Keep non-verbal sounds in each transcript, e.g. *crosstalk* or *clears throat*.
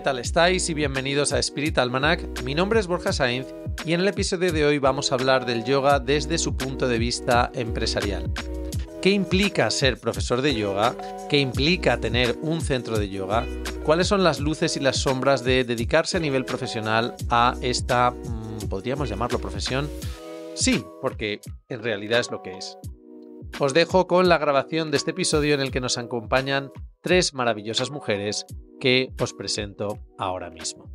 ¿Qué tal estáis y bienvenidos a Spirit Almanac? Mi nombre es Borja Sainz y en el episodio de hoy vamos a hablar del yoga desde su punto de vista empresarial. ¿Qué implica ser profesor de yoga? ¿Qué implica tener un centro de yoga? ¿Cuáles son las luces y las sombras de dedicarse a nivel profesional a esta, mm, podríamos llamarlo profesión? Sí, porque en realidad es lo que es. Os dejo con la grabación de este episodio en el que nos acompañan tres maravillosas mujeres que os presento ahora mismo.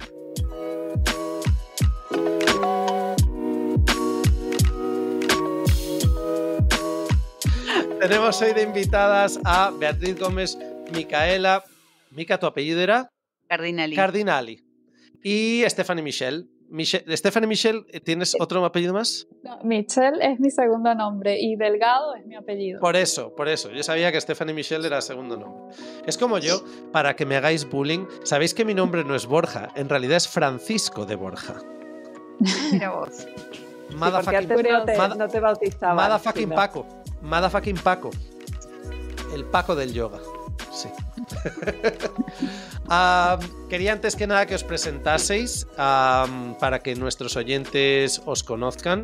Tenemos hoy de invitadas a Beatriz Gómez Micaela. Mica, ¿tu apellido era? Cardinali. Cardinali. Y Stephanie Michel, Stephanie Michelle, eh, ¿tienes otro apellido más? Michelle es mi segundo nombre y Delgado es mi apellido. Por eso, por eso. Yo sabía que Stephanie Michelle era segundo nombre. Es como yo, para que me hagáis bullying, sabéis que mi nombre no es Borja, en realidad es Francisco de Borja. Ah, mira vos. no Paco. Paco. El Paco del yoga. Sí. *laughs* quería antes que nada que os presentaseis para que nuestros oyentes os conozcan.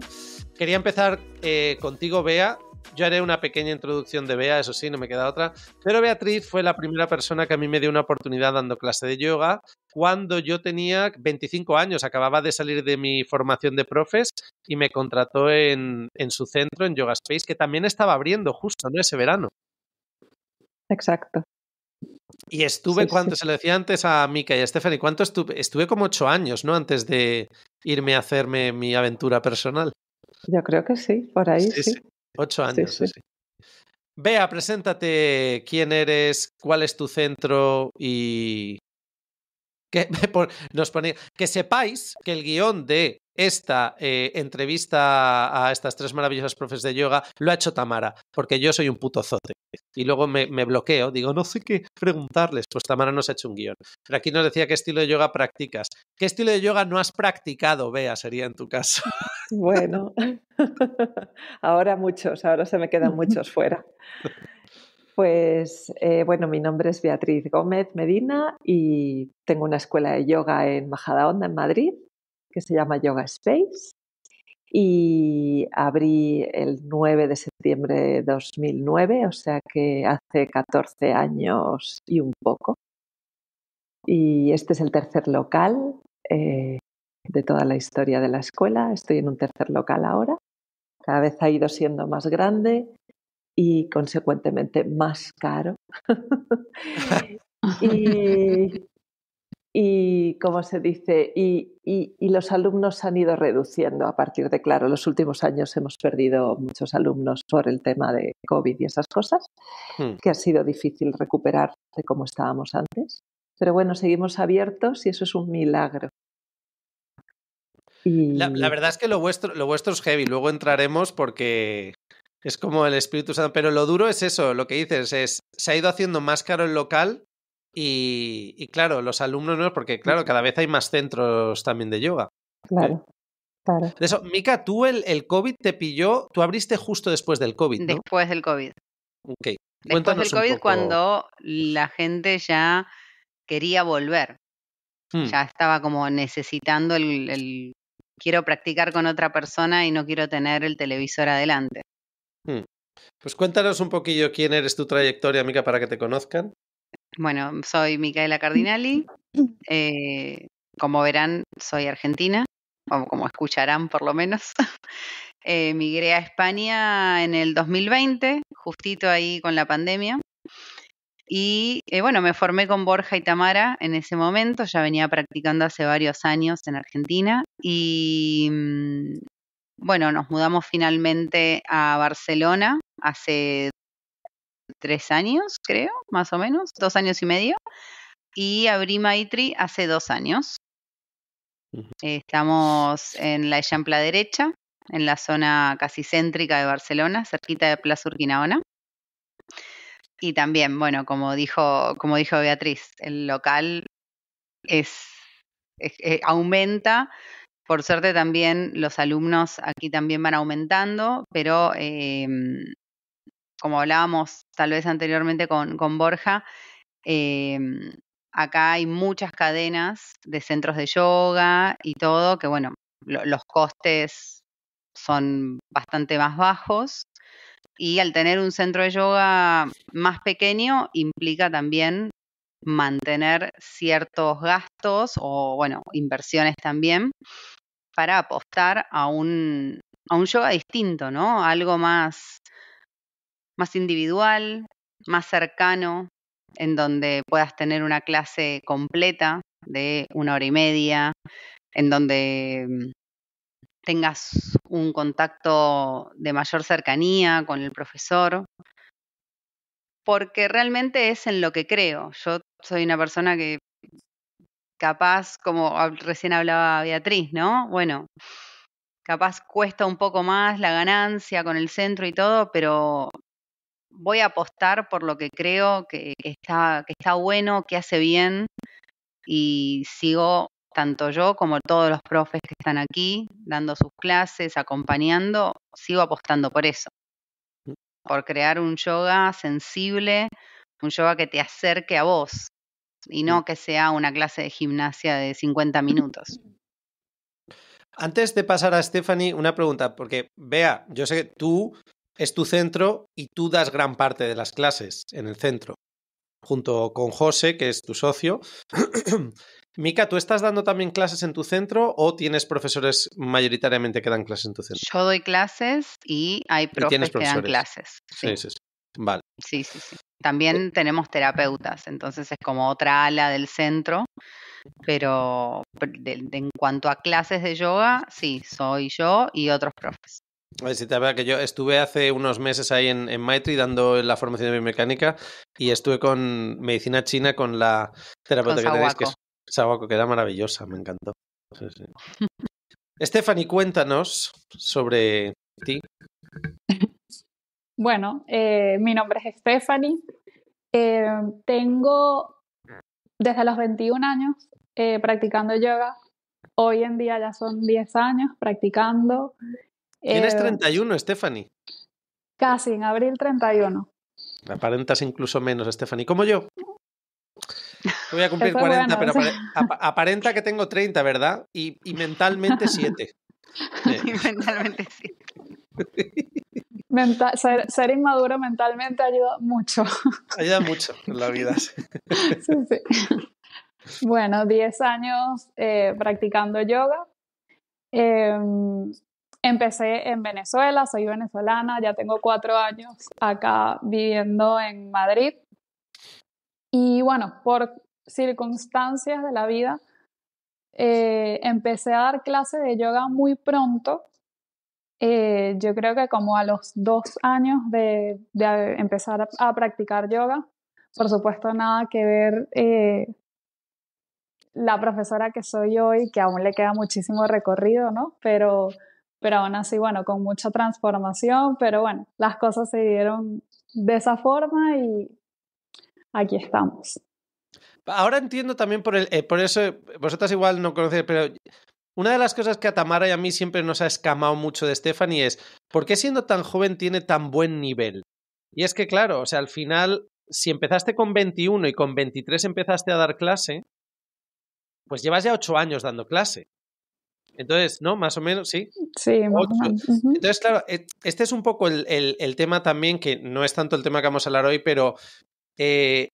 Quería empezar eh, contigo, Bea. Yo haré una pequeña introducción de Bea, eso sí, no me queda otra. Pero Beatriz fue la primera persona que a mí me dio una oportunidad dando clase de yoga cuando yo tenía 25 años. Acababa de salir de mi formación de profes y me contrató en, su centro, en Yoga Space, que también estaba abriendo justo ese verano. Exacto. Y estuve, cuando se lo decía antes a Mika y a Stephanie, ¿cuánto estuve? Estuve como ocho años, ¿no? Antes de irme a hacerme mi aventura personal. Yo creo que sí, por ahí sí. Ocho años, sí. Bea, preséntate quién eres, cuál es tu centro y. Que, *laughs* nos que sepáis que el guión de esta eh, entrevista a estas tres maravillosas profes de yoga lo ha hecho Tamara, porque yo soy un puto zote. Y luego me, bloqueo, digo, no sé qué preguntarles, pues Tamara nos ha hecho un guión. Pero aquí nos decía qué estilo de yoga practicas. ¿Qué estilo de yoga no has practicado, Bea, sería en tu caso? Bueno, *laughs* ahora muchos, ahora se me quedan *laughs* muchos fuera. Pues eh, bueno, mi nombre es Beatriz Gómez Medina y tengo una escuela de yoga en Majadahonda, en Madrid que se llama Yoga Space y abrí el 9 de septiembre de 2009, o sea que hace 14 años y un poco. Y este es el tercer local eh, de toda la historia de la escuela. Estoy en un tercer local ahora. Cada vez ha ido siendo más grande y consecuentemente más caro. *laughs* *laughs* y, y, como se dice, y, los alumnos han ido reduciendo a partir de, claro, los últimos años hemos perdido muchos alumnos por el tema de COVID y esas cosas, hmm. que ha sido difícil recuperar de cómo estábamos antes. Pero bueno, seguimos abiertos y eso es un milagro. La, verdad es que lo vuestro, lo vuestro es heavy, luego entraremos porque es como el Espíritu Santo, pero lo duro es eso, lo que dices es, se ha ido haciendo más caro el local y, claro, los alumnos no, porque claro, cada vez hay más centros también de yoga. Claro. Claro. De eso, Mika, tú el, COVID te pilló, tú abriste justo después del COVID. Después del COVID. después del COVID, cuando la gente ya quería volver. Hmm. Ya estaba como necesitando el, Quiero practicar con otra persona y no quiero tener el televisor adelante. Hmm. Pues cuéntanos un poquillo quién eres, tu trayectoria, Mica, para que te conozcan. Bueno, soy Micaela Cardinali. *clears throat* Eh, como verán, soy argentina, o como escucharán por lo menos. *laughs* Eh, migré a España en el 2020, justito ahí con la pandemia. Y eh, bueno, me formé con Borja y Tamara en ese momento, ya venía practicando hace varios años en Argentina y mm, bueno, nos mudamos finalmente a Barcelona hace tres años, creo, más o menos, dos años y medio. Y abrí Maitri hace dos años. Estamos en la Echampla derecha, en la zona casi céntrica de Barcelona, cerquita de Plaza Urquinaona. Y también, bueno, como dijo, como dijo Beatriz, el local es, eh, aumenta. Por suerte también los alumnos aquí también van aumentando, pero em, como hablábamos tal vez anteriormente con, Borja, eh, acá hay muchas cadenas de centros de yoga y todo, que bueno, los costes son bastante más bajos. Y al tener un centro de yoga más pequeño implica también mantener ciertos gastos o, bueno, inversiones también para apostar a un, a un yoga distinto, ¿no? Algo más más individual, más cercano, en donde puedas tener una clase completa de una hora y media, en donde mm, tengas un contacto de mayor cercanía con el profesor, porque realmente es en lo que creo. Yo soy una persona que capaz, como recién hablaba Beatriz, ¿no? Bueno, capaz cuesta un poco más la ganancia con el centro y todo, pero voy a apostar por lo que creo que, está, que está bueno, que hace bien y sigo tanto yo como todos los profes que están aquí dando sus clases, acompañando, sigo apostando por eso, mm. por crear un yoga sensible, un yoga que te acerque a vos y mm. no que sea una clase de gimnasia de 50 minutos. *laughs* Antes de pasar a Stephanie, una pregunta, porque vea, yo sé que tú es tu centro y tú das gran parte de las clases en el centro. Junto con José, que es tu socio. *clears throat* Mica, ¿tú estás dando también clases en tu centro o tienes profesores mayoritariamente que dan clases en tu centro? Yo doy clases y hay profes que dan clases. Sí. sí, sí, Vale. Sí, sí, sí. También eh. tenemos terapeutas, entonces es como otra ala del centro, pero en cuanto a clases de yoga, sí, soy yo y otros profes. A ver, si te que yo estuve hace unos meses ahí en, en Maitri dando la formación de biomecánica y estuve con medicina china con la terapeuta que tenéis, que es que era maravillosa, me encantó. Stephanie, cuéntanos sobre ti. *laughs* Bueno, eh, mi nombre es Stephanie. Eh, tengo desde los 21 años eh, practicando yoga. Hoy en día ya son 10 años practicando. Tienes 31, eh, Stephanie. Casi, en abril 31. Aparentas incluso menos, Stephanie, como yo. Voy a *laughs* cumplir 40, pero aparenta que tengo 30, ¿verdad? Y, mentalmente 7. y mentalmente 7. *laughs* Eh. *laughs* ser, inmaduro mentalmente ayuda mucho. Ayuda mucho en la vida. Sí, sí. Bueno, 10 años eh, practicando yoga. Eh, Empecé en Venezuela, soy venezolana, ya tengo cuatro años acá viviendo en Madrid. Y bueno, por circunstancias de la vida, eh, empecé a dar clases de yoga muy pronto. Eh, yo creo que como a los dos años de, empezar a, practicar yoga. Por supuesto, nada que ver eh, la profesora que soy hoy, que aún le queda muchísimo recorrido, ¿no? Pero pero aún así, bueno, con mucha transformación, pero bueno, las cosas se dieron de esa forma y aquí estamos. Ahora entiendo también por, el, eh, por eso, vosotras igual no conocéis, pero una de las cosas que a Tamara y a mí siempre nos ha escamado mucho de Stephanie es, ¿por qué siendo tan joven tiene tan buen nivel? Y es que claro, o sea, al final, si empezaste con 21 y con 23 empezaste a dar clase, pues llevas ya 8 años dando clase. Entonces, ¿no? Más o menos, sí. Sí, más o Entonces, claro, eh, este es un poco el, tema también, que no es tanto el tema que vamos a hablar hoy, pero eh,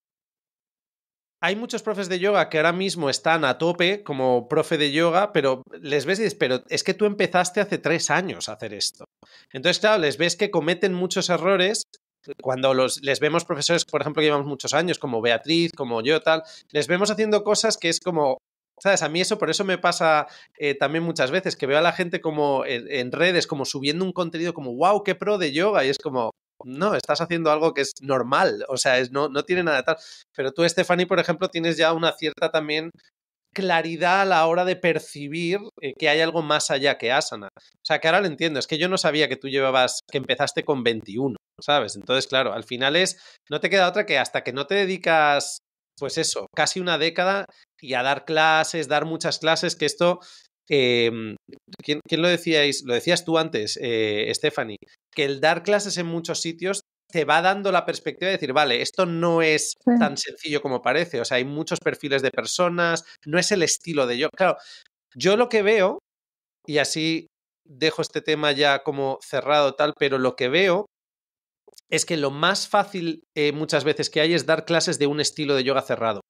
hay muchos profes de yoga que ahora mismo están a tope como profe de yoga, pero les ves y dices, pero es que tú empezaste hace tres años a hacer esto. Entonces, claro, les ves que cometen muchos errores. Cuando los, les vemos profesores, por ejemplo, que llevamos muchos años, como Beatriz, como yo, tal, les vemos haciendo cosas que es como, ¿Sabes? A mí eso, por eso me pasa eh, también muchas veces, que veo a la gente como en, redes, como subiendo un contenido como, wow, qué pro de yoga, y es como, no, estás haciendo algo que es normal, o sea, es, no, no tiene nada de tal. Pero tú, Stephanie, por ejemplo, tienes ya una cierta también claridad a la hora de percibir eh, que hay algo más allá que asana. O sea, que ahora lo entiendo, es que yo no sabía que tú llevabas, que empezaste con 21, ¿sabes? Entonces, claro, al final es, no te queda otra que hasta que no te dedicas pues eso, casi una década y a dar clases, dar muchas clases, que esto, em, ¿quién, ¿quién, lo decíais? Lo decías tú antes, eh, Stephanie, que el dar clases en muchos sitios te va dando la perspectiva de decir, vale, esto no es tan sencillo como parece, o sea, hay muchos perfiles de personas, no es el estilo de yo. Claro, yo lo que veo, y así dejo este tema ya como cerrado tal, pero lo que veo es que lo más fácil eh, muchas veces que hay es dar clases de un estilo de yoga cerrado.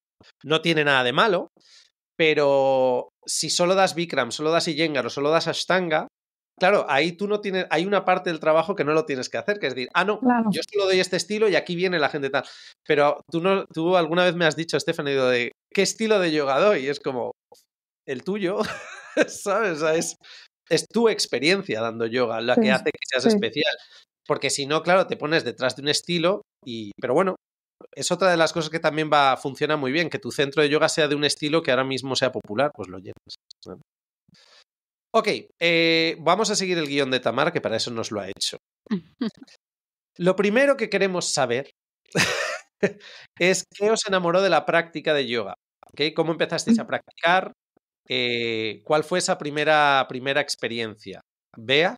No tiene nada de malo, pero si solo das Bikram, solo das Iyengar o solo das Ashtanga, claro, ahí tú no tienes, hay una parte del trabajo que no lo tienes que hacer, que es decir, ah, no, yo solo doy este estilo y aquí viene la gente tal. Pero tú, no, tú alguna vez me has dicho, Stephanie, de qué estilo de yoga doy, es como el tuyo, *laughs* ¿sabes? es, es tu experiencia dando yoga la que hace que seas especial porque si no, claro, te pones detrás de un estilo y... Pero bueno, es otra de las cosas que también va funciona muy bien, que tu centro de yoga sea de un estilo que ahora mismo sea popular, pues lo llenas. Ok, eh, vamos a seguir el guión de Tamar, que para eso nos lo ha hecho. *laughs* lo primero que queremos saber *laughs* es qué os enamoró de la práctica de yoga. ¿Okay? ¿Cómo empezasteis a mm. practicar? Eh, ¿Cuál fue esa primera, primera experiencia? vea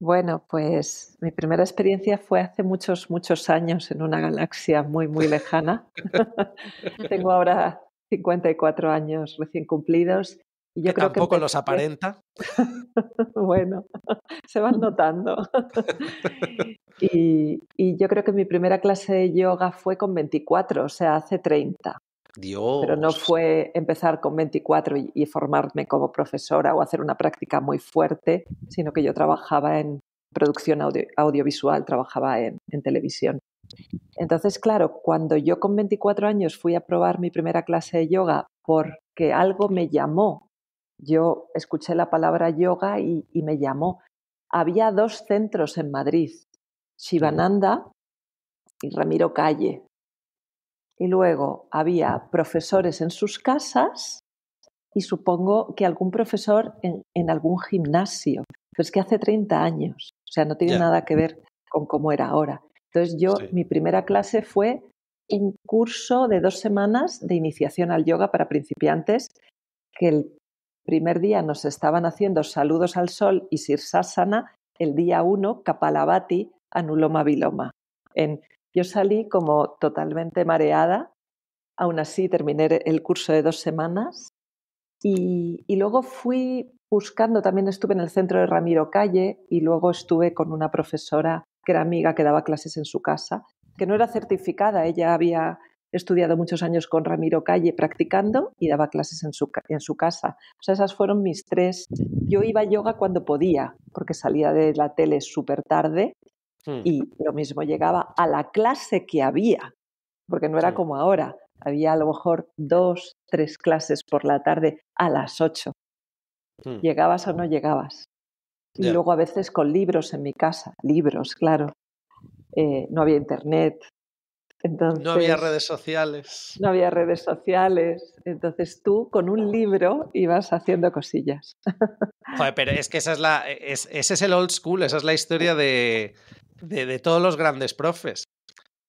bueno, pues mi primera experiencia fue hace muchos, muchos años en una galaxia muy, muy lejana. *laughs* Tengo ahora 54 años recién cumplidos. Y yo creo que los aparenta. *laughs* bueno, *laughs* se van notando. y, y yo creo que mi primera clase de yoga fue con 24, o sea, hace 30. Pero no fue empezar con 24 y, formarme como profesora o hacer una práctica muy fuerte, sino que yo trabajaba en producción audiovisual, trabajaba en, televisión. Entonces, claro, cuando yo con 24 años fui a probar mi primera clase de yoga porque algo me llamó, yo escuché la palabra yoga y, y me llamó. Había dos centros en Madrid, Shivananda y Ramiro Calle. Y luego había profesores en sus casas y supongo que algún profesor en, algún gimnasio. Pero es que hace 30 años, o sea, no tiene nada que ver con cómo era ahora. Entonces yo, mi primera clase fue un curso de dos semanas de iniciación al yoga para principiantes, que el primer día nos estaban haciendo saludos al sol y sirsasana, el día uno, kapalabhati, anuloma viloma, en yo salí como totalmente mareada, aún así terminé el curso de dos semanas y, luego fui buscando, también estuve en el centro de Ramiro Calle y luego estuve con una profesora que era amiga que daba clases en su casa, que no era certificada, ella había estudiado muchos años con Ramiro Calle practicando y daba clases en su, casa. esas fueron mis tres. Yo iba a yoga cuando podía, porque salía de la tele súper tarde Hmm. Y lo mismo llegaba a la clase que había, porque no era como ahora. Había a lo mejor dos, tres clases por la tarde a las ocho. Hmm. ¿Llegabas o no llegabas? Y luego a veces con libros en mi casa, libros, claro. Eh, no había internet, no había redes sociales. No había redes sociales. Entonces tú con un libro ibas haciendo cosillas. *laughs* pero es que esa es la, ese es el old school, esa es la historia de, todos los grandes profes.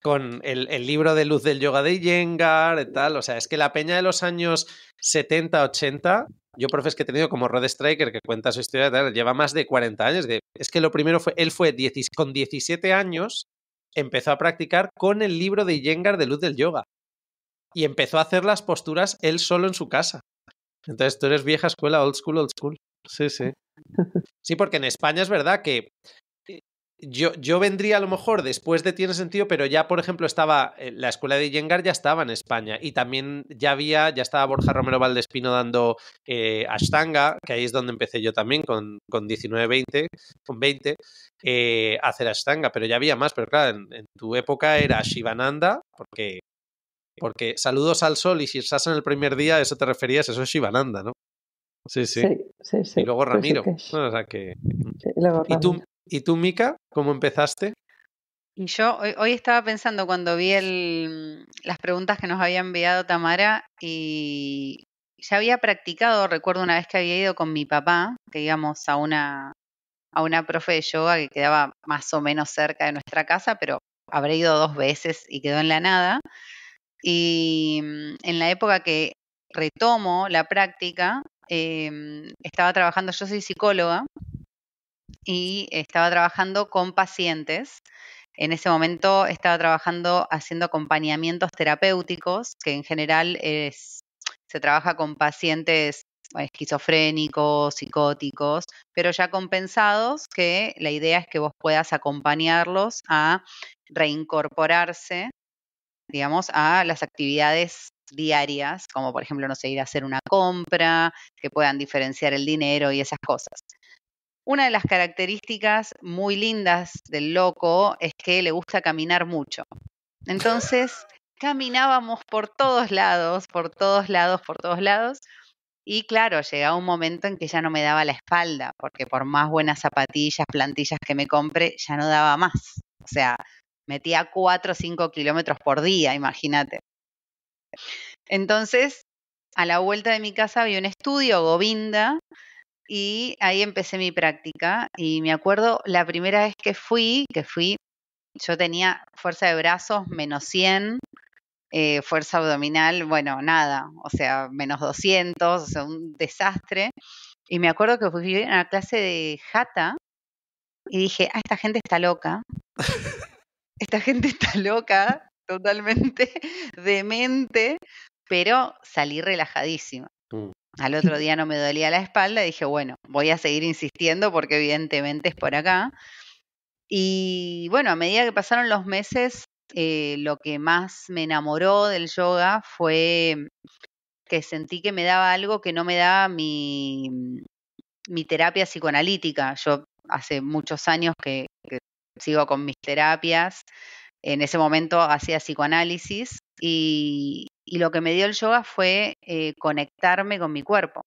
Con el, libro de luz del yoga de Yengar eh, tal. O sea, es que la peña de los años 70, 80, yo profes que he tenido como Rod Striker, que cuenta su historia, lleva más de 40 años. es que lo primero fue, él fue con 17 años empezó a practicar con el libro de Iyengar de Luz del Yoga y empezó a hacer las posturas él solo en su casa. Entonces tú eres vieja escuela, old school, old school. Sí, sí. *laughs* Sí, porque en España es verdad que yo, vendría a lo mejor después de Tiene Sentido, pero ya, por ejemplo, estaba eh, la escuela de Yengar ya estaba en España y también ya había, ya estaba Borja Romero Valdespino dando eh, Ashtanga, que ahí es donde empecé yo también con, con 19, 20, con 20, eh, hacer Ashtanga, pero ya había más, pero claro, en, tu época era Shivananda, porque, porque saludos al sol y si estás en el primer día, eso te referías, eso es Shivananda, ¿no? Sí sí. sí, Y luego Ramiro. o sea que... ¿Y, tú, ¿Y tú, Mica, cómo empezaste? Y yo hoy, estaba pensando cuando vi el, mm, las preguntas que nos había enviado Tamara y ya había practicado, recuerdo una vez que había ido con mi papá, que íbamos a una, a una profe de yoga que quedaba más o menos cerca de nuestra casa, pero habré ido dos veces y quedó en la nada. Y mm, en la época que retomo la práctica, em, estaba trabajando, yo soy psicóloga y estaba trabajando con pacientes. En ese momento estaba trabajando haciendo acompañamientos terapéuticos, que en general se trabaja con pacientes esquizofrénicos, psicóticos, pero ya compensados, que la idea es que vos puedas acompañarlos a reincorporarse, digamos, a las actividades diarias, como por ejemplo, no sé, ir a hacer una compra, que puedan diferenciar el dinero y esas cosas. Una de las características muy lindas del loco es que le gusta caminar mucho. Entonces, caminábamos por todos lados, por todos lados, por todos lados. Y claro, llegaba un momento en que ya no me daba la espalda, porque por más buenas zapatillas, plantillas que me compre, ya no daba más. O sea, metía 4 o 5 kilómetros por día, imagínate. Entonces, a la vuelta de mi casa había un estudio, Govinda, y ahí empecé mi práctica. Y me acuerdo la primera vez que fui, que fui, yo tenía fuerza de brazos menos 100, eh, fuerza abdominal, bueno, nada, o sea, menos 200, o sea, un desastre. Y me acuerdo que fui a una clase de jata y dije, ah, esta gente está loca. esta gente está loca, totalmente *laughs* demente, pero salí relajadísima. Mm. Al otro día no me dolía la espalda, dije, bueno, voy a seguir insistiendo porque evidentemente es por acá. Y bueno, a medida que pasaron los meses, eh, lo que más me enamoró del yoga fue que sentí que me daba algo que no me daba mi, mm, mi terapia psicoanalítica. Yo hace muchos años que sigo con mis terapias. En ese momento hacía psicoanálisis y, y lo que me dio el yoga fue eh, conectarme con mi cuerpo,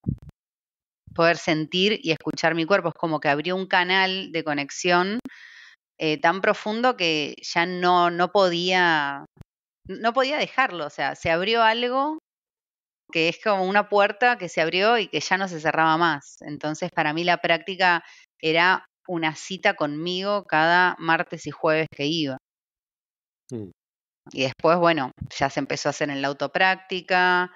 poder sentir y escuchar mi cuerpo. Es como que abrió un canal de conexión eh, tan profundo que ya no, no podía, no podía dejarlo. O sea, se abrió algo que es como una puerta que se abrió y que ya no se cerraba más. Entonces, para mí la práctica era una cita conmigo cada martes y jueves que iba. Mm. Y después, bueno, ya se empezó a hacer en la autopráctica,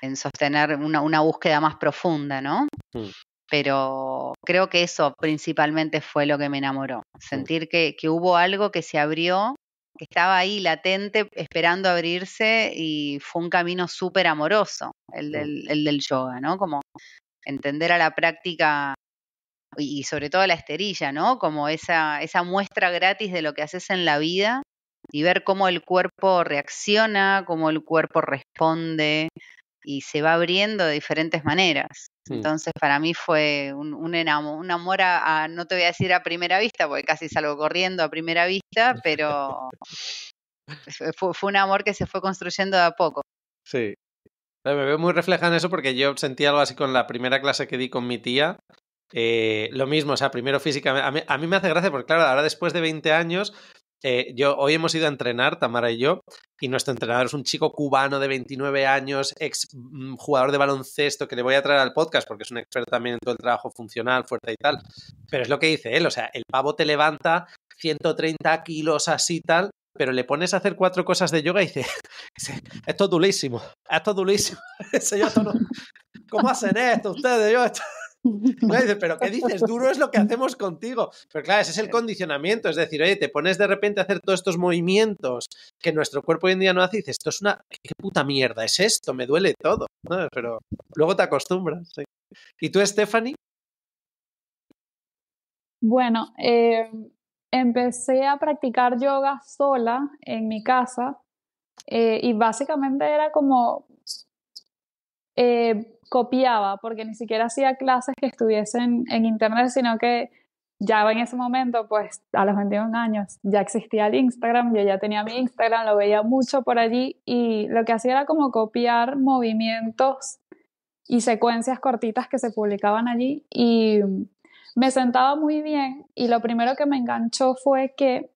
en sostener una, búsqueda más profunda, ¿no? Mm. Pero creo que eso principalmente fue lo que me enamoró, mm. sentir que, hubo algo que se abrió que estaba ahí latente, esperando abrirse, y fue un camino súper amoroso, el mm. del, el yoga, ¿no? Como entender a la práctica y, sobre todo a la esterilla, ¿no? Como esa, esa muestra gratis de lo que haces en la vida y ver cómo el cuerpo reacciona, cómo el cuerpo responde y se va abriendo de diferentes maneras. Mm. Entonces para mí fue un, amor a, no te voy a decir a primera vista, porque casi salgo corriendo a primera vista, pero fue, un amor que se fue construyendo de a poco. Sí. Me veo muy reflejada en eso porque yo sentí algo así con la primera clase que di con mi tía, eh, lo mismo, o sea, primero físicamente. A mí, a mí, me hace gracia porque, claro, ahora después de 20 años, eh, yo, hoy hemos ido a entrenar, Tamara y yo, y nuestro entrenador es un chico cubano de 29 años, ex mm, jugador de baloncesto, que le voy a traer al podcast porque es un experto también en todo el trabajo funcional, fuerza y tal. Pero es lo que dice él, o sea, el pavo te levanta 130 kilos así tal, pero le pones a hacer cuatro cosas de yoga y dice, *laughs* esto es durísimo, esto es durísimo. *laughs* ¿Cómo hacen esto ustedes? Yo, esto... *laughs* pero ¿qué dices? Duro es lo que hacemos contigo. Pero claro, ese es el condicionamiento. Es decir, oye, te pones de repente a hacer todos estos movimientos que nuestro cuerpo hoy en día no hace y dices, esto es una. ¿Qué puta mierda es esto? Me duele todo. Pero luego te acostumbras. ¿Y tú, Stephanie? Bueno, eh, empecé a practicar yoga sola en mi casa eh, y básicamente era como eh, copiaba, porque ni siquiera hacía clases que estuviesen en internet, sino que ya en ese momento, pues a los 21 años, ya existía el Instagram, yo ya tenía mi Instagram, lo veía mucho por allí y lo que hacía era como copiar movimientos y secuencias cortitas que se publicaban allí y me sentaba muy bien y lo primero que me enganchó fue que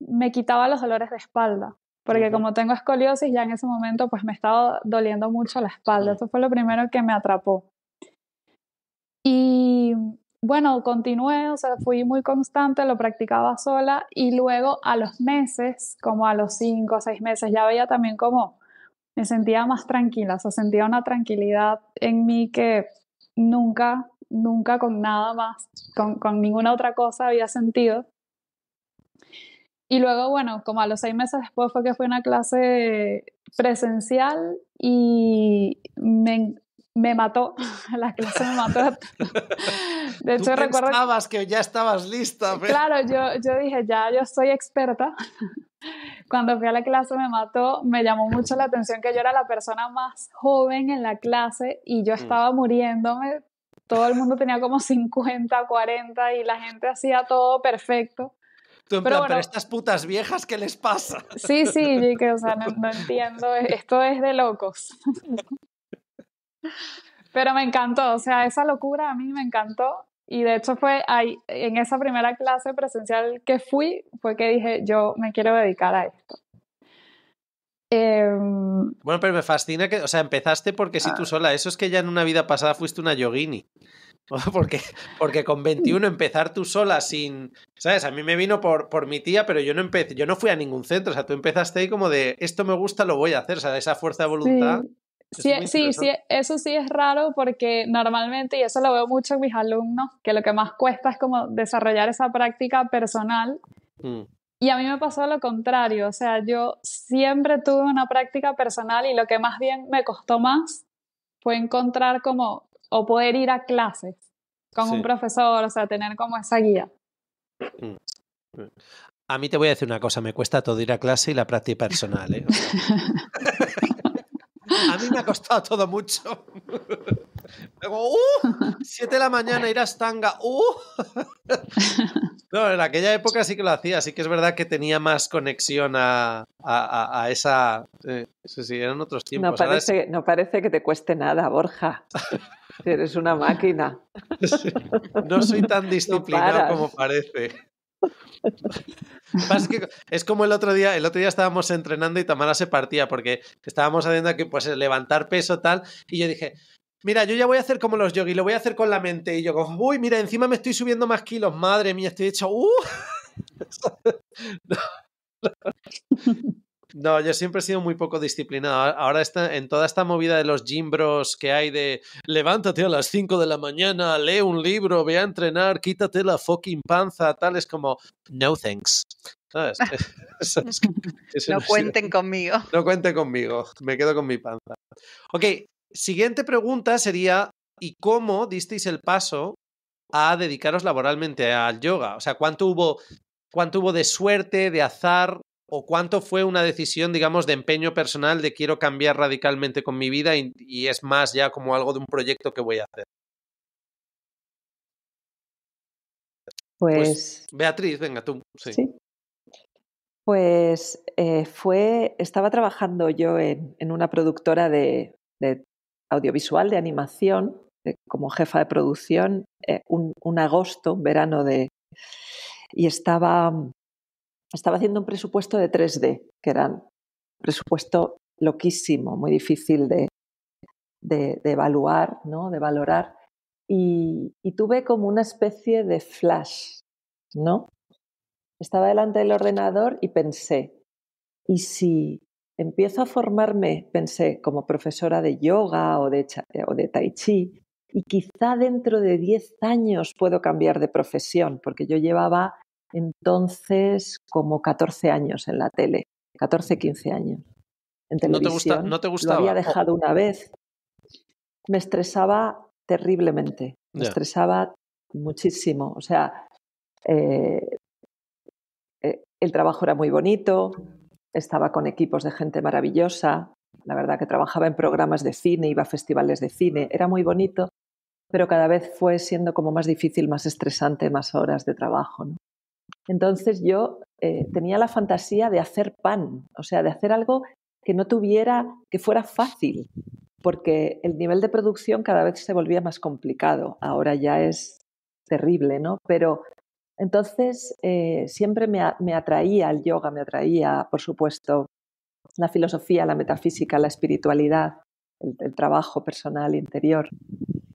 me quitaba los dolores de espalda porque como tengo escoliosis, ya en ese momento pues me estaba doliendo mucho la espalda. Eso fue lo primero que me atrapó. Y bueno, continué, o sea, fui muy constante, lo practicaba sola y luego a los meses, como a los cinco o seis meses, ya veía también como me sentía más tranquila, o sea, sentía una tranquilidad en mí que nunca, nunca con nada más, con ninguna otra cosa había sentido. Y luego, bueno, como a los seis meses después fue que fue una clase presencial y me, mató, *laughs* la clase me mató. *laughs* De hecho, ¿Tú recuerdo... Pensabas que ya estabas lista. Claro, yo, yo dije, ya yo soy experta. *laughs* Cuando fui a la clase me mató, me llamó mucho la atención que yo era la persona más joven en la clase y yo mm. estaba muriéndome. Todo el mundo tenía como 50, 40 y la gente hacía todo perfecto pero, estas putas viejas, ¿qué les pasa? Sí, sí, que, o sea, no, entiendo, esto es de locos. Pero me encantó, o sea, esa locura a mí me encantó. Y de hecho fue ahí, en esa primera clase presencial que fui, fue que dije, yo me quiero dedicar a esto. Em, bueno, pero me fascina que, o sea, empezaste porque sí tú ah. sola, eso es que ya en una vida pasada fuiste una yogini. *laughs* Porque, porque con 21 empezar tú sola sin. ¿Sabes? A mí me vino por, por mi tía, pero yo no empecé, yo no fui a ningún centro. O sea, tú empezaste ahí como de esto me gusta, lo voy a hacer. O sea, esa fuerza de voluntad. Sí, sí, sí, eso sí es raro porque normalmente, y eso lo veo mucho en mis alumnos, que lo que más cuesta es como desarrollar esa práctica personal. Mm. Y a mí me pasó lo contrario, o sea, yo siempre tuve una práctica personal y lo que más bien me costó más fue encontrar como o poder ir a clases con un profesor, o sea, tener como esa guía. Mm. A mí te voy a decir una cosa, me cuesta todo ir a clase y la práctica personal. ¿eh? a mí me ha costado todo mucho. Luego, ¡uh! Siete de la mañana ir a Stanga, ¡uh! No, en aquella época sí que lo hacía, así que es verdad que tenía más conexión a, esa... Eh, sí, eran otros tiempos. No parece, no parece que te cueste nada, Borja. *laughs* Eres una máquina. No soy *laughs* tan disciplinado como parece. *laughs* Es como el otro día, el otro día estábamos entrenando y Tamara se partía porque estábamos haciendo que pues levantar peso tal y yo dije, mira, yo ya voy a hacer como los yogis, lo voy a hacer con la mente y yo uy, mira, encima me estoy subiendo más kilos, madre mía, estoy hecho, uh. No, yo siempre he sido muy poco disciplinado. Ahora está, en toda esta movida de los gimbros que hay de levántate a las 5 de la mañana, lee un libro, ve a entrenar, quítate la fucking panza, tal, es como, no thanks. *laughs* *laughs* *laughs* no cuenten conmigo. No cuenten conmigo, me quedo con mi panza. Ok, siguiente pregunta sería, ¿y cómo disteis el paso a dedicaros laboralmente al yoga? O sea, ¿cuánto hubo, cuánto hubo de suerte, de azar o cuánto fue una decisión, digamos, de empeño personal de quiero cambiar radicalmente con mi vida y, es más ya como algo de un proyecto que voy a hacer? Pues, pues Beatriz, venga tú. Sí. Pues eh, fue, estaba trabajando yo en, una productora de, audiovisual, de animación, como jefa de producción, eh, un, un, agosto, un verano de... Y estaba estaba haciendo un presupuesto de 3D, que era un presupuesto loquísimo, muy difícil de, evaluar, ¿no? de valorar, y, tuve como una especie de flash, ¿no? Estaba delante del ordenador y pensé, ¿y si empiezo a formarme, pensé, como profesora de yoga o de, o de tai chi, y quizá dentro de 10 años puedo cambiar de profesión, porque yo llevaba entonces como 14 años en la tele, 14, 15 años. En televisión. ¿No te, gusta, no te gustaba? Lo había dejado una vez. Me estresaba terriblemente, me estresaba muchísimo. O sea, eh, eh, el trabajo era muy bonito, estaba con equipos de gente maravillosa, la verdad que trabajaba en programas de cine, iba a festivales de cine, era muy bonito, pero cada vez fue siendo como más difícil, más estresante, más horas de trabajo. ¿no? Entonces yo eh, tenía la fantasía de hacer pan, o sea, de hacer algo que no tuviera, que fuera fácil, porque el nivel de producción cada vez se volvía más complicado. Ahora ya es terrible, ¿no? Pero entonces eh, siempre me, me atraía el yoga, me atraía, por supuesto, la filosofía, la metafísica, la espiritualidad el, trabajo personal interior.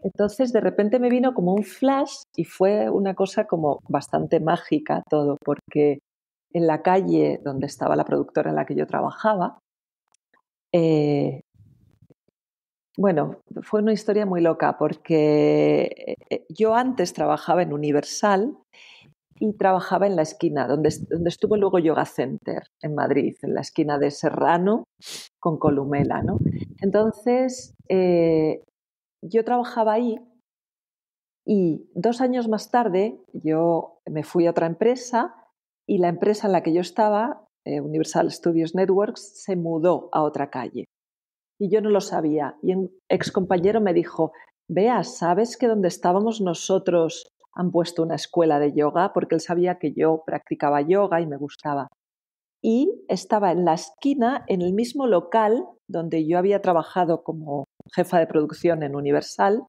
Entonces de repente me vino como un flash y fue una cosa como bastante mágica todo, porque en la calle donde estaba la productora en la que yo trabajaba, eh, bueno, fue una historia muy loca porque eh, yo antes trabajaba en Universal y trabajaba en la esquina, donde, donde estuvo luego Yoga Center en Madrid, en la esquina de Serrano con Columela. Entonces, eh, yo trabajaba ahí y dos años más tarde yo me fui a otra empresa y la empresa en la que yo estaba, eh, Universal Studios Networks, se mudó a otra calle. Y yo no lo sabía. Y un ex compañero me dijo, Vea, ¿sabes que donde estábamos nosotros han puesto una escuela de yoga porque él sabía que yo practicaba yoga y me gustaba. Y estaba en la esquina, en el mismo local donde yo había trabajado como jefa de producción en Universal,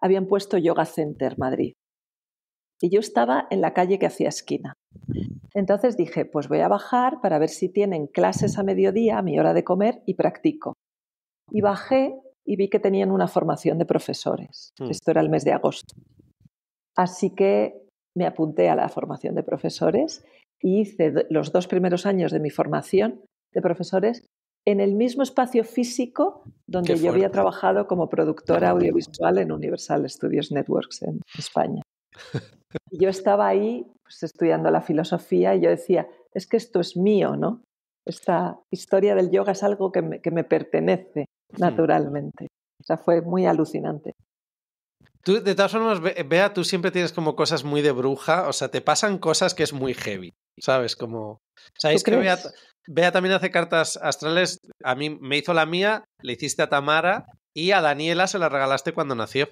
habían puesto Yoga Center Madrid. Y yo estaba en la calle que hacía esquina. Entonces dije, pues voy a bajar para ver si tienen clases a mediodía, a mi hora de comer, y practico. Y bajé y vi que tenían una formación de profesores. Hmm. Esto era el mes de agosto. Así que me apunté a la formación de profesores y hice los dos primeros años de mi formación de profesores en el mismo espacio físico donde yo había trabajado como productora audiovisual en Universal Studios Networks en España. *laughs* Yo estaba ahí pues, estudiando la filosofía y yo decía, es que esto es mío, ¿no? Esta historia del yoga es algo que me, que me pertenece hmm. naturalmente. O sea, fue muy alucinante. Tú, de todas formas, vea tú siempre tienes como cosas muy de bruja, o sea, te pasan cosas que es muy heavy, ¿sabes? Como... vea Bea, también hace cartas astrales? A mí me hizo la mía, le hiciste a Tamara y a Daniela se la regalaste cuando nació.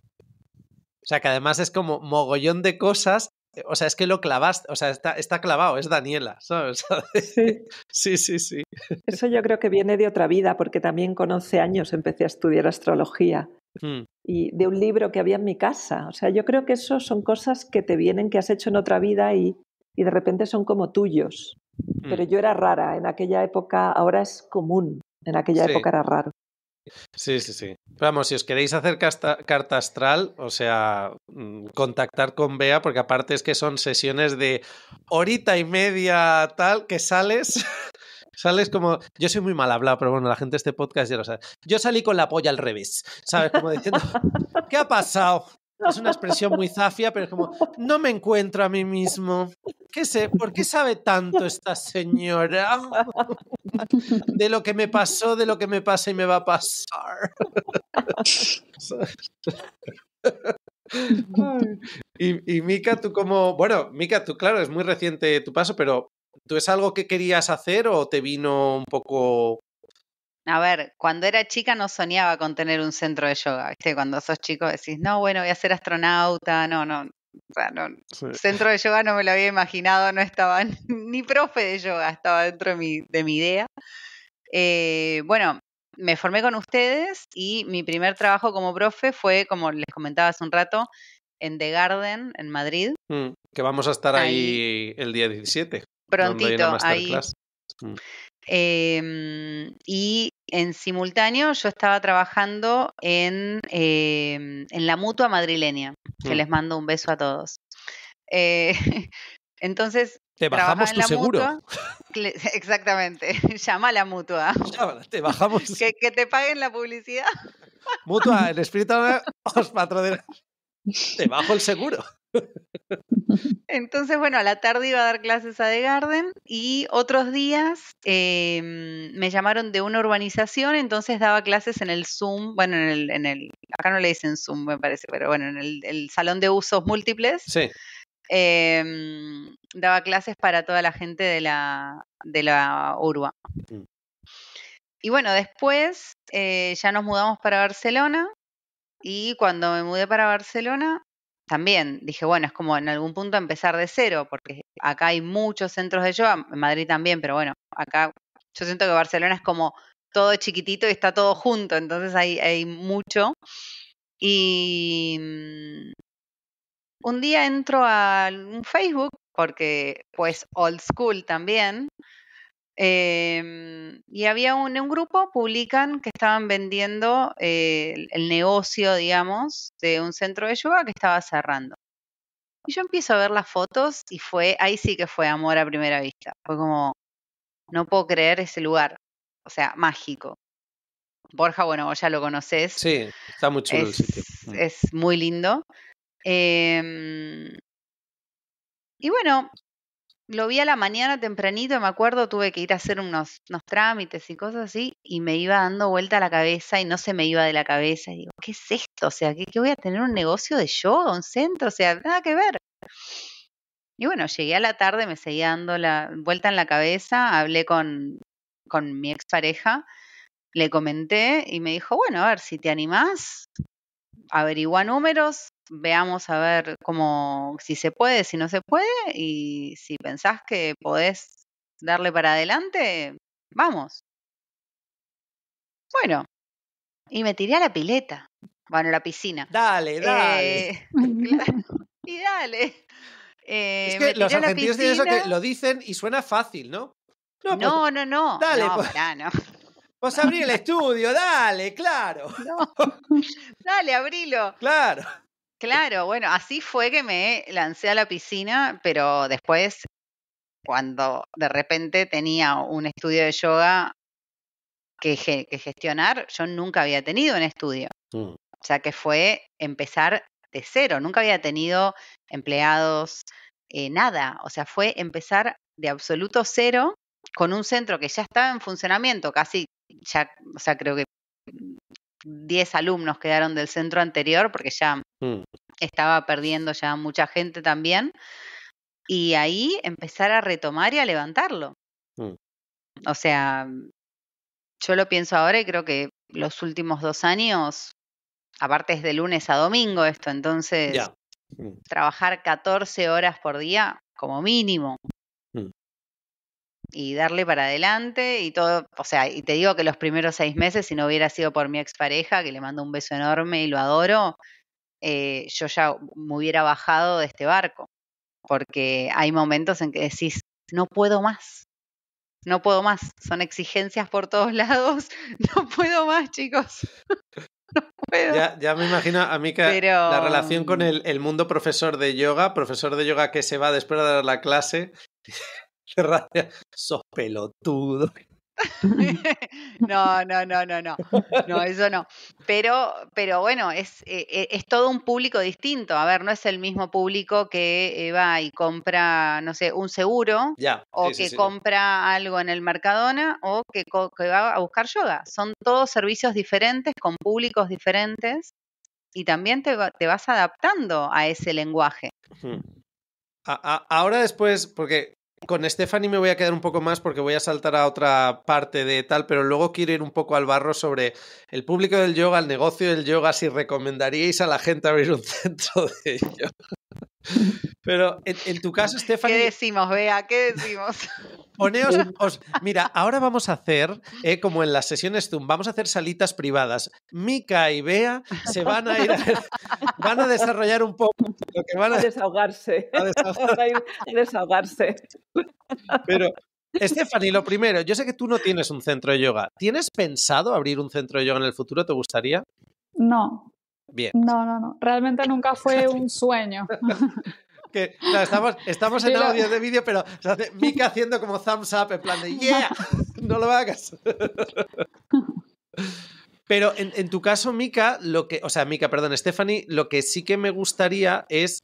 O sea, que además es como mogollón de cosas. Eh, o sea, es que lo clavaste, o sea, está, está clavado, es Daniela, ¿sabes? Sí. *laughs* sí, sí, sí. Eso yo creo que viene de otra vida, porque también con 11 años empecé a estudiar astrología. Hmm. y de un libro que había en mi casa. O sea, yo creo que eso son cosas que te vienen, que has hecho en otra vida y, de repente son como tuyos. Pero hmm. yo era rara en aquella época, ahora es común, en aquella época era raro. Sí, sí, sí. Vamos, si os queréis hacer carta astral, o sea, mm, contactar con Bea, porque aparte es que son sesiones de horita y media tal que sales Sales como. Yo soy muy mal hablado, pero bueno, la gente de este podcast ya lo sabe. Yo salí con la polla al revés, ¿sabes? Como diciendo, *laughs* ¿qué ha pasado? Es una expresión muy zafia, pero es como, no me encuentro a mí mismo. ¿Qué sé? ¿Por qué sabe tanto esta señora? *laughs* De lo que me pasó, de lo que me pasa y me va a pasar. *laughs* Y, y, Mika, tú como, bueno, Mika, tú claro, es muy reciente tu paso, pero ¿Tú es algo que querías hacer o te vino un poco a ver, cuando era chica no soñaba con tener un centro de yoga, ¿viste? Cuando sos chico decís, no, bueno, voy a ser astronauta, no, no. O no Centro de yoga no me lo había imaginado, no estaba *laughs* ni profe de yoga, estaba dentro de mi, de mi idea. Eh, bueno, me formé con ustedes y mi primer trabajo como profe fue, como les comentaba hace un rato, en The Garden, en Madrid. Mm, que vamos a estar ahí, ahí el día 17 prontito ahí. Mm. Em, y en simultáneo yo estaba trabajando en, em, la mutua madrileña, que mm. les mando un beso a todos. Eh, *laughs* entonces... Te la seguro. Mutua, *laughs* exactamente. *laughs* Llama a la mutua. te bajamos. que, te paguen la publicidad. Mutua, el Espíritu os patrocina te bajo el seguro. *laughs* Entonces, bueno, a la tarde iba a dar clases a The Garden y otros días eh, me llamaron de una urbanización, entonces daba clases en el Zoom, bueno, en el, acá no le dicen Zoom, me parece, pero bueno, en el, salón de usos múltiples. Sí. Em, daba clases para toda la gente de la, de la urba. Mm. Y bueno, después eh, ya nos mudamos para Barcelona y cuando me mudé para Barcelona, también dije, bueno, es como en algún punto empezar de cero, porque acá hay muchos centros de yoga, en Madrid también, pero bueno, acá yo siento que Barcelona es como todo chiquitito y está todo junto, entonces hay, hay mucho. Y mm, un día entro a un Facebook, porque pues old school también, Em, y había un, grupo, publican que estaban vendiendo eh, el, negocio, digamos, de un centro de yoga que estaba cerrando. Y yo empiezo a ver las fotos y fue, ahí sí que fue amor a primera vista. Fue como, no puedo creer ese lugar. O sea, mágico. Borja, bueno, vos ya lo conoces. Sí, está muy chulo es, el sitio. Es mm. muy lindo. Em, y bueno, lo vi a la mañana tempranito, me acuerdo, tuve que ir a hacer unos, unos trámites y cosas así, y me iba dando vuelta a la cabeza y no se me iba de la cabeza. Y digo, ¿qué es esto? O sea, ¿qué, voy a tener un negocio de yo, un centro? O sea, nada que ver. Y bueno, llegué a la tarde, me seguía dando la vuelta en la cabeza, hablé con, con mi expareja, le comenté y me dijo, bueno, a ver, si te animás, averigua números, veamos a ver cómo, si se puede, si no se puede, y si pensás que podés darle para adelante, vamos. Bueno, y me tiré a la pileta, bueno, a la piscina. Dale, dale. Eh, *laughs* y dale. Eh, es que los argentinos tienen eso que lo dicen y suena fácil, ¿no? No, pues no, no, Dale, pues. no. ¿Vos a abrir el estudio, dale, claro. *laughs* *laughs* Dale, abrilo. Claro. Claro, bueno, así fue que me lancé a la piscina, pero después, cuando de repente tenía un estudio de yoga que, gestionar, yo nunca había tenido un estudio. Mm. O sea que fue empezar de cero, nunca había tenido empleados, eh, nada. O sea, fue empezar de absoluto cero con un centro que ya estaba en funcionamiento, casi, ya, o sea, creo que 10 alumnos quedaron del centro anterior porque ya mm. estaba perdiendo ya mucha gente también. Y ahí empezar a retomar y a levantarlo. Mm. O sea, yo lo pienso ahora y creo que los últimos dos años, aparte es de lunes a domingo esto, entonces mm. trabajar 14 horas por día como mínimo y darle para adelante y todo, o sea, y te digo que los primeros seis meses, si no hubiera sido por mi expareja, que le mando un beso enorme y lo adoro, eh, yo ya me hubiera bajado de este barco, porque hay momentos en que decís, no puedo más, no puedo más, son exigencias por todos *laughs* lados, no puedo más, chicos. *laughs* Ya, me imagino a mí que la relación con mm. el, el mundo profesor de yoga, profesor de yoga que se va después de dar la clase, Sos pelotudo. *laughs* no, no, no, no, no, no, eso no. Pero, pero bueno, es, eh, eh, es todo un público distinto. A ver, no es el mismo público que eh, va y compra, no sé, un seguro, o que compra algo en el Mercadona, o que, va a buscar yoga. Son todos servicios diferentes, con públicos diferentes, y también te, vas adaptando a ese lenguaje. ahora después, porque con Stephanie me voy a quedar un poco más porque voy a saltar a otra parte de tal, pero luego quiero ir un poco al barro sobre el público del yoga, el negocio del yoga, si recomendaríais a la gente abrir un *laughs* centro de yoga. Pero en, tu caso, Stephanie. ¿Qué decimos, Bea? ¿Qué decimos? *laughs* Poneos, os, mira, ahora vamos a hacer, eh, como en las sesiones Zoom, vamos a hacer salitas privadas. Mica y Bea se van a ir, van a desarrollar un poco van a, a desahogarse. A desahogarse. desahogarse. Pero, Stephanie, lo primero, yo sé que tú no tienes un centro de yoga. ¿Tienes pensado abrir un centro de yoga en el futuro? ¿Te gustaría? No. Bien. No, no, no. Realmente nunca fue un sueño. *laughs* estamos, en pero... audio de vídeo, pero Mika haciendo como thumbs up en plan de ¡Yeah! *laughs* ¡No lo hagas! Pero en, en, tu caso, Mika, lo que. O sea, Mika, perdón, Stephanie, lo que sí que me gustaría es.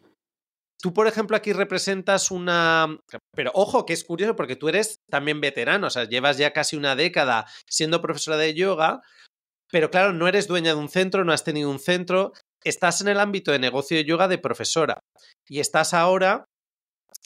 Tú, por ejemplo, aquí representas una. Pero ojo, que es curioso porque tú eres también veterano, o sea, llevas ya casi una década siendo profesora de yoga, pero claro, no eres dueña de un centro, no has tenido un centro estás en el ámbito de negocio de yoga de profesora y estás ahora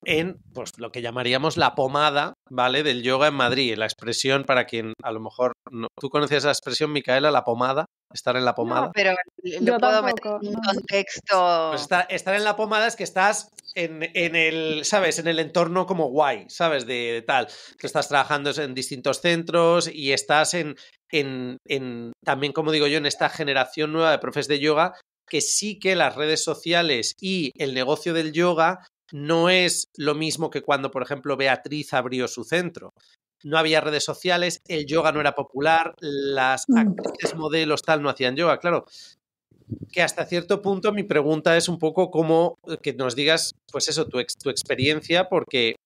en pues, lo que llamaríamos la pomada, ¿vale? Del yoga en Madrid. La expresión, para quien a lo mejor no... ¿Tú conoces la expresión, Micaela, la pomada? Estar en la pomada. No, pero lo puedo meter en contexto. Pues estar, en la pomada es que estás en, el, ¿sabes? En el entorno como guay, ¿sabes? De, tal. Que estás trabajando en distintos centros y estás en, en, en, también como digo yo, en esta generación nueva de profes de yoga que sí que las redes sociales y el negocio del yoga no es lo mismo que cuando, por ejemplo, Beatriz abrió su centro. No había redes sociales, el yoga no era popular, las actrices, modelos, tal, no hacían yoga, claro. Que hasta cierto punto mi pregunta es un poco como eh, que nos digas, pues eso, tu, tu experiencia, porque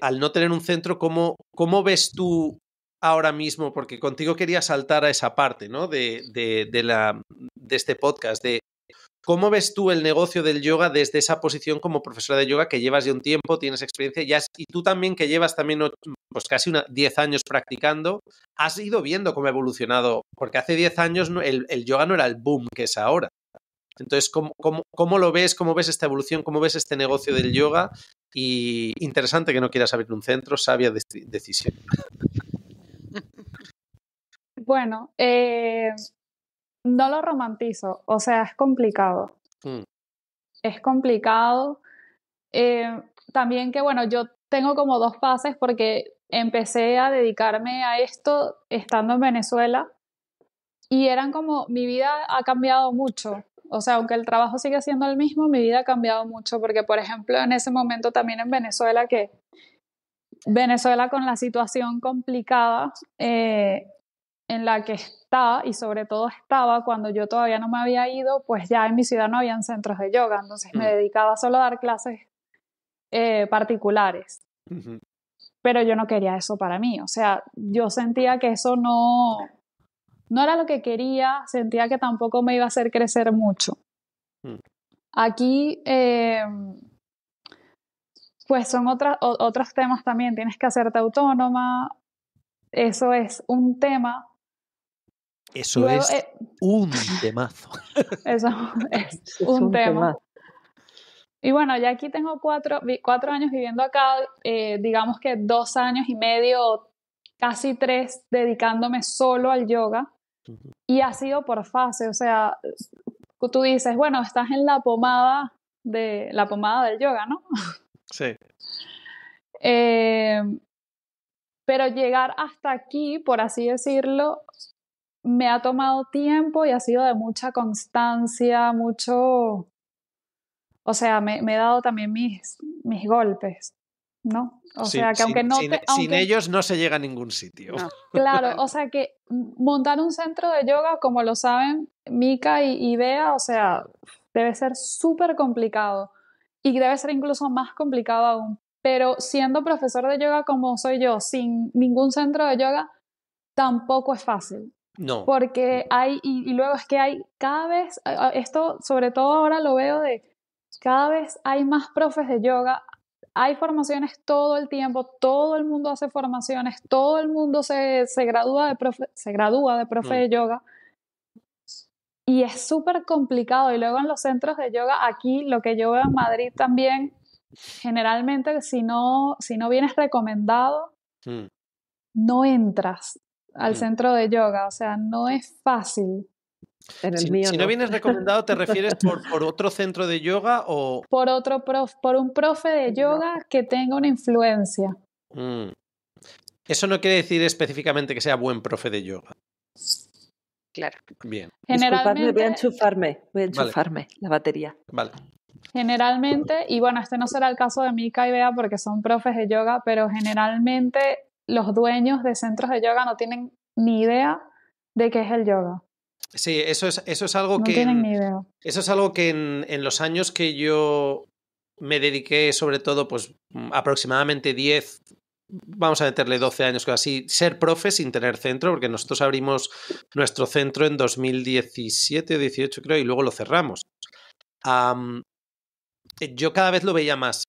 al no tener un centro, ¿cómo, cómo ves tú ahora mismo? Porque contigo quería saltar a esa parte, ¿no? De, de, la, de este podcast, de ¿Cómo ves tú el negocio del yoga desde esa posición como profesora de yoga que llevas ya un tiempo, tienes experiencia y tú también que llevas también pues casi 10 años practicando, has ido viendo cómo ha evolucionado? Porque hace 10 años el, yoga no era el boom que es ahora. Entonces, ¿cómo, lo ves? ¿Cómo ves esta evolución? ¿Cómo ves este negocio del yoga? Y interesante que no quieras abrir un centro, sabia decisión. *laughs* Bueno, eh, no lo romantizo, o sea, es complicado. Mm. Es complicado. Eh, también que, bueno, yo tengo como dos fases porque empecé a dedicarme a esto estando en Venezuela y eran como, mi vida ha cambiado mucho. O sea, aunque el trabajo sigue siendo el mismo, mi vida ha cambiado mucho porque, por ejemplo, en ese momento también en Venezuela que... Venezuela con la situación complicada, eh, en la que está y sobre todo estaba cuando yo todavía no me había ido, pues ya en mi ciudad no habían centros de yoga, entonces me mm. dedicaba solo a dar clases eh, particulares. Pero yo no quería eso para mí, o sea, yo sentía que eso no, no era lo que quería, sentía que tampoco me iba a hacer crecer mucho. Mm. Aquí... Em, pues son otras, otros temas también. Tienes que hacerte autónoma. Eso es un tema eh, *laughs* *laughs* eso es un temazo. Eso es, un, tema. Y bueno, ya aquí tengo cuatro, años viviendo acá, eh, digamos que dos años y medio, casi tres, dedicándome solo al yoga. Y ha sido por fase, o sea, tú dices, bueno, estás en la pomada de la pomada del yoga, ¿no? Sí. *laughs* Eh, pero llegar hasta aquí, por así decirlo, me ha tomado tiempo y ha sido de mucha constancia, mucho... O sea, me, he dado también mis, mis golpes, ¿no? O sea, que aunque sin, no... sin, ellos no se llega a ningún sitio. Claro, o sea que montar un centro de yoga, como lo saben Mika y, y Bea, o sea, debe ser súper complicado y debe ser incluso más complicado aún. Pero siendo profesor de yoga como soy yo, sin ningún centro de yoga, tampoco es fácil. No. Porque mm. hay, y, luego es que hay cada vez, esto sobre todo ahora lo veo de, cada vez hay más profes de yoga, hay formaciones todo el tiempo, todo el mundo hace formaciones, todo el mundo se, gradúa de profe, se gradúa de profe mm. de yoga. Y es súper complicado. Y luego en los centros de yoga, aquí lo que yo veo en Madrid también, generalmente si no, si no vienes recomendado, mm. no entras al mm. centro de yoga, o sea, no es fácil. si, no. vienes recomendado, ¿te refieres por, otro centro de yoga o...? Por otro prof, por un profe de yoga que tenga una influencia. Mm. Eso no quiere decir específicamente que sea buen profe de yoga. Claro. Bien. Generalmente... voy a enchufarme, voy a enchufarme la batería. Vale. Generalmente, y bueno, este no será el caso de Mika y Bea porque son profes de yoga, pero generalmente los dueños de centros de yoga no tienen ni idea de qué es el yoga. Sí, eso es, eso es algo no que. Tienen en, ni idea. Eso es algo que en, los años que yo me dediqué, sobre todo, pues mm, aproximadamente 10, vamos a meterle 12 años, que así, ser profe sin tener centro, porque nosotros abrimos nuestro centro en 2017 o 18, creo, y luego lo cerramos. yo cada vez lo veía más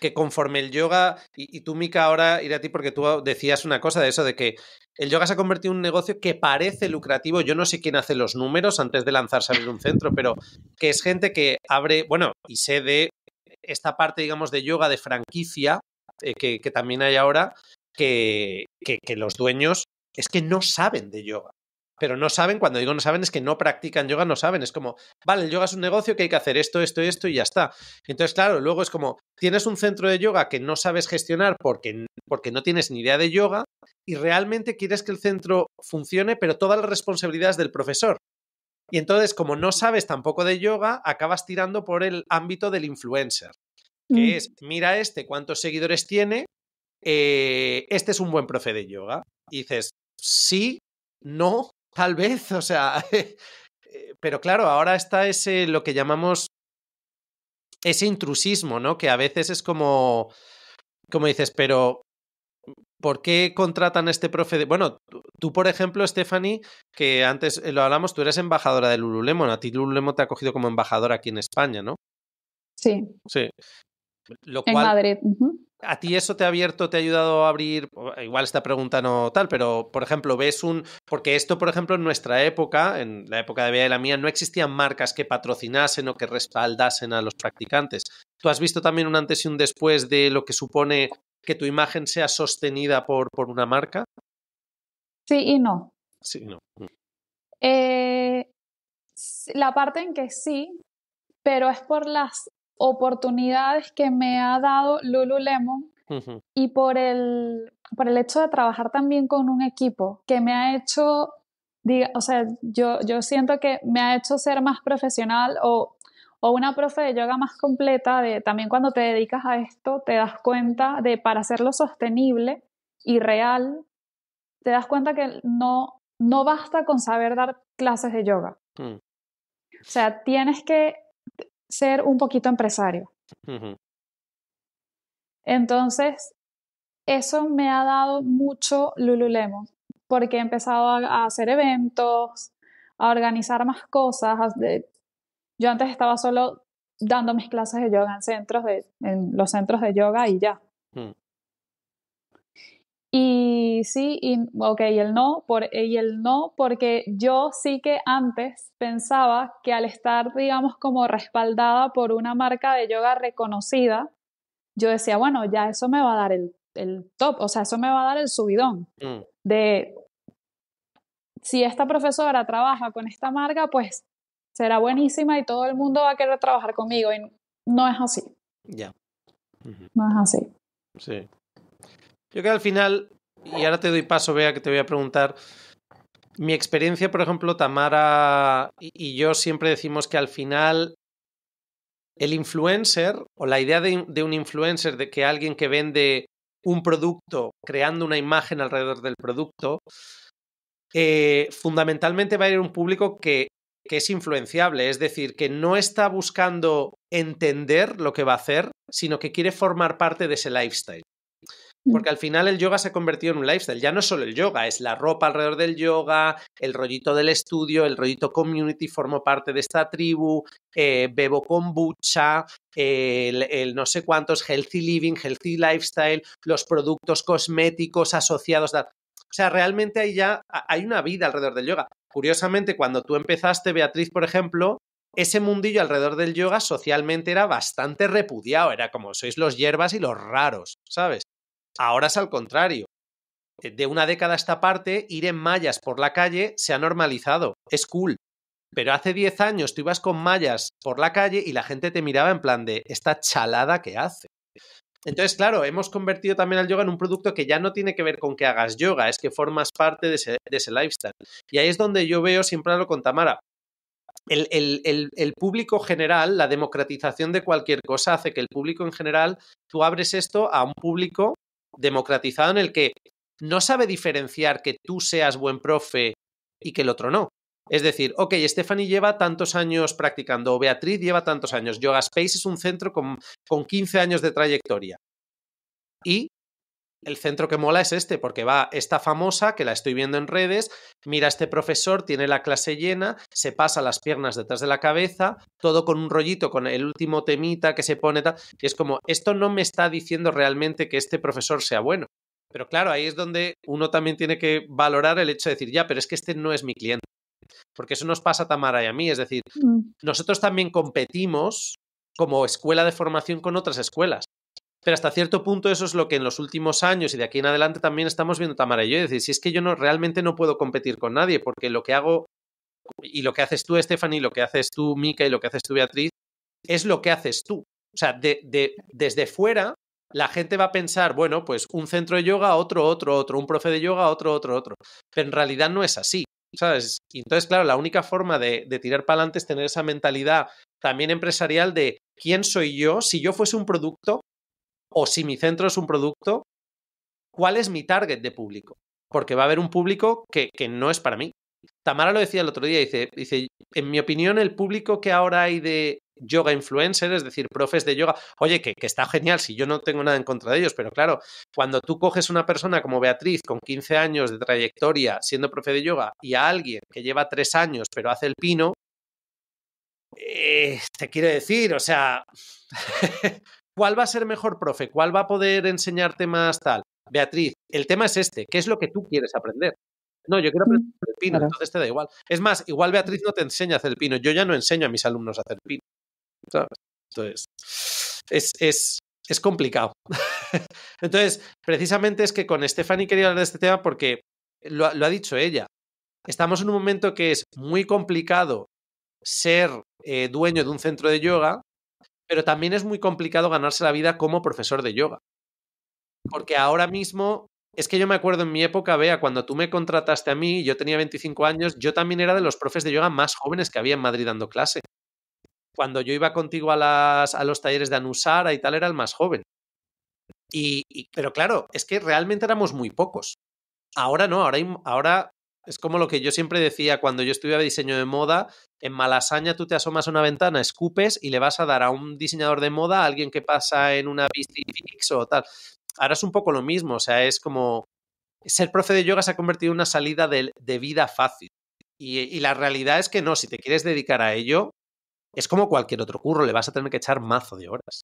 que conforme el yoga, y, tú Mika ahora iré a ti porque tú decías una cosa de eso, de que el yoga se ha convertido en un negocio que parece lucrativo, yo no sé quién hace los números antes de lanzarse a abrir un centro, pero que es gente que abre, bueno, y sé de esta parte, digamos, de yoga de franquicia, eh, que, también hay ahora, que los dueños es que no saben de yoga pero no saben, cuando digo no saben es que no practican yoga, no saben, es como, vale, el yoga es un negocio que hay que hacer esto, esto, y esto y ya está. Entonces, claro, luego es como, tienes un centro de yoga que no sabes gestionar porque, porque no tienes ni idea de yoga y realmente quieres que el centro funcione, pero todas las responsabilidades del profesor. Y entonces, como no sabes tampoco de yoga, acabas tirando por el ámbito del influencer, que mm. es, mira este, cuántos seguidores tiene, eh, este es un buen profe de yoga. Y dices, sí, no, Tal vez, o sea, *laughs* eh, pero claro, ahora está ese lo que llamamos ese intrusismo, ¿no? Que a veces es como, como dices, pero ¿por qué contratan a este profe? De... Bueno, tú, por ejemplo, Stephanie, que antes eh, lo hablamos, tú eres embajadora de Lululemon, a ti Lululemon te ha cogido como embajadora aquí en España, ¿no? Sí. Sí. Lo en Madrid. ¿A ti eso te ha abierto, te ha ayudado a abrir? Eh, igual esta pregunta no tal, pero por ejemplo, ves un. Porque esto, por ejemplo, en nuestra época, en la época de Vía de la mía, no existían marcas que patrocinasen o que respaldasen a los practicantes. ¿Tú has visto también un antes y un después de lo que supone que tu imagen sea sostenida por, por una marca? Sí y no. Sí y no. Mm. Eh, la parte en que sí, pero es por las oportunidades que me ha dado Lululemon Lemon y por el, por el hecho de trabajar también con un equipo que me ha hecho, diga, o sea, yo, yo siento que me ha hecho ser más profesional o, o una profe de yoga más completa, de también cuando te dedicas a esto, te das cuenta de para hacerlo sostenible y real, te das cuenta que no, no basta con saber dar clases de yoga. Mm. O sea, tienes que ser un poquito empresario. Entonces, eso me ha dado mucho Lululemon, porque he empezado a, hacer eventos, a organizar más cosas. yo antes estaba solo dando mis clases de yoga en centros de, los centros de yoga y ya. Mm. Y sí, y, ok, y el no, por, el no, porque yo sí que antes pensaba que al estar, digamos, como respaldada por una marca de yoga reconocida, yo decía, bueno, ya eso me va a dar el, top, o sea, eso me va a dar el subidón mm. de si esta profesora trabaja con esta marca, pues será buenísima y todo el mundo va a querer trabajar conmigo. Y no es así. Ya. No es así. Sí. Yo que al final, y ahora te doy paso, vea que te voy a preguntar. Mi experiencia, por ejemplo, Tamara y yo siempre decimos que al final el influencer o la idea de, un influencer, de que alguien que vende un producto creando una imagen alrededor del producto, eh, fundamentalmente va a ir a un público que es influenciable, es decir, que no está buscando entender lo que va a hacer, sino que quiere formar parte de ese lifestyle. Mm. Porque al final el yoga se convirtió en un lifestyle. Ya no solo el yoga, es la ropa alrededor del yoga, el rollito del estudio, el rollito community, formo parte de esta tribu, eh, bebo kombucha, el, no sé cuántos, healthy living, healthy lifestyle, los productos cosméticos asociados. O sea, realmente hay ya hay una vida alrededor del yoga. Curiosamente, cuando tú empezaste, Beatriz, por ejemplo, ese mundillo alrededor del yoga socialmente era bastante repudiado, era como sois los hierbas y los raros, ¿sabes? Ahora es al contrario. Eh, de una década a esta parte, ir en mallas por la calle se ha normalizado. Es cool. Pero hace 10 años tú ibas con mallas por la calle y la gente te miraba en plan de esta chalada que hace. Entonces, claro, hemos convertido también al yoga en un producto que ya no tiene que ver con que hagas yoga, es que formas parte de ese, lifestyle. Y ahí es donde yo veo, siempre lo con Tamara, el, público general, la democratización de cualquier cosa hace que el público en general, tú abres esto a un público democratizado en el que no sabe diferenciar que tú seas buen profe y que el otro no. Es decir, ok, Stephanie lleva tantos años practicando, Beatriz lleva tantos años, Yoga Space es un centro con, con 15 años de trayectoria. Y el centro que mola es este, porque va esta famosa, que la estoy viendo en redes, mira este profesor, tiene la clase llena, se pasa las piernas detrás de la cabeza, todo con un rollito, con el último temita que se pone, tal, y es como, esto no me está diciendo realmente que este profesor sea bueno. Pero claro, ahí es donde uno también tiene que valorar el hecho de decir, ya, pero es que este no es mi cliente. Porque eso nos pasa a Tamara y a mí, es decir, mm. nosotros también competimos como escuela de formación con otras escuelas. Pero hasta cierto punto eso es lo que en los últimos años y de aquí en adelante también estamos viendo Tamara y yo. Es decir, si es que yo no, realmente no puedo competir con nadie porque lo que hago y lo que haces tú, Stephanie, lo que haces tú, Mica, y lo que haces tú, Beatriz, es lo que haces tú. O sea, de, de, desde fuera la gente va a pensar, bueno, pues un centro de yoga, otro, otro, otro, un profe de yoga, otro, otro, otro. Pero en realidad no es así, ¿sabes? entonces, claro, la única forma de, de tirar para adelante es tener esa mentalidad también empresarial de quién soy yo. Si yo fuese un producto, o si mi centro es un producto, cuál es mi target de público. Porque va a haber un público que, no es para mí. Tamara lo decía el otro día, dice, dice, en mi opinión, el público que ahora hay de yoga influencer, es decir, profes de yoga, oye, que, está genial, si yo no tengo nada en contra de ellos, pero claro, cuando tú coges una persona como Beatriz con 15 años de trayectoria siendo profe de yoga y a alguien que lleva 3 años pero hace el pino, eh, te quiere decir, o sea, *laughs* ¿Cuál va a ser mejor profe? ¿Cuál va a poder enseñarte más tal? Beatriz, el tema es este, ¿qué es lo que tú quieres aprender? No, yo quiero aprender mm, el pino, entonces te da igual. Es más, igual Beatriz no te enseña a hacer el pino, yo ya no enseño a mis alumnos a hacer pino. Entonces, es, es, complicado. *laughs* entonces, precisamente es que con Stephanie quería hablar de este tema porque lo, ha dicho ella. Estamos en un momento que es muy complicado ser eh, dueño de un centro de yoga pero también es muy complicado ganarse la vida como profesor de yoga. Porque ahora mismo, es que yo me acuerdo en mi época, vea cuando tú me contrataste a mí, yo tenía 25 años, yo también era de los profes de yoga más jóvenes que había en Madrid dando clase. Cuando yo iba contigo a, a los talleres de Anusara y tal, era el más joven. Y, pero claro, es que realmente éramos muy pocos. Ahora no, ahora, ahora es como lo que yo siempre decía cuando yo estudiaba diseño de moda, en Malasaña tú te asomas a una ventana, escupes y le vas a dar a un diseñador de moda, a alguien que pasa en una Fix o tal. Ahora es un poco lo mismo, o sea, es como ser profe de yoga se ha convertido en una salida de, vida fácil. Y, la realidad es que no, si te quieres dedicar a ello, es como cualquier otro curro, le vas a tener que echar mazo de horas.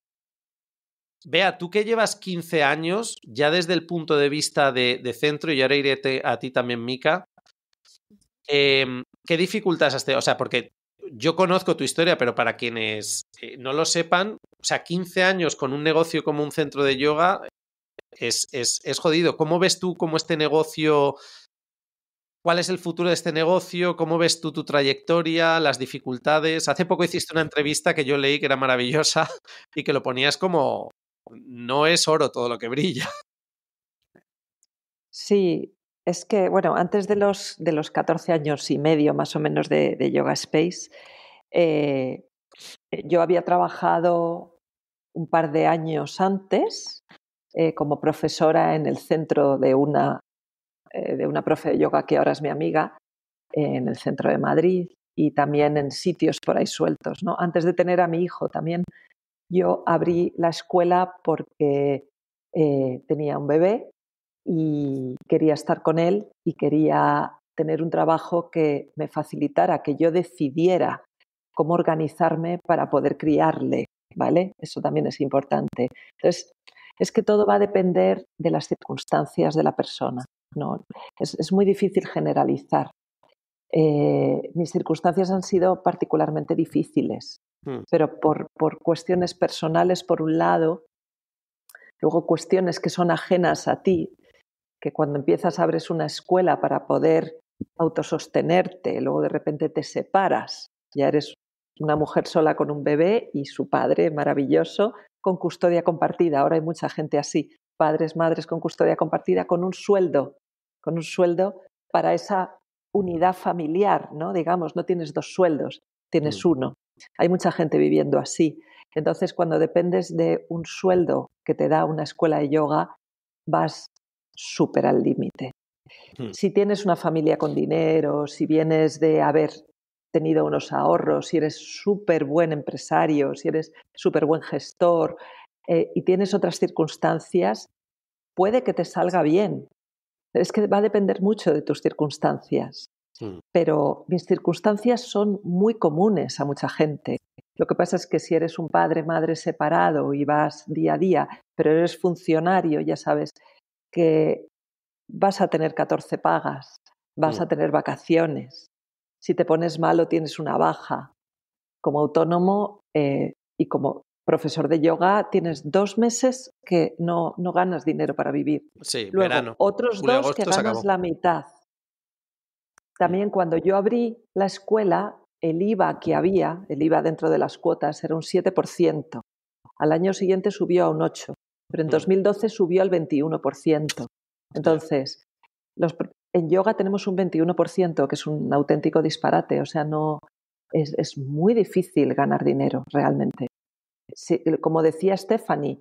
Vea, tú que llevas 15 años, ya desde el punto de vista de, centro, y ahora iré a ti también, Mica, Em, ¿Qué dificultades has tenido? O sea, porque yo conozco tu historia, pero para quienes eh, no lo sepan, o sea, 15 años con un negocio como un centro de yoga es, es, es jodido. ¿Cómo ves tú cómo este negocio... ¿Cuál es el futuro de este negocio? ¿Cómo ves tú tu trayectoria, las dificultades? Hace poco hiciste una entrevista que yo leí que era maravillosa *laughs* y que lo ponías como no es oro todo lo que brilla. Sí, es que, bueno, antes de los, de los 14 años y medio más o menos de, Yoga Space, eh, yo había trabajado un par de años antes eh, como profesora en el centro de una, eh, de una profe de yoga que ahora es mi amiga, en el centro de Madrid y también en sitios por ahí sueltos. ¿no? Antes de tener a mi hijo también, yo abrí la escuela porque tenía un bebé y quería estar con él y quería tener un trabajo que me facilitara, que yo decidiera cómo organizarme para poder criarle, ¿vale? Eso también es importante. Entonces, es que todo va a depender de las circunstancias de la persona, ¿no? Es, muy difícil generalizar. Eh, mis circunstancias han sido particularmente difíciles, hmm. pero por, por cuestiones personales, por un lado, luego cuestiones que son ajenas a ti, que cuando empiezas abres una escuela para poder autosostenerte, luego de repente te separas, ya eres una mujer sola con un bebé y su padre maravilloso con custodia compartida. Ahora hay mucha gente así, padres, madres con custodia compartida, con un sueldo, con un sueldo para esa unidad familiar, ¿no? Digamos, no tienes dos sueldos, tienes mm. uno. Hay mucha gente viviendo así. Entonces, cuando dependes de un sueldo que te da una escuela de yoga, vas súper al límite. Hmm. Si tienes una familia con dinero, si vienes de haber tenido unos ahorros, si eres súper buen empresario, si eres súper buen gestor eh, y tienes otras circunstancias, puede que te salga bien. Es que va a depender mucho de tus circunstancias. Hmm. Pero mis circunstancias son muy comunes a mucha gente. Lo que pasa es que si eres un padre, madre separado y vas día a día, pero eres funcionario, ya sabes que vas a tener 14 pagas, vas a mm. tener vacaciones, si te pones malo tienes una baja. Como autónomo eh, y como profesor de yoga tienes dos meses que no, ganas dinero para vivir. Sí, verano. Otros dos que ganas la mitad. Mm. También cuando yo abrí la escuela, el IVA que había, el IVA dentro de las cuotas, era un 7%. Al año siguiente subió a un 8% pero en 2012 mm. subió al 21%. Entonces, en yoga tenemos un 21%, que es un auténtico disparate, o sea, no es, muy difícil ganar dinero realmente. Eh, como decía Stephanie,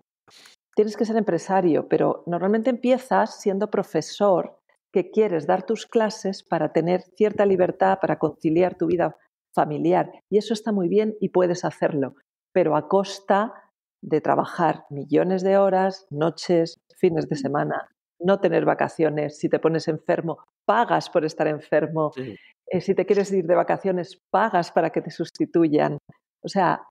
tienes que ser empresario, pero normalmente empiezas siendo profesor que quieres dar tus clases para tener cierta libertad, para conciliar tu vida familiar. Y eso está muy bien y puedes hacerlo, pero a costa de trabajar millones de horas, noches, fines de semana, no tener vacaciones, si te pones enfermo, pagas por estar enfermo, eh, si te quieres ir de vacaciones, pagas para que te sustituyan. O sea,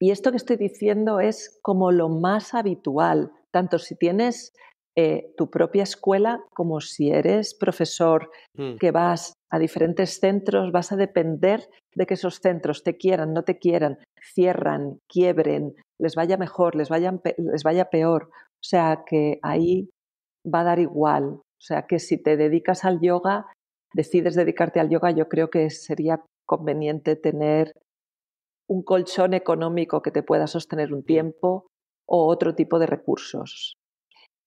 y esto que estoy diciendo es como lo más habitual, tanto si tienes eh, tu propia escuela como si eres profesor, mm. que vas a diferentes centros, vas a depender de que esos centros te quieran, no te quieran, cierran, quiebren, les vaya mejor, les, les vaya peor. O sea que ahí va a dar igual. O sea que si te dedicas al yoga, decides dedicarte al yoga, yo creo que sería conveniente tener un colchón económico que te pueda sostener un tiempo o otro tipo de recursos.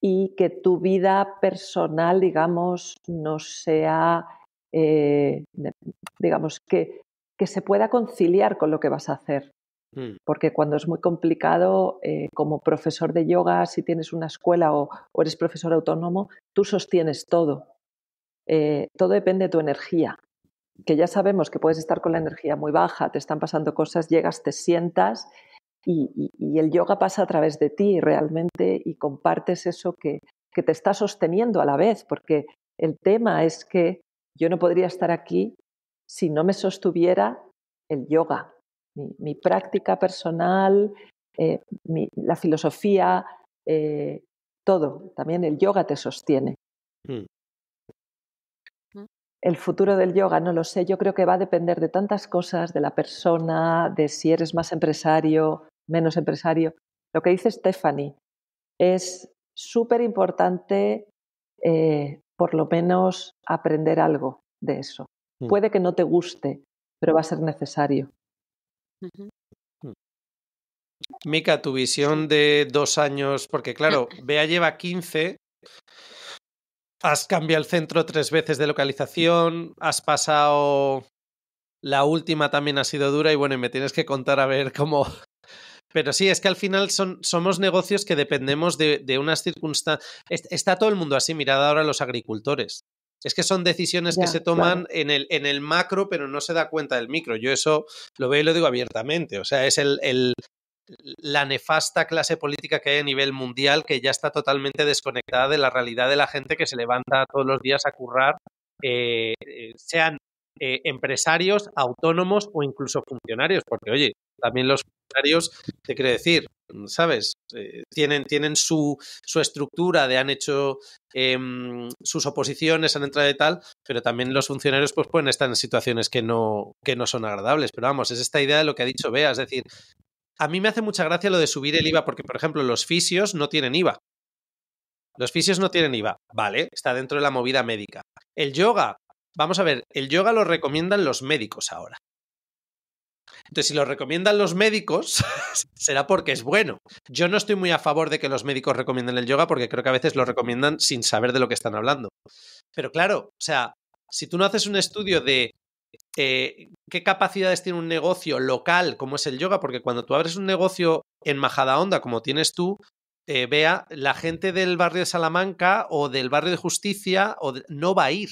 Y que tu vida personal, digamos, no sea, eh, digamos, que, que se pueda conciliar con lo que vas a hacer. Mm. Porque cuando es muy complicado, eh, como profesor de yoga, si tienes una escuela o, eres profesor autónomo, tú sostienes todo. Eh, todo depende de tu energía. Que ya sabemos que puedes estar con la energía muy baja, te están pasando cosas, llegas, te sientas y, el yoga pasa a través de ti realmente y compartes eso que te está sosteniendo a la vez. Porque el tema es que yo no podría estar aquí si no me sostuviera el yoga mi, práctica personal, eh, la filosofía, eh, todo. También el yoga te sostiene. Hmm. Mm. El futuro del yoga, no lo sé. Yo creo que va a depender de tantas cosas, de la persona, de si eres más empresario, menos empresario. Lo que dice Stephanie es súper importante, eh, por lo menos, aprender algo de eso. Hmm. Puede que no te guste, pero va a ser necesario. Mm. Mica, tu visión de dos años, porque claro, *clears throat* Bea lleva 15, has cambiado el centro tres veces de localización, has pasado... La última también ha sido dura y bueno, y me tienes que contar a ver cómo... *laughs* Pero sí, es que al final son, somos negocios que dependemos de, de unas circunstancias... Está todo el mundo así, mirad ahora los agricultores. Es que son decisiones que se toman en, el, en el macro, pero no se da cuenta del micro. Yo eso lo veo y lo digo abiertamente. O sea, es el, la nefasta clase política que hay a nivel mundial, que ya está totalmente desconectada de la realidad de la gente que se levanta todos los días a currar, eh, eh, sean eh, empresarios, autónomos o incluso funcionarios. Porque, oye, también los funcionarios, te quiere decir, ¿sabes? Eh, tienen tienen su, su estructura de han hecho em, sus oposiciones, han entrado y tal, pero también los funcionarios pues pueden estar en situaciones que no, que no son agradables. Pero vamos, es esta idea de lo que ha dicho Bea, es decir, a mí me hace mucha gracia lo de subir el IVA, porque, por ejemplo, los fisios no tienen IVA. Los fisios no tienen IVA, vale, está dentro de la movida médica. El yoga, vamos a ver, el yoga lo recomiendan los médicos ahora. Entonces, si lo recomiendan los médicos, *laughs* será porque es bueno. Yo no estoy muy a favor de que los médicos recomienden el yoga porque creo que a veces lo recomiendan sin saber de lo que están hablando. Pero claro, o sea, si tú no haces un estudio de eh, qué capacidades tiene un negocio local como es el yoga, porque cuando tú abres un negocio en Majada Onda como tienes tú, eh, vea, la gente del barrio de Salamanca o del barrio de Justicia o no va a ir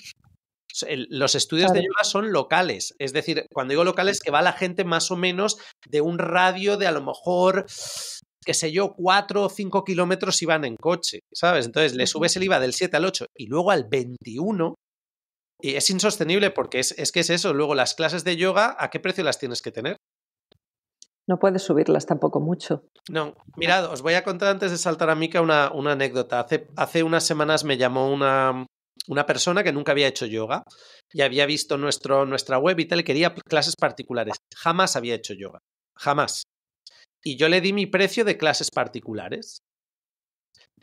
los estudios de yoga son locales, es decir, cuando digo locales, que va la gente más o menos de un radio de a lo mejor qué sé yo, cuatro o cinco kilómetros y van en coche, ¿sabes? Entonces le subes el IVA del 7 al 8 y luego al 21 y es insostenible porque es, que es eso. Luego las clases de yoga, ¿a qué precio las tienes que tener? No puedes subirlas tampoco mucho. No, mirad, os voy a contar antes de saltar a Mica una, una anécdota. Hace, hace unas semanas me llamó una, una persona que nunca había hecho yoga y había visto nuestro, nuestra web y tal, quería clases particulares. Jamás había hecho yoga, jamás. Y yo le di mi precio de clases particulares.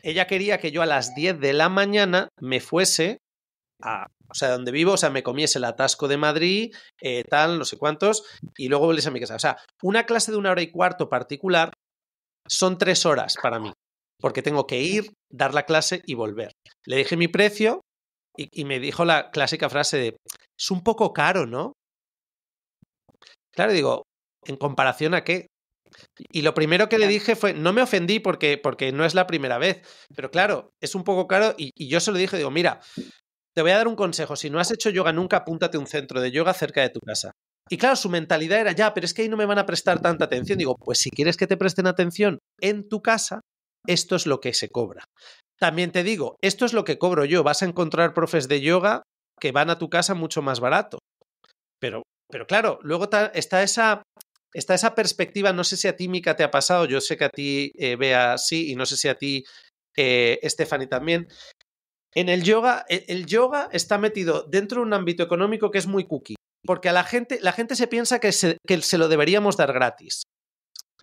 Ella quería que yo a las 10 de la mañana me fuese a, o sea, donde vivo, o sea, me comiese el atasco de Madrid, eh, tal, no sé cuántos, y luego volviese a mi casa. O sea, una clase de una hora y cuarto particular son tres horas para mí, porque tengo que ir, dar la clase y volver. Le dije mi precio, y, me dijo la clásica frase de, es un poco caro, ¿no? Claro, digo, ¿en comparación a qué? Y lo primero que le dije fue, no me ofendí porque, porque no es la primera vez, pero claro, es un poco caro y, y yo se lo dije, digo, mira, te voy a dar un consejo, si no has hecho yoga nunca, apúntate a un centro de yoga cerca de tu casa. Y claro, su mentalidad era, ya, pero es que ahí no me van a prestar tanta atención. Digo, pues si quieres que te presten atención en tu casa, esto es lo que se cobra. También te digo, esto es lo que cobro yo. Vas a encontrar profes de yoga que van a tu casa mucho más barato. Pero, pero claro, luego está esa, está esa perspectiva, no sé si a ti, Mica, te ha pasado, yo sé que a ti, eh, Bea, sí, y no sé si a ti, eh, Stephanie, también. En el yoga, e, el yoga está metido dentro de un ámbito económico que es muy cookie, porque a la gente, la gente se piensa que se, que se lo deberíamos dar gratis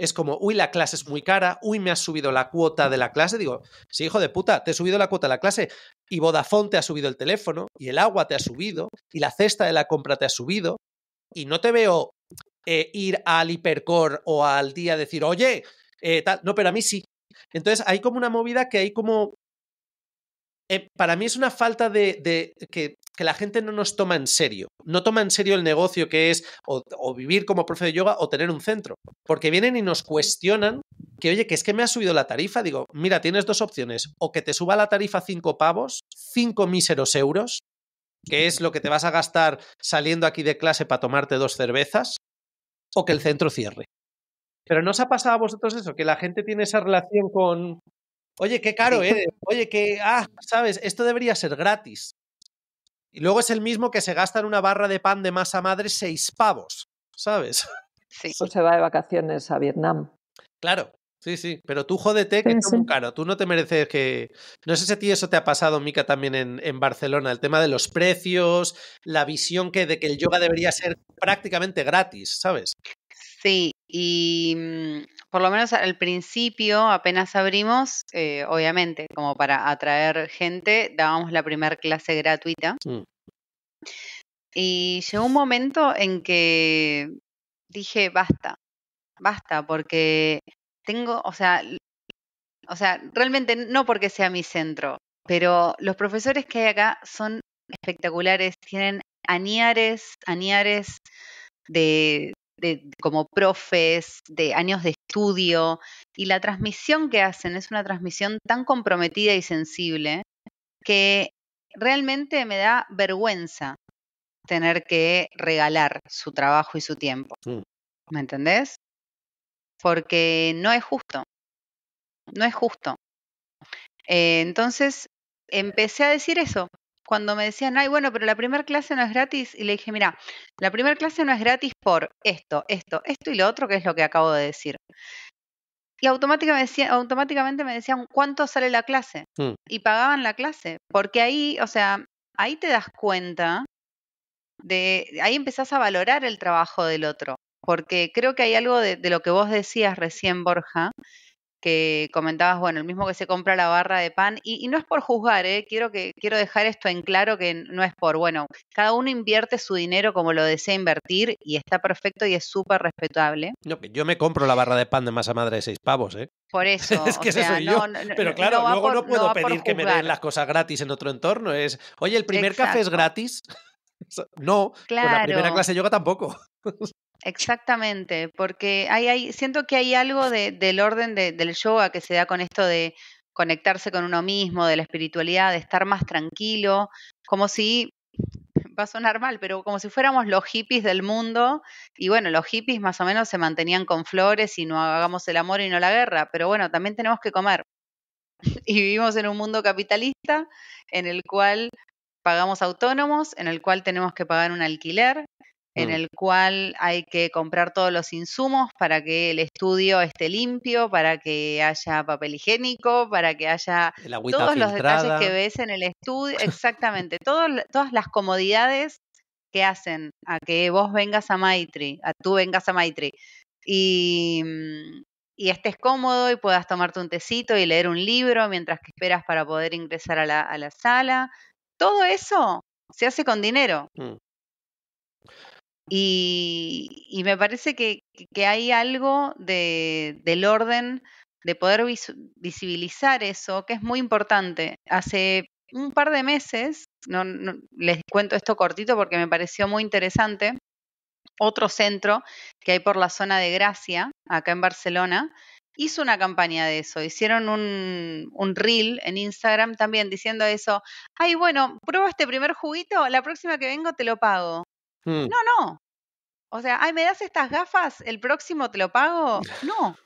es como, uy, la clase es muy cara, uy, me has subido la cuota de la clase. Digo, sí, hijo de puta, te he subido la cuota de la clase y Vodafone te ha subido el teléfono y el agua te ha subido y la cesta de la compra te ha subido y no te veo eh, ir al hipercore o al día decir, oye, eh, tal. No, pero a mí sí. Entonces hay como una movida que hay como... Eh, para mí es una falta de, de que que la gente no nos toma en serio. No toma en serio el negocio que es o, vivir como profe de yoga o tener un centro. Porque vienen y nos cuestionan que, oye, que es que me ha subido la tarifa. Digo, mira, tienes dos opciones. O que te suba la tarifa cinco pavos, cinco míseros euros, que es lo que te vas a gastar saliendo aquí de clase para tomarte dos cervezas, o que el centro cierre. Pero ¿no os ha pasado a vosotros eso? Que la gente tiene esa relación con, oye, qué caro oye, que, ah, sabes, esto debería ser gratis. Y luego es el mismo que se gasta en una barra de pan de masa madre seis pavos, ¿sabes? Sí. Pues se va de vacaciones a Vietnam. Claro, sí, sí. Pero tú jódete que es muy caro. Tú no te mereces que. No sé si a ti eso te ha pasado, Mica, también en, en, Barcelona. El tema de los precios, la visión que de que el yoga debería ser prácticamente gratis, ¿sabes? Sí, y mm, por lo menos al principio, apenas abrimos, eh, obviamente, como para atraer gente, dábamos la primera clase gratuita. Y llegó un momento en que dije, basta, basta, porque tengo, o sea, o sea, realmente no porque sea mi centro, pero los profesores que hay acá son espectaculares, tienen aniares, aniares de como profes, de años de estudio, y la transmisión que hacen es una transmisión tan comprometida y sensible que realmente me da vergüenza tener que regalar su trabajo y su tiempo. Mm. ¿Me entendés? Porque no es justo. No es justo. Eh, entonces, empecé a decir eso, cuando me decían, ay, bueno, pero la primera clase no es gratis, y le dije, mira, la primera clase no es gratis por esto, esto, esto y lo otro, que es lo que acabo de decir. Y automáticamente me, decían, ¿cuánto sale la clase? Mm. Y pagaban la clase, porque ahí, o sea, ahí te das cuenta de, ahí empezás a valorar el trabajo del otro, porque creo que hay algo de, de lo que vos decías recién, Borja, que comentabas, bueno, el mismo que se compra la barra de pan, y, no es por juzgar, ¿eh? quiero, que, quiero dejar esto en claro que no es por, bueno, cada uno invierte su dinero como lo desea invertir y está perfecto y es súper respetable. No, yo me compro la barra de pan de masa madre de seis pavos, ¿eh? Por *laughs* eso. es que soy yo. Pero claro, luego no puedo pedir que me den las cosas gratis en otro entorno. Es, oye, el primer café es gratis. *laughs* No, la primera clase de yoga tampoco. *laughs* Exactamente, porque hay, siento que hay algo del orden del yoga que se da con esto de conectarse con uno mismo, de la espiritualidad, de estar más tranquilo, como si, *laughs* va a sonar mal, pero como si fuéramos los hippies del mundo, y bueno, los hippies más o menos se mantenían con flores y no hagamos el amor y no la guerra, pero bueno, también tenemos que comer. *laughs* Y vivimos en un mundo capitalista en el cual pagamos autónomos, en el cual tenemos que pagar un alquiler, en mm. el cual hay que comprar todos los insumos para que el estudio esté limpio, para que haya papel higiénico, para que haya todos los detalles que ves en el estudio, *laughs* exactamente, todas las comodidades que hacen a que vos vengas a Maitri, a tú vengas a Maitri mm, y, estés cómodo y puedas tomarte un tecito y leer un libro mientras que esperas para poder ingresar a la, sala. Todo eso se hace con dinero. Mm. Y, me parece que, hay algo del orden de poder visibilizar eso, que es muy importante. Hace un par de meses, no, no, les cuento esto cortito porque me pareció muy interesante, otro centro que hay por la zona de Gracia, acá en Barcelona, hizo una campaña de eso, hicieron un, un, reel en Instagram también diciendo eso, ay bueno, prueba este primer juguito, la próxima que vengo te lo pago. Mm. No, no. O sea, ay, ¿me das estas gafas? ¿El próximo te lo pago? *laughs* No.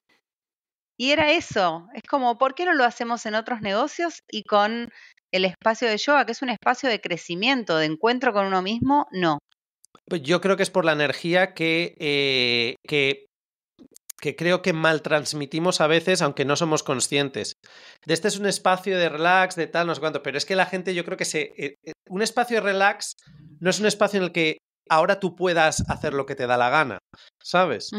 Y era eso. Es como, ¿por qué no lo hacemos en otros negocios y con el espacio de yoga, que es un espacio de crecimiento, de encuentro con uno mismo? No. Pues yo creo que es por la energía que, eh, que creo que mal transmitimos a veces, aunque no somos conscientes. De este es un espacio de relax, de tal, no sé cuánto, pero es que la gente yo creo que se... Eh, eh, un espacio de relax no es un espacio en el que ahora tú puedas hacer lo que te da la gana, ¿sabes?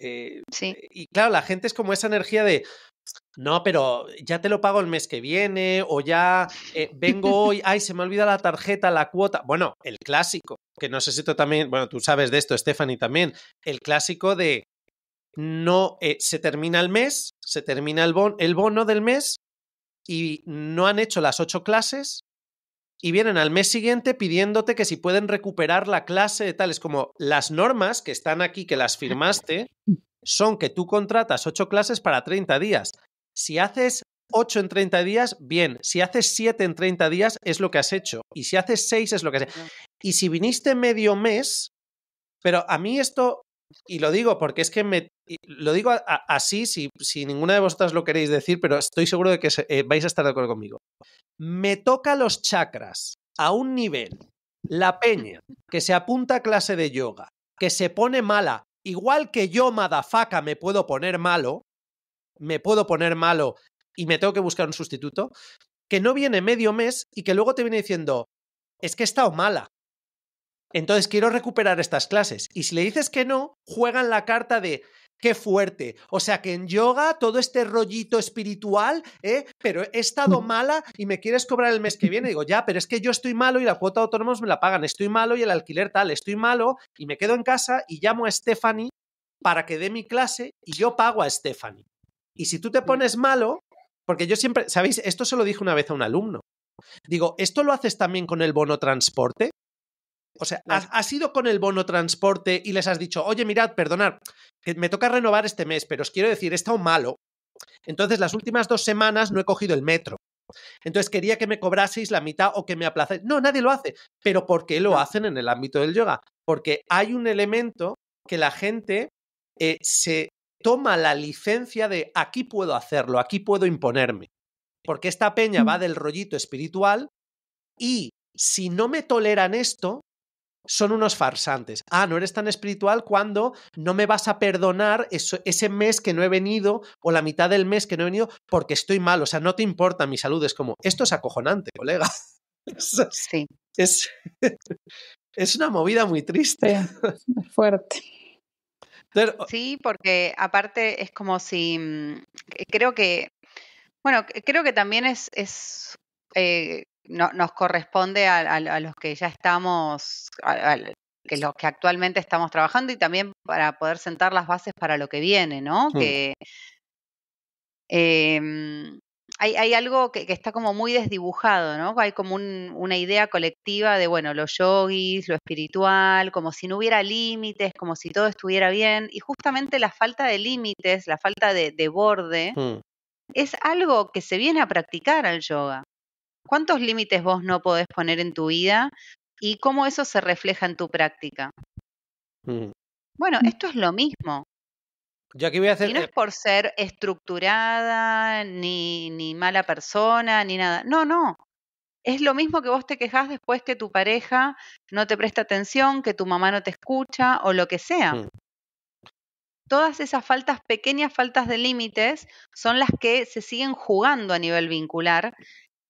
Eh, sí. Eh, y claro, la gente es como esa energía de, no, pero ya te lo pago el mes que viene, o ya eh, vengo hoy, ay, se me olvida la tarjeta, la cuota. Bueno, el clásico, que no sé si tú también, bueno, tú sabes de esto, Stephanie también, el clásico de no se termina el mes, se termina el, el bono del mes y no han hecho las ocho clases y vienen al mes siguiente pidiéndote que si pueden recuperar la clase, tal. Es como las normas que están aquí, que las firmaste, son que tú contratas ocho clases para 30 días. Si haces 8 en 30 días, bien. Si haces siete en 30 días, es lo que has hecho. Y si haces seis es lo que has hecho. Y si viniste medio mes, pero a mí esto, y lo digo porque es que me, lo digo así, si, ninguna de vosotras lo queréis decir, pero estoy seguro de que eh, vais a estar de acuerdo conmigo. Me toca los chakras a un nivel, la peña, que se apunta a clase de yoga, que se pone mala, igual que yo, madafaca, me puedo poner malo, me puedo poner malo y me tengo que buscar un sustituto, que no viene medio mes y que luego te viene diciendo, es que he estado mala. Entonces quiero recuperar estas clases. Y si le dices que no, juegan la carta de, Qué fuerte. O sea que en yoga todo este rollito espiritual, ¿eh? pero he estado mala y me quieres cobrar el mes que viene. Digo, ya, pero es que yo estoy malo y la cuota de autónomos me la pagan. Estoy malo y el alquiler tal. Estoy malo y me quedo en casa y llamo a Stephanie para que dé mi clase y yo pago a Stephanie. Y si tú te pones malo, porque yo siempre, ¿sabéis? Esto se lo dije una vez a un alumno. Digo, ¿esto lo haces también con el bono transporte? O sea, has, sido ido con el bono transporte y les has dicho, oye, mirad, perdonad, eh, me toca renovar este mes, pero os quiero decir, he estado malo. Entonces, las últimas dos semanas no he cogido el metro. Entonces quería que me cobraseis la mitad o que me aplacéis. No, nadie lo hace. Pero ¿por qué lo hacen en el ámbito del yoga? Porque hay un elemento que la gente eh, se toma la licencia de aquí puedo hacerlo, aquí puedo imponerme. Porque esta peña mm. va del rollito espiritual y si no me toleran esto, son unos farsantes. Ah, no eres tan espiritual cuando no me vas a perdonar ese mes que no he venido o la mitad del mes que no he venido porque estoy mal. O sea, no te importa mi salud. Es como, esto es acojonante, colega. *laughs* Sí. Es, es una movida muy triste. Sí, fuerte. Sí, porque aparte es como si, mm, eh, creo que, bueno, creo que también es, eh, nos corresponde a, los que ya estamos, a, que los que actualmente estamos trabajando y también para poder sentar las bases para lo que viene, ¿no? Mm. Que em, hay, algo que, está como muy desdibujado, ¿no? Hay como una idea colectiva de, bueno, los yogis, lo espiritual, como si no hubiera límites, como si todo estuviera bien. Y justamente la falta de límites, la falta de, borde, mm. es algo que se viene a practicar al yoga. ¿Cuántos límites vos no podés poner en tu vida y cómo eso se refleja en tu práctica? Mm. Bueno, esto es lo mismo. Ya que voy a hacer... Y no es por ser estructurada, ni, mala persona, ni nada. No, no. Es lo mismo que vos te quejas después que tu pareja no te presta atención, que tu mamá no te escucha o lo que sea. Mm. todas esas faltas, pequeñas faltas de límites, son las que se siguen jugando a nivel vincular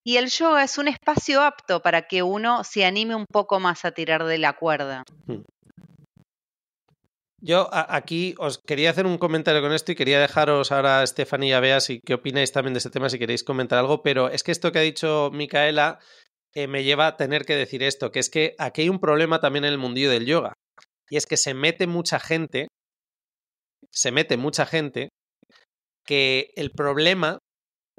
y el yoga es un espacio apto para que uno se anime un poco más a tirar de la cuerda. Hmm. Yo aquí os quería hacer un comentario con esto y quería dejaros ahora a Stephanie y si qué opináis también de este tema, si queréis comentar algo, pero es que esto que ha dicho Micaela eh, me lleva a tener que decir esto, que es que aquí hay un problema también en el mundillo del yoga, y es que se mete mucha gente, se mete mucha gente que el problema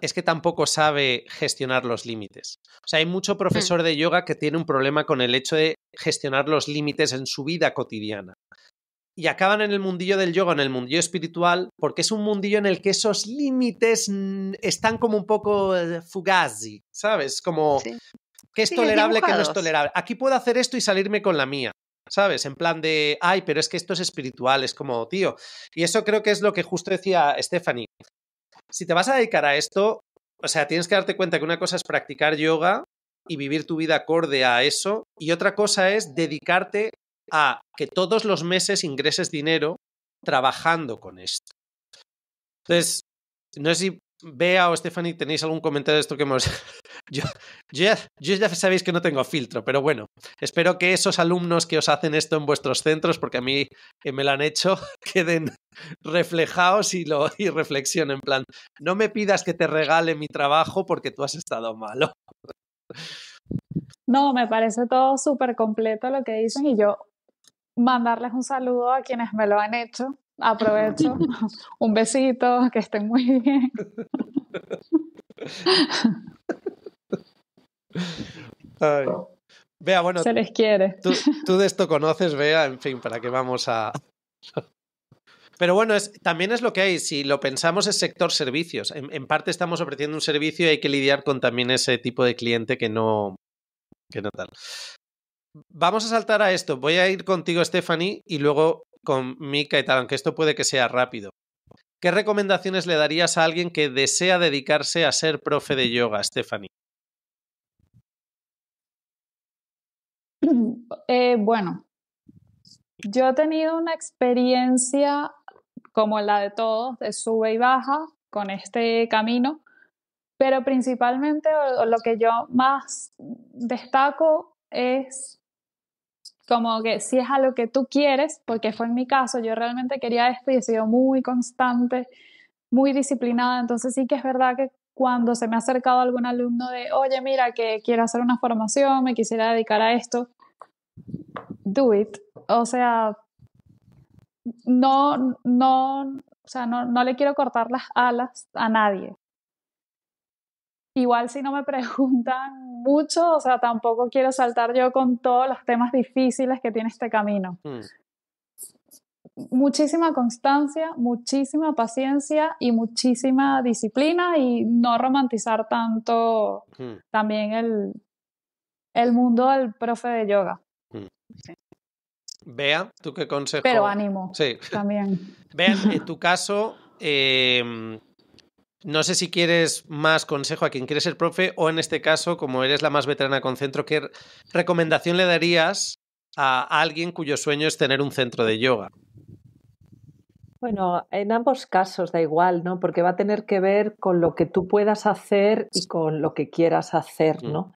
es que tampoco sabe gestionar los límites. O sea, hay mucho mm. profesor de yoga que tiene un problema con el hecho de gestionar los límites en su vida cotidiana. Y acaban en el mundillo del yoga, en el mundillo espiritual, porque es un mundillo en el que esos límites mm, están como un poco eh, fugazi, ¿sabes? Como qué que es tolerable, que no es tolerable. Aquí puedo hacer esto y salirme con la mía. ¿sabes? En plan de, ay, pero es que esto es espiritual, es como, tío. Y eso creo que es lo que justo decía Stephanie si te vas a dedicar a esto, o sea, tienes que darte cuenta que una cosa es practicar yoga y vivir tu vida acorde a eso, y otra cosa es dedicarte a que todos los meses ingreses dinero trabajando con esto. Entonces, no es si Vea, o Stephanie, ¿tenéis algún comentario de esto que hemos... *laughs* yo, ya, sabéis que no tengo filtro, pero bueno, espero que esos alumnos que os hacen esto en vuestros centros, porque a mí eh, me lo han hecho, *laughs* queden reflejados y, lo, y reflexionen, en plan, no me pidas que te regale mi trabajo porque tú has estado malo. No, me parece todo súper completo lo que dicen y yo mandarles un saludo a quienes me lo han hecho Aprovecho. *laughs* Un besito, que estén muy bien. Oh. bueno. Se les quiere. Tú, de esto conoces, Bea, en fin, para qué vamos a. Pero bueno, es, también es lo que hay. Si lo pensamos, es sector servicios. En, parte estamos ofreciendo un servicio y hay que lidiar con también ese tipo de cliente que no, que no tal. Vamos a saltar a esto. Voy a ir contigo, Stephanie, y luego con Mika y tal, aunque esto puede que sea rápido. ¿Qué recomendaciones le darías a alguien que desea dedicarse a ser profe de yoga, Stephanie? *clears throat* Eh, bueno, yo he tenido una experiencia como la de todos, de sube y baja con este camino, pero principalmente lo que yo más destaco es como que si es algo que tú quieres, porque fue en mi caso, yo realmente quería esto y he sido muy constante, muy disciplinada, entonces sí que es verdad que cuando se me ha acercado algún alumno de, oye, mira, que quiero hacer una formación, me quisiera dedicar a esto, do it. O sea, no, no, sea, no, no le quiero cortar las alas a nadie. Igual si no me preguntan mucho, o sea, tampoco quiero saltar yo con todos los temas difíciles que tiene este camino. Mm. Muchísima constancia, muchísima paciencia y muchísima disciplina y no romantizar tanto mm. también el, el mundo del profe de yoga. Vea, mm. ¿tú qué consejo? Pero ánimo. Sí. También. *laughs* Bea, en *laughs* tu caso, em, no sé si quieres más consejo a quien quiere ser profe o en este caso, como eres la más veterana con centro, ¿qué recomendación le darías a alguien cuyo sueño es tener un centro de yoga? Bueno, en ambos casos da igual, ¿no? Porque va a tener que ver con lo que tú puedas hacer y con lo que quieras hacer, mm. ¿no?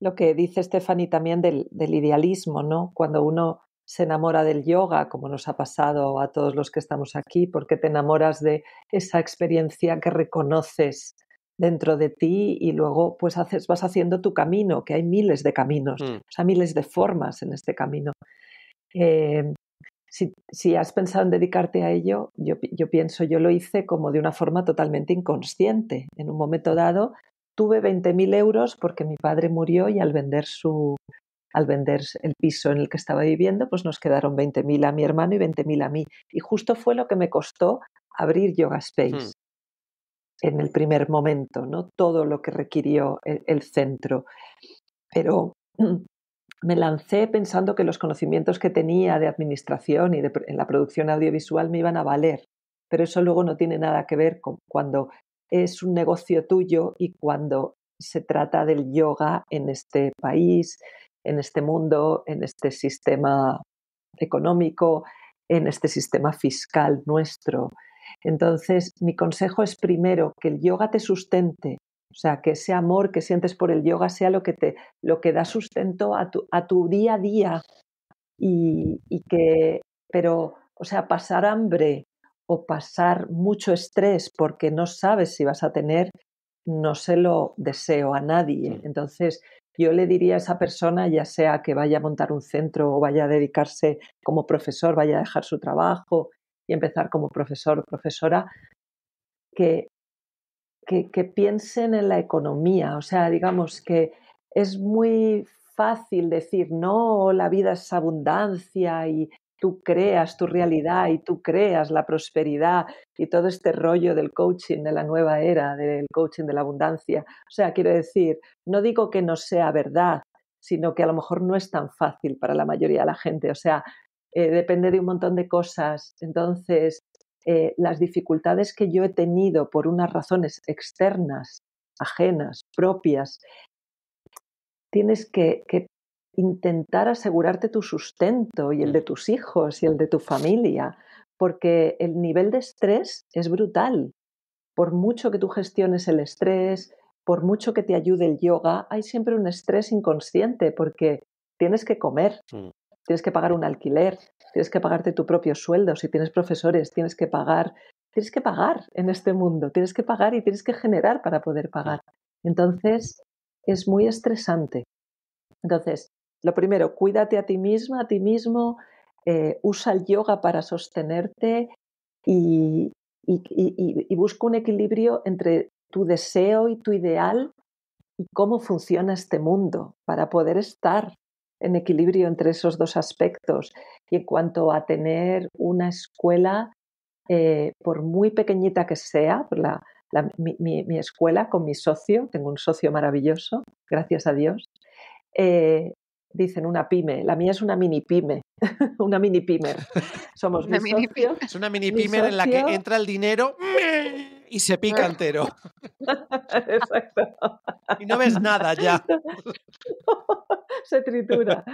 Lo que dice Stephanie también del, idealismo, ¿no? Cuando uno se enamora del yoga, como nos ha pasado a todos los que estamos aquí, porque te enamoras de esa experiencia que reconoces dentro de ti y luego pues haces, vas haciendo tu camino, que hay miles de caminos, hay mm. o sea, miles de formas en este camino. Em, si, has pensado en dedicarte a ello, yo, yo pienso, yo lo hice como de una forma totalmente inconsciente. En un momento dado tuve 20.000 euros porque mi padre murió y al vender su, al vender el piso en el que estaba viviendo, pues nos quedaron 20.000 a mi hermano y 20.000 a mí. Y justo fue lo que me costó abrir Yoga Space hmm. en el primer momento, ¿no? Todo lo que requirió el, centro. Pero *clears throat* me lancé pensando que los conocimientos que tenía de administración y de, en la producción audiovisual me iban a valer, pero eso luego no tiene nada que ver con cuando es un negocio tuyo y cuando se trata del yoga en este país en este mundo, en este sistema económico, en este sistema fiscal nuestro. Entonces, mi consejo es primero que el yoga te sustente, o sea, que ese amor que sientes por el yoga sea lo que te lo que da sustento a tu, a tu día a día y, y que, pero, o sea, pasar hambre o pasar mucho estrés porque no sabes si vas a tener, no se lo deseo a nadie. Entonces, yo le diría a esa persona, ya sea que vaya a montar un centro o vaya a dedicarse como profesor, vaya a dejar su trabajo y empezar como profesor o profesora, que, que, piensen en la economía. O sea, digamos que es muy fácil decir, no, la vida es abundancia y tú creas tu realidad y tú creas la prosperidad y todo este rollo del coaching de la nueva era, del coaching de la abundancia. O sea, quiero decir, no digo que no sea verdad, sino que a lo mejor no es tan fácil para la mayoría de la gente. O sea, eh, depende de un montón de cosas. Entonces, eh, las dificultades que yo he tenido por unas razones externas, ajenas, propias, tienes que intentar asegurarte tu sustento y el de tus hijos y el de tu familia, porque el nivel de estrés es brutal. Por mucho que tú gestiones el estrés, por mucho que te ayude el yoga, hay siempre un estrés inconsciente porque tienes que comer, mm. tienes que pagar un alquiler, tienes que pagarte tu propio sueldo, si tienes profesores, tienes que pagar, tienes que pagar en este mundo, tienes que pagar y tienes que generar para poder mm. pagar. Entonces, es muy estresante. Entonces, lo primero, cuídate a ti misma, a ti mismo, eh, usa el yoga para sostenerte y, busca un equilibrio entre tu deseo y tu ideal y cómo funciona este mundo para poder estar en equilibrio entre esos dos aspectos. Y en cuanto a tener una escuela, eh, por muy pequeñita que sea, mi, escuela con mi socio, tengo un socio maravilloso, gracias a Dios, eh, dicen una pyme, la mía es una mini pyme, *laughs* una mini pymer. Somos *laughs* Es una mini pymer en la que entra el dinero y se pica ah. entero. *laughs* Exacto. Y no ves nada ya. se tritura.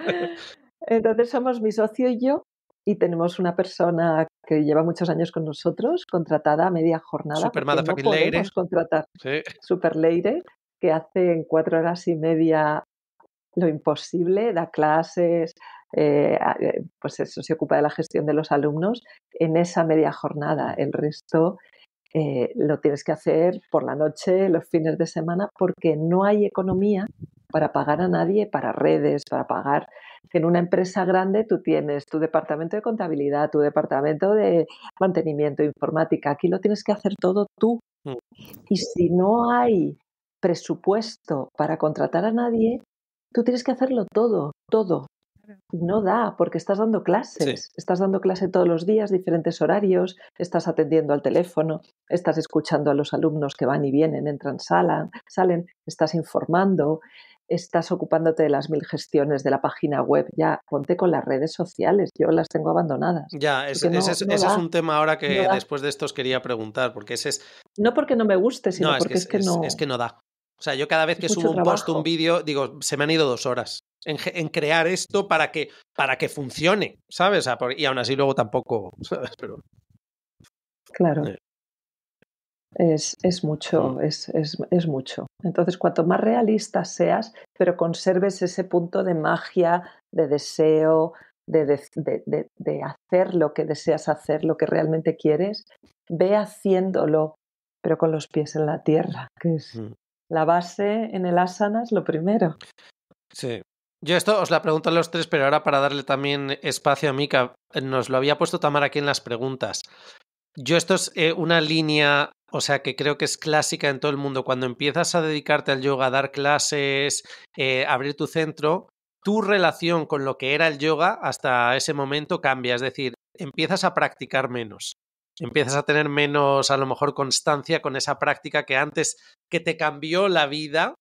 Entonces somos mi socio y yo y tenemos una persona que lleva muchos años con nosotros, contratada a media jornada. Supermada no Leire. contratar. Sí. Super Leire, que hace en cuatro horas y media lo imposible, da clases, eh, eh, pues eso se ocupa de la gestión de los alumnos en esa media jornada. El resto eh, lo tienes que hacer por la noche, los fines de semana, porque no hay economía para pagar a nadie, para redes, para pagar. En una empresa grande tú tienes tu departamento de contabilidad, tu departamento de mantenimiento, informática. Aquí lo tienes que hacer todo tú. Mm. Y si no hay presupuesto para contratar a nadie, Tú tienes que hacerlo todo, todo. no da, porque estás dando clases. Estás dando clase todos los días, diferentes horarios, estás atendiendo al teléfono, estás escuchando a los alumnos que van y vienen, entran, sala, salen, estás informando, estás ocupándote de las mil gestiones de la página web, ya ponte con las redes sociales, yo las tengo abandonadas. Ya, ese, es, un tema ahora que después de esto os quería preguntar, porque ese es... No porque no me guste, sino porque que, es que no... Es que no da. O sea, yo cada vez que subo un post post, un vídeo, digo, se me han ido dos horas en, crear esto para que, para que funcione, ¿sabes? y aún así luego tampoco, *laughs* ¿sabes? Pero... Claro. Eh. Es, mucho, mm. es, mucho. Entonces, cuanto más realista seas, pero conserves ese punto de magia, de deseo, de, de, hacer lo que deseas hacer, lo que realmente quieres, ve haciéndolo, pero con los pies en la tierra, que es, mm. La base en el asana es lo primero. Sí. Yo esto os la pregunto a los tres, pero ahora para darle también espacio a Mika, eh, nos lo había puesto Tamara aquí en las preguntas. Yo esto es eh, una línea, o sea, que creo que es clásica en todo el mundo. Cuando empiezas a dedicarte al yoga, a dar clases, eh, abrir tu centro, tu relación con lo que era el yoga hasta ese momento cambia. Es decir, empiezas a practicar menos empiezas a tener menos, a lo mejor, constancia con esa práctica que antes, que te cambió la vida,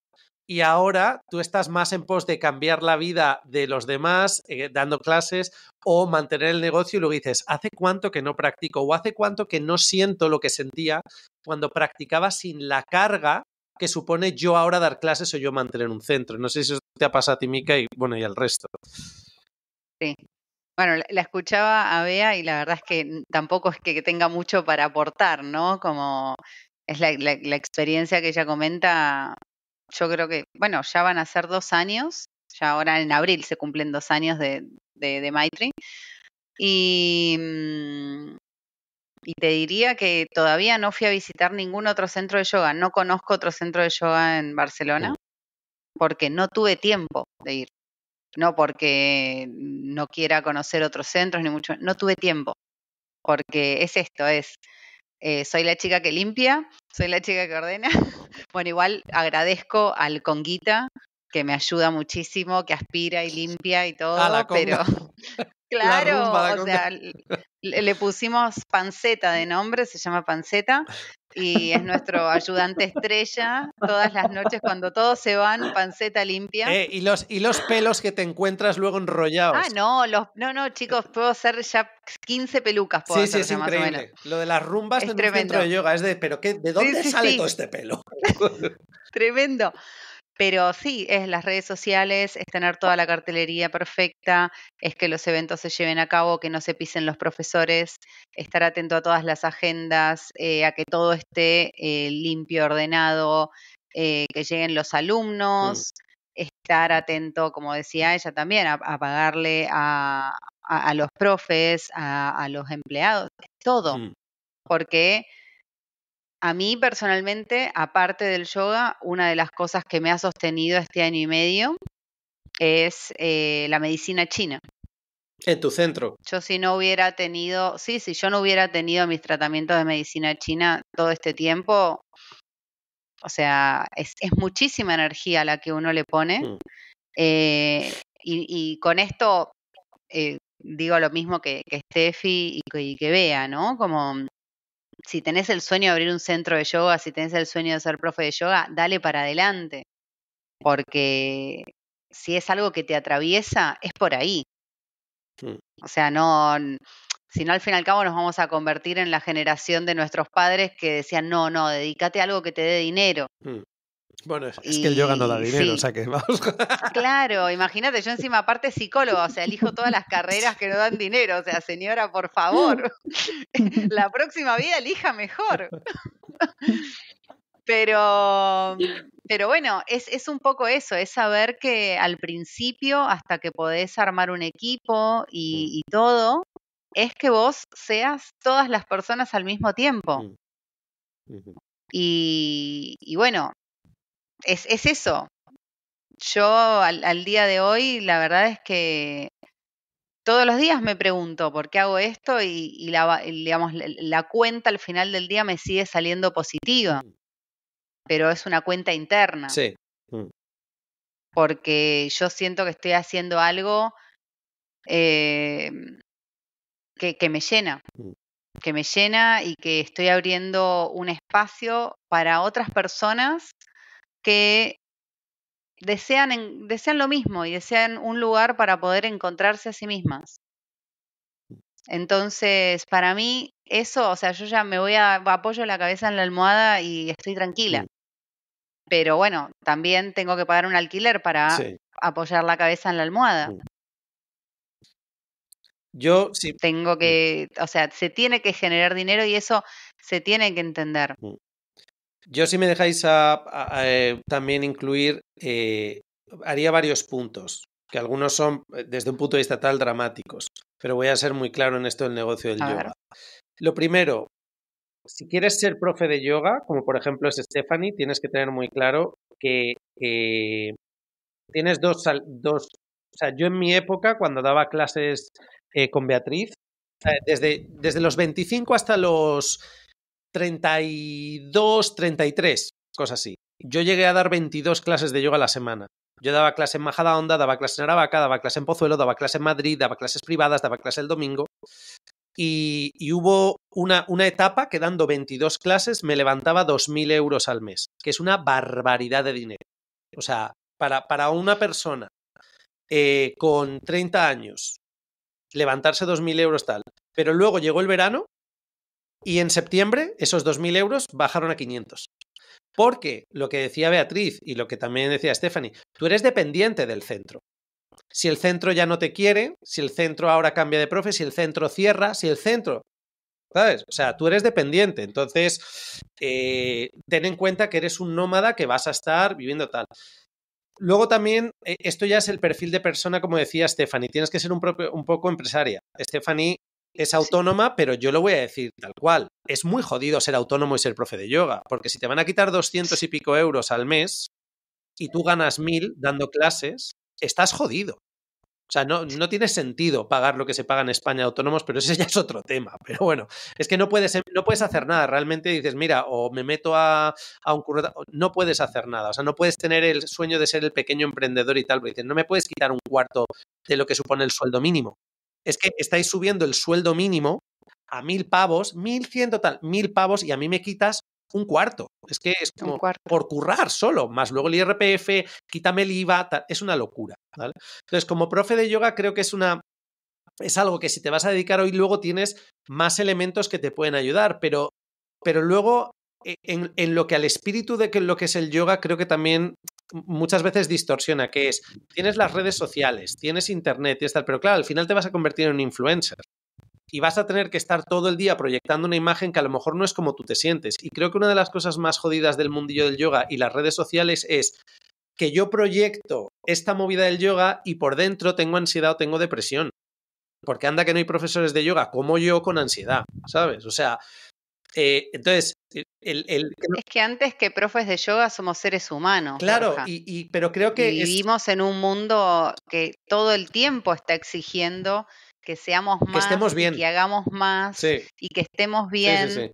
y ahora tú estás más en pos de cambiar la vida de los demás, eh, dando clases o mantener el negocio y luego dices, ¿hace cuánto que no practico o hace cuánto que no siento lo que sentía cuando practicaba sin la carga que supone yo ahora dar clases o yo mantener un centro? No sé si eso te ha pasado a ti, Mica, y bueno, y al resto. Sí, bueno, la escuchaba a Bea y la verdad es que tampoco es que tenga mucho para aportar, ¿no? Como es la, experiencia que ella comenta, yo creo que, bueno, ya van a ser dos años, ya ahora en abril se cumplen dos años de, de, Maitri. Y, mm, y te diría que todavía no fui a visitar ningún otro centro de yoga, no conozco otro centro de yoga en Barcelona porque no tuve tiempo de ir no porque no quiera conocer otros centros, ni mucho, no tuve tiempo, porque es esto, es, eh, soy la chica que limpia, soy la chica que ordena. *laughs* bueno, igual agradezco al Conguita, que me ayuda muchísimo, que aspira y limpia y todo, pero, *laughs* Claro, o sea, le, pusimos Panceta de nombre, se llama Panceta, y es nuestro ayudante estrella todas las noches cuando todos se van, panceta limpia. Eh, y, los, y los pelos que te encuentras luego ah, enrollados. Ah, no, los, no, no, chicos, puedo hacer ya 15 pelucas. Puedo sí, sí, es Más o Lo de las rumbas dentro de yoga, es de, pero qué, ¿de dónde sale todo este pelo? *laughs* tremendo. Pero sí, es las redes sociales, es tener toda la cartelería perfecta, es que los eventos se lleven a cabo, que no se pisen los profesores, estar atento a todas las agendas, eh, a que todo esté eh, limpio, ordenado, eh, que lleguen los alumnos, estar atento, como decía ella también, a, pagarle a, los profes, a, los empleados, todo. Porque a mí personalmente, aparte del yoga, una de las cosas que me ha sostenido este año y medio es eh, la medicina china. En tu centro. Yo si no hubiera tenido, sí, si yo no hubiera tenido mis tratamientos de medicina china todo este tiempo, o sea, es, muchísima energía la que uno le pone. Mm. Eh, y, con esto eh, digo lo mismo que, Steffi y que, vea, ¿no? Como si tenés el sueño de abrir un centro de yoga, si tenés el sueño de ser profe de yoga, dale para adelante. Porque si es algo que te atraviesa, es por ahí. Hmm. O sea, no, si no al fin y al cabo nos vamos a convertir en la generación de nuestros padres que decían, no, no, dedícate a algo que te dé dinero. Hmm. Bueno, es que el yoga no da dinero, o sea que vamos. *laughs* Claro, imagínate, yo encima aparte psicóloga, o sea, elijo todas las carreras que no dan dinero, o sea, señora, por favor, *laughs* la próxima vida elija mejor. *laughs* Pero, pero bueno, es, un poco eso, es saber que al principio, hasta que podés armar un equipo y, mm. todo, es que vos seas todas las personas al mismo tiempo. Mm. Y, y, bueno, es, eso. Yo al, día de hoy, la verdad es que todos los días me pregunto por qué hago esto y, la, la, cuenta al final del día me sigue saliendo positiva, mm. pero es una cuenta interna. Sí. Mm. Porque yo siento que estoy haciendo algo eh, que, me llena. Mm. que me llena y que estoy abriendo un espacio para otras personas que desean, lo mismo y desean un lugar para poder encontrarse a sí mismas. Entonces, para mí, eso, o sea, yo ya me voy a apoyo la cabeza en la almohada y estoy tranquila. Pero bueno, también tengo que pagar un alquiler para apoyar la cabeza en la almohada. Yo sí. Tengo mm. que, o sea, se tiene que generar dinero y eso se tiene que entender. Mm. Yo si me dejáis a, eh, también incluir, eh, haría varios puntos, que algunos son eh, desde un punto de vista tal dramáticos, pero voy a ser muy claro en esto del negocio del yoga. Lo primero, si quieres ser profe de yoga, como por ejemplo es Stephanie, tienes que tener muy claro que, tienes dos, dos... O sea, yo en mi época, cuando daba clases con Beatriz, desde, desde los 25 hasta los 32, 33, cosas así. Yo llegué a dar 22 clases de yoga a la semana. Yo daba clase en Majada Onda, daba clase en Aravaca, daba clase en Pozuelo, daba clase en Madrid, daba clases privadas, daba clase el domingo. Y, hubo una, una, etapa que dando 22 clases me levantaba 2.000 euros al mes, que es una barbaridad de dinero. O sea, para, para una persona eh, con 30 años, levantarse 2.000 euros tal. Pero luego llegó el verano y en septiembre esos 2.000 euros bajaron a 500. Porque lo que decía Beatriz y lo que también decía Stephanie, tú eres dependiente del centro. Si el centro ya no te quiere, si el centro ahora cambia de profe, si el centro cierra, si el centro... ¿Sabes? O sea, tú eres dependiente. Entonces, eh, ten en cuenta que eres un nómada que vas a estar viviendo tal. Luego también, eh, esto ya es el perfil de persona, como decía Stephanie, tienes que ser un, propio, un poco empresaria. Stephanie es autónoma, pero yo lo voy a decir tal cual. Es muy jodido ser autónomo y ser profe de yoga, porque si te van a quitar 200 y pico euros al mes y tú ganas mil dando clases, estás jodido. O sea, no, no, tiene sentido pagar lo que se paga en España autónomos, pero ese *laughs* ya es otro tema. Pero bueno, es que no puedes, no puedes hacer nada. Realmente dices, mira, o me meto a, un no puedes hacer nada. O sea, no puedes tener el sueño de ser el pequeño emprendedor y tal. Pero dices, no me puedes quitar un cuarto de lo que supone el sueldo mínimo es que estáis subiendo el sueldo mínimo a mil pavos, mil cien total, mil pavos y a mí me quitas un cuarto. Es que es como por currar solo, más luego el IRPF, quítame el IVA, es una locura. Entonces, como profe de yoga, creo que es una. Es algo que si te vas a dedicar hoy, luego tienes más elementos que te pueden ayudar, pero, pero luego e, en, en, lo que al espíritu de que lo que es el yoga, creo que también muchas veces distorsiona, que es, tienes las redes sociales, tienes internet, y tal, pero claro, al final te vas a convertir en un influencer. Y vas a tener que estar todo el día proyectando una imagen que a lo mejor no es como tú te sientes. Y creo que una de las cosas más jodidas del mundillo del yoga y las redes sociales es que yo proyecto esta movida del yoga y por dentro tengo ansiedad o tengo depresión. Porque anda que no hay profesores de yoga como yo con ansiedad, ¿sabes? O sea, eh, entonces, es que antes que profes de yoga somos seres humanos. Claro, y, pero creo que... Vivimos en un mundo que todo el tiempo está exigiendo que seamos más, que, hagamos más y que estemos bien.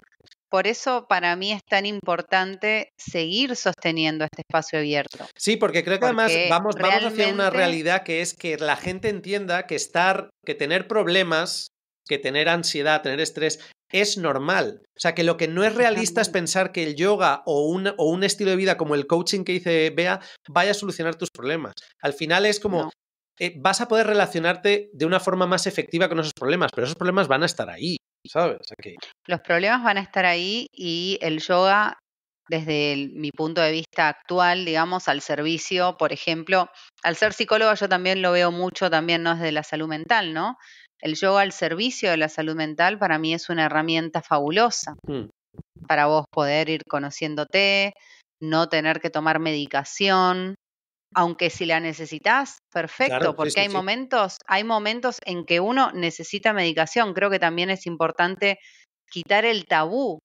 Por eso para mí es tan importante seguir sosteniendo este espacio abierto. Sí, porque creo que además vamos, vamos hacia una realidad que es que la gente entienda que estar, que tener problemas que tener ansiedad, tener estrés, es normal. O sea, que lo que no es realista es pensar que el yoga o un, o un estilo de vida como el coaching que hice Bea vaya a solucionar tus problemas. Al final es como, eh, vas a poder relacionarte de una forma más efectiva con esos problemas, pero esos problemas van a estar ahí, ¿sabes? Los problemas van a estar ahí y el yoga, desde mi punto de vista actual, digamos, al servicio, por ejemplo, al ser psicóloga yo también lo veo mucho, también no es de la salud mental, ¿no? el yoga al servicio de la salud mental para mí es una herramienta fabulosa mm. para vos poder ir conociéndote, no tener que tomar medicación, aunque si la necesitas, perfecto, porque hay momentos, hay momentos en que uno necesita medicación. Creo que también es importante quitar el tabú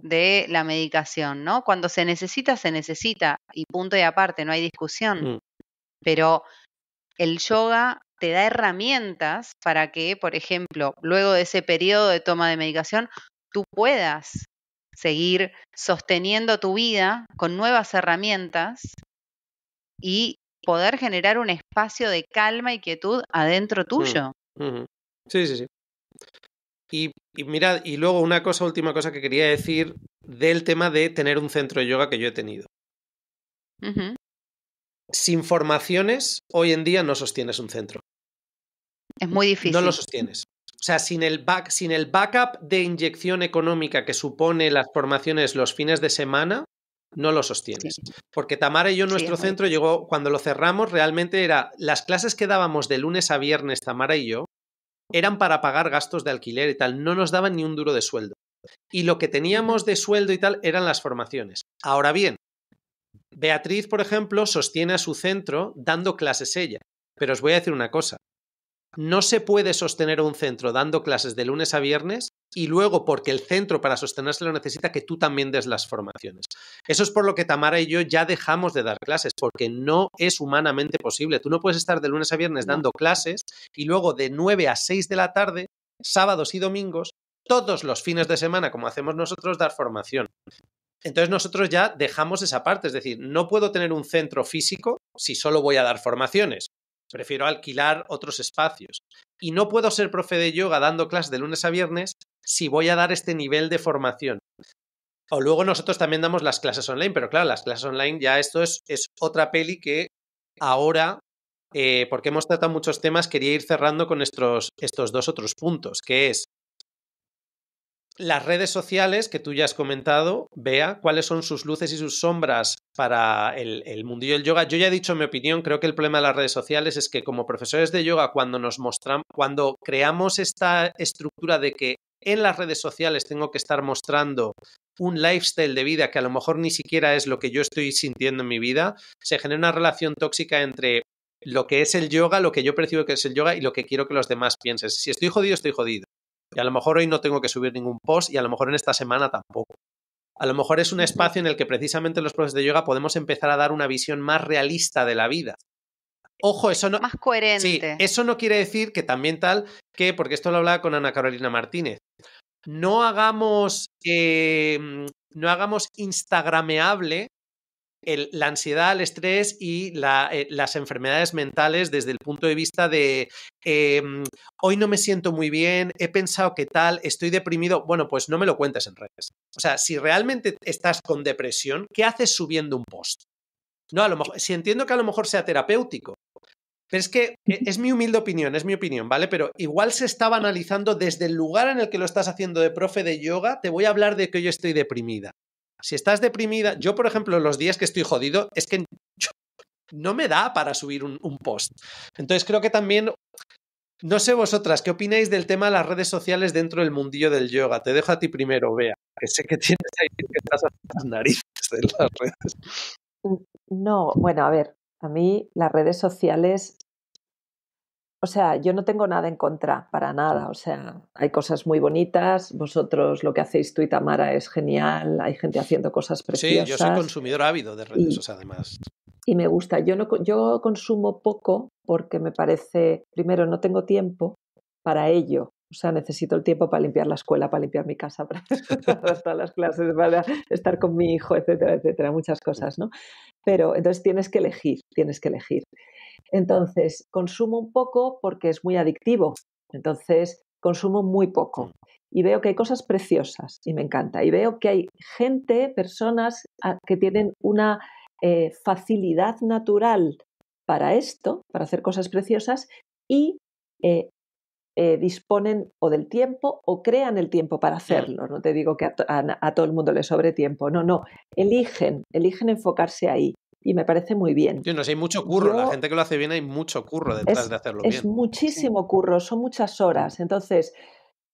de la medicación, ¿no? Cuando se necesita, se necesita, y punto y aparte, no hay discusión. Mm. Pero el yoga te da herramientas para que, por ejemplo, luego de ese periodo de toma de medicación, tú puedas seguir sosteniendo tu vida con nuevas herramientas y poder generar un espacio de calma y quietud adentro mm, tuyo. Sí, sí, sí. Y, mirad, y luego una cosa, última cosa que quería decir del tema de tener un centro de yoga que yo he tenido. Sin formaciones, hoy en día no sostienes un centro. Es muy difícil. No lo sostienes. O sea, sin el, back, sin el backup de inyección económica que supone las formaciones los fines de semana, no lo sostienes. Porque Tamara y yo, nuestro centro llegó, cuando lo cerramos, realmente era las clases que dábamos de lunes a viernes, Tamara y yo, eran para pagar gastos de alquiler y tal, no nos daban ni un duro de sueldo. Y lo que teníamos de sueldo y tal eran las formaciones. Ahora bien, Beatriz, por ejemplo, sostiene a su centro dando clases ella. Pero os voy a decir una cosa, no se puede sostener un centro dando clases de lunes a viernes y luego porque el centro para sostenerse lo necesita que tú también des las formaciones. Eso es por lo que Tamara y yo ya dejamos de dar clases, porque no es humanamente posible. Tú no puedes estar de lunes a viernes dando clases y luego de 9 a 6 de la tarde, sábados y domingos, todos los fines de semana, como hacemos nosotros, dar formación. Entonces nosotros ya dejamos esa parte, es decir, no puedo tener un centro físico si solo voy a dar formaciones prefiero alquilar otros espacios. Y no puedo ser profe de yoga dando clases de lunes a viernes si voy a dar este nivel de formación. O luego nosotros también damos las clases online, pero claro, las clases online ya esto es, otra peli que ahora, eh, porque hemos tratado muchos temas, quería ir cerrando con estos, estos dos otros puntos, que es las redes sociales que tú ya has comentado, vea cuáles son sus luces y sus sombras para el, el, mundillo del yoga. Yo ya he dicho mi opinión, creo que el problema de las redes sociales es que como profesores de yoga, cuando nos mostramos, cuando creamos esta estructura de que en las redes sociales tengo que estar mostrando un lifestyle de vida que a lo mejor ni siquiera es lo que yo estoy sintiendo en mi vida, se genera una relación tóxica entre lo que es el yoga, lo que yo percibo que es el yoga y lo que quiero que los demás piensen. Si estoy jodido, estoy jodido. Y a lo mejor hoy no tengo que subir ningún post y a lo mejor en esta semana tampoco a lo mejor es un espacio en el que precisamente los profes de yoga podemos empezar a dar una visión más realista de la vida. Ojo, eso no. Más coherente. eso no quiere decir que también tal que, porque esto lo hablaba con Ana Carolina Martínez, no hagamos, em, no hagamos instagrameable la ansiedad, el estrés y eh, las enfermedades mentales desde el punto de vista de em, hoy no me siento muy bien, he pensado que tal, estoy deprimido. Bueno, pues no me lo cuentes en redes. O sea, si realmente estás con depresión, ¿qué haces subiendo un post? No, a lo mejor, si entiendo que a lo mejor sea terapéutico, pero es que e, es mi humilde opinión, es mi opinión, ¿vale? Pero igual se estaba analizando desde el lugar en el que lo estás haciendo de profe de yoga, te voy a hablar de que yo estoy deprimida. Si estás deprimida, yo por ejemplo los días que estoy jodido es que no me da para subir un, post. Entonces creo que también no sé vosotras, ¿qué opináis del tema de las redes sociales dentro del mundillo del yoga? Te dejo a ti primero, Bea, que sé que *laughs* tienes ahí que estás a las narices de las redes. Mm, no, bueno, a ver, a mí las redes sociales o sea, yo no tengo nada en contra, para nada. O sea, hay cosas muy bonitas. Vosotros lo que hacéis tú y Tamara es genial. Hay gente haciendo cosas preciosas. Sí, yo soy consumidor ávido de redes, o sea, además. Y me gusta. Yo, no, yo consumo poco porque me parece, primero, no tengo tiempo para ello. O sea, necesito el tiempo para limpiar la escuela, para limpiar mi casa, *laughs* para, para todas las clases, para estar con mi hijo, etcétera, etcétera, muchas cosas, ¿no? Pero entonces tienes que elegir, tienes que elegir. Entonces, consumo un poco porque es muy adictivo. Entonces, consumo muy poco. Mm. Y veo que hay cosas preciosas y me encanta. Y veo que hay gente, personas ah, que tienen una eh, facilidad natural para esto, para hacer cosas preciosas, y eh, eh, disponen o del tiempo o crean el tiempo para hacerlo. No te digo que a, todo el mundo le sobre tiempo, no, no, eligen, eligen enfocarse ahí y me parece muy bien. Yo no sé, hay mucho curro, la gente que lo hace bien hay mucho curro detrás de hacerlo es muchísimo curro, son muchas horas. Entonces,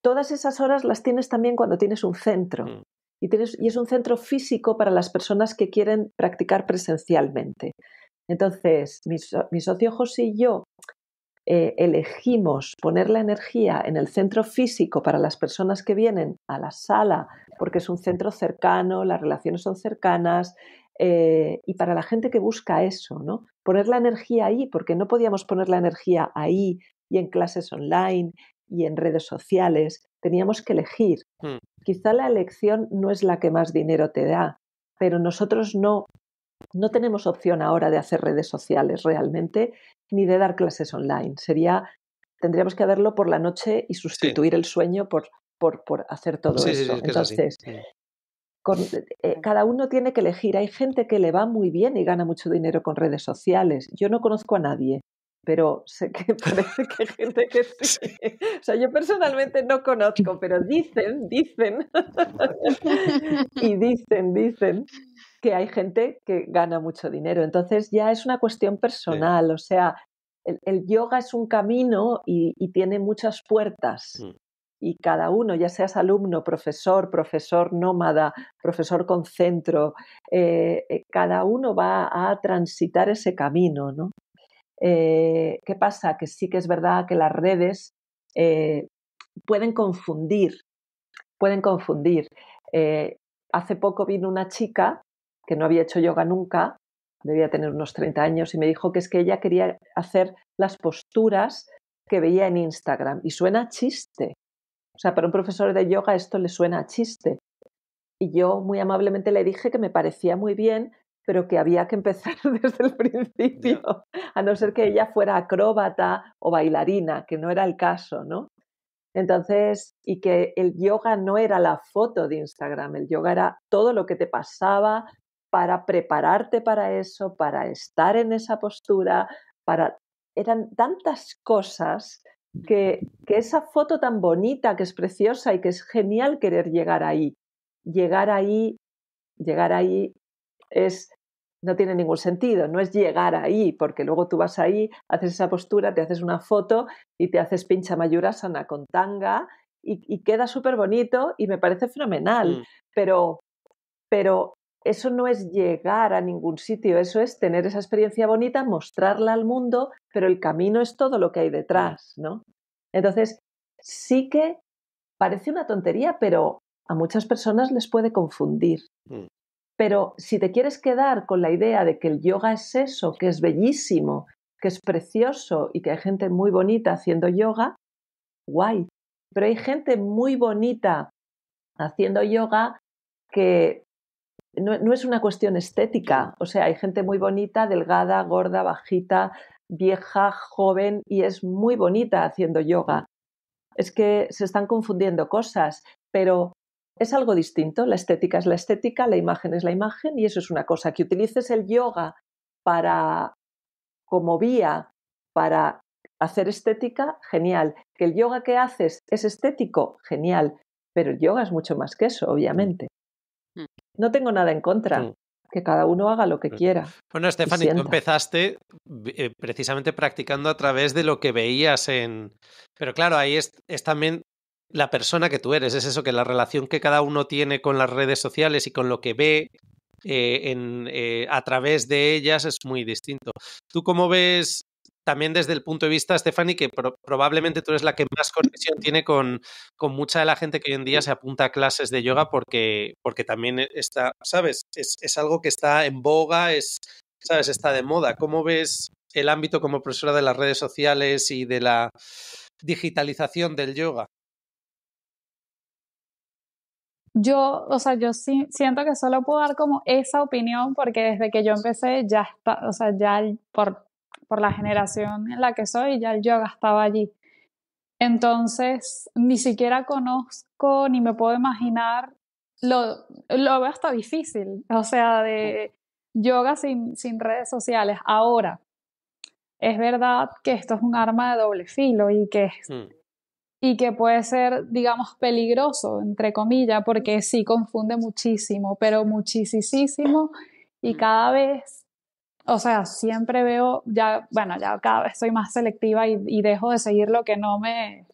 todas esas horas las tienes también cuando tienes un centro. Mm. Y, tienes, y es un centro físico para las personas que quieren practicar presencialmente. Entonces, mi, socio José y yo eh, elegimos poner la energía en el centro físico para las personas que vienen a la sala, porque es un centro cercano, las relaciones son cercanas, eh, y para la gente que busca eso, ¿no? Poner la energía ahí, porque no podíamos poner la energía ahí y en clases online y en redes sociales, teníamos que elegir. Hmm. Quizá la elección no es la que más dinero te da, pero nosotros no, no tenemos opción ahora de hacer redes sociales realmente, ni de dar clases online. Sería, tendríamos que hacerlo por la noche y sustituir el sueño por, hacer todo eso. Entonces, hmm. Eh, eh, cada uno tiene que elegir. Hay gente que le va muy bien y gana mucho dinero con redes sociales. Yo no conozco a nadie, pero sé que *laughs* parece que hay gente que *laughs* O sea, yo personalmente no conozco, pero dicen, dicen, *laughs* y dicen, dicen que hay gente que gana mucho dinero. Entonces ya es una cuestión personal, o sea, el, yoga es un camino y, tiene muchas puertas. Mm y cada uno, ya seas alumno, profesor, profesor nómada, profesor con centro, eh, eh, cada uno va a transitar ese camino, ¿no? Eh, ¿Qué pasa? Que sí que es verdad que las redes pueden confundir, pueden confundir. hace poco vino una chica que no había hecho yoga nunca, debía tener unos 30 años, y me dijo que es que ella quería hacer las posturas que veía en Instagram. Y suena chiste, o sea, para un profesor de yoga esto le suena a chiste. Y yo muy amablemente le dije que me parecía muy bien, pero que había que empezar *laughs* desde el principio, a no ser que ella fuera acróbata o bailarina, que no era el caso, ¿no? Entonces, y que el yoga no era la foto de Instagram, el yoga era todo lo que te pasaba para prepararte para eso, para estar en esa postura, para eran tantas cosas que, que esa foto tan bonita, que es preciosa y que es genial querer llegar ahí, llegar ahí, llegar ahí es no tiene ningún sentido, no es llegar ahí, porque luego tú vas ahí, haces esa postura, te haces una foto y te haces pincha sana con tanga y, queda súper bonito y me parece fenomenal, mm. pero, pero eso no es llegar a ningún sitio, eso es tener esa experiencia bonita, mostrarla al mundo, pero el camino es todo lo que hay detrás, mm. ¿no? Entonces, sí que parece una tontería, pero a muchas personas les puede confundir. Mm. Pero si te quieres quedar con la idea de que el yoga es eso, que es bellísimo, que es precioso y que hay gente muy bonita haciendo yoga, guay. Pero hay gente muy bonita haciendo yoga que no, es una cuestión estética. O sea, hay gente muy bonita, delgada, gorda, bajita, vieja, joven y es muy bonita haciendo yoga. Es que se están confundiendo cosas, pero es algo distinto. La estética es la estética, la imagen es la imagen y eso es una cosa. Que utilices el yoga para como vía para hacer estética, genial. Que el yoga que haces es estético, genial. Pero el yoga es mucho más que eso, obviamente. Mm. No tengo nada en contra. Que cada uno haga lo que mm. quiera. Bueno, Stephanie, tú empezaste eh, precisamente practicando a través de lo que veías en. Pero claro, ahí es, también la persona que tú eres. Es eso, que la relación que cada uno tiene con las redes sociales y con lo que ve eh, eh, a través de ellas es muy distinto. ¿Tú cómo ves también desde el punto de vista, Stephanie, que probablemente tú eres la que más conexión tiene con, mucha de la gente que hoy en día se apunta a clases de yoga porque, porque también e-, está, ¿sabes? Es, algo que está en boga, es, ¿sabes? Está de moda. ¿Cómo ves el ámbito como profesora de las redes sociales y de la digitalización del yoga? yo, o sea, yo siento que solo puedo dar como esa opinión porque desde que yo empecé ya o sea, ya por por la generación en la que soy, ya el yoga estaba allí. Entonces, ni siquiera conozco ni me puedo imaginar, lo, lo veo hasta difícil, o sea, de yoga sin, sin redes sociales. Ahora, es verdad que esto es un arma de doble filo y que, hmm. y que puede ser, digamos, peligroso, entre comillas, porque hmm. sí confunde muchísimo, pero muchísimo, y hmm. cada vez o sea, siempre veo, ya, bueno, ya cada vez soy más selectiva y, dejo de seguir lo que no me,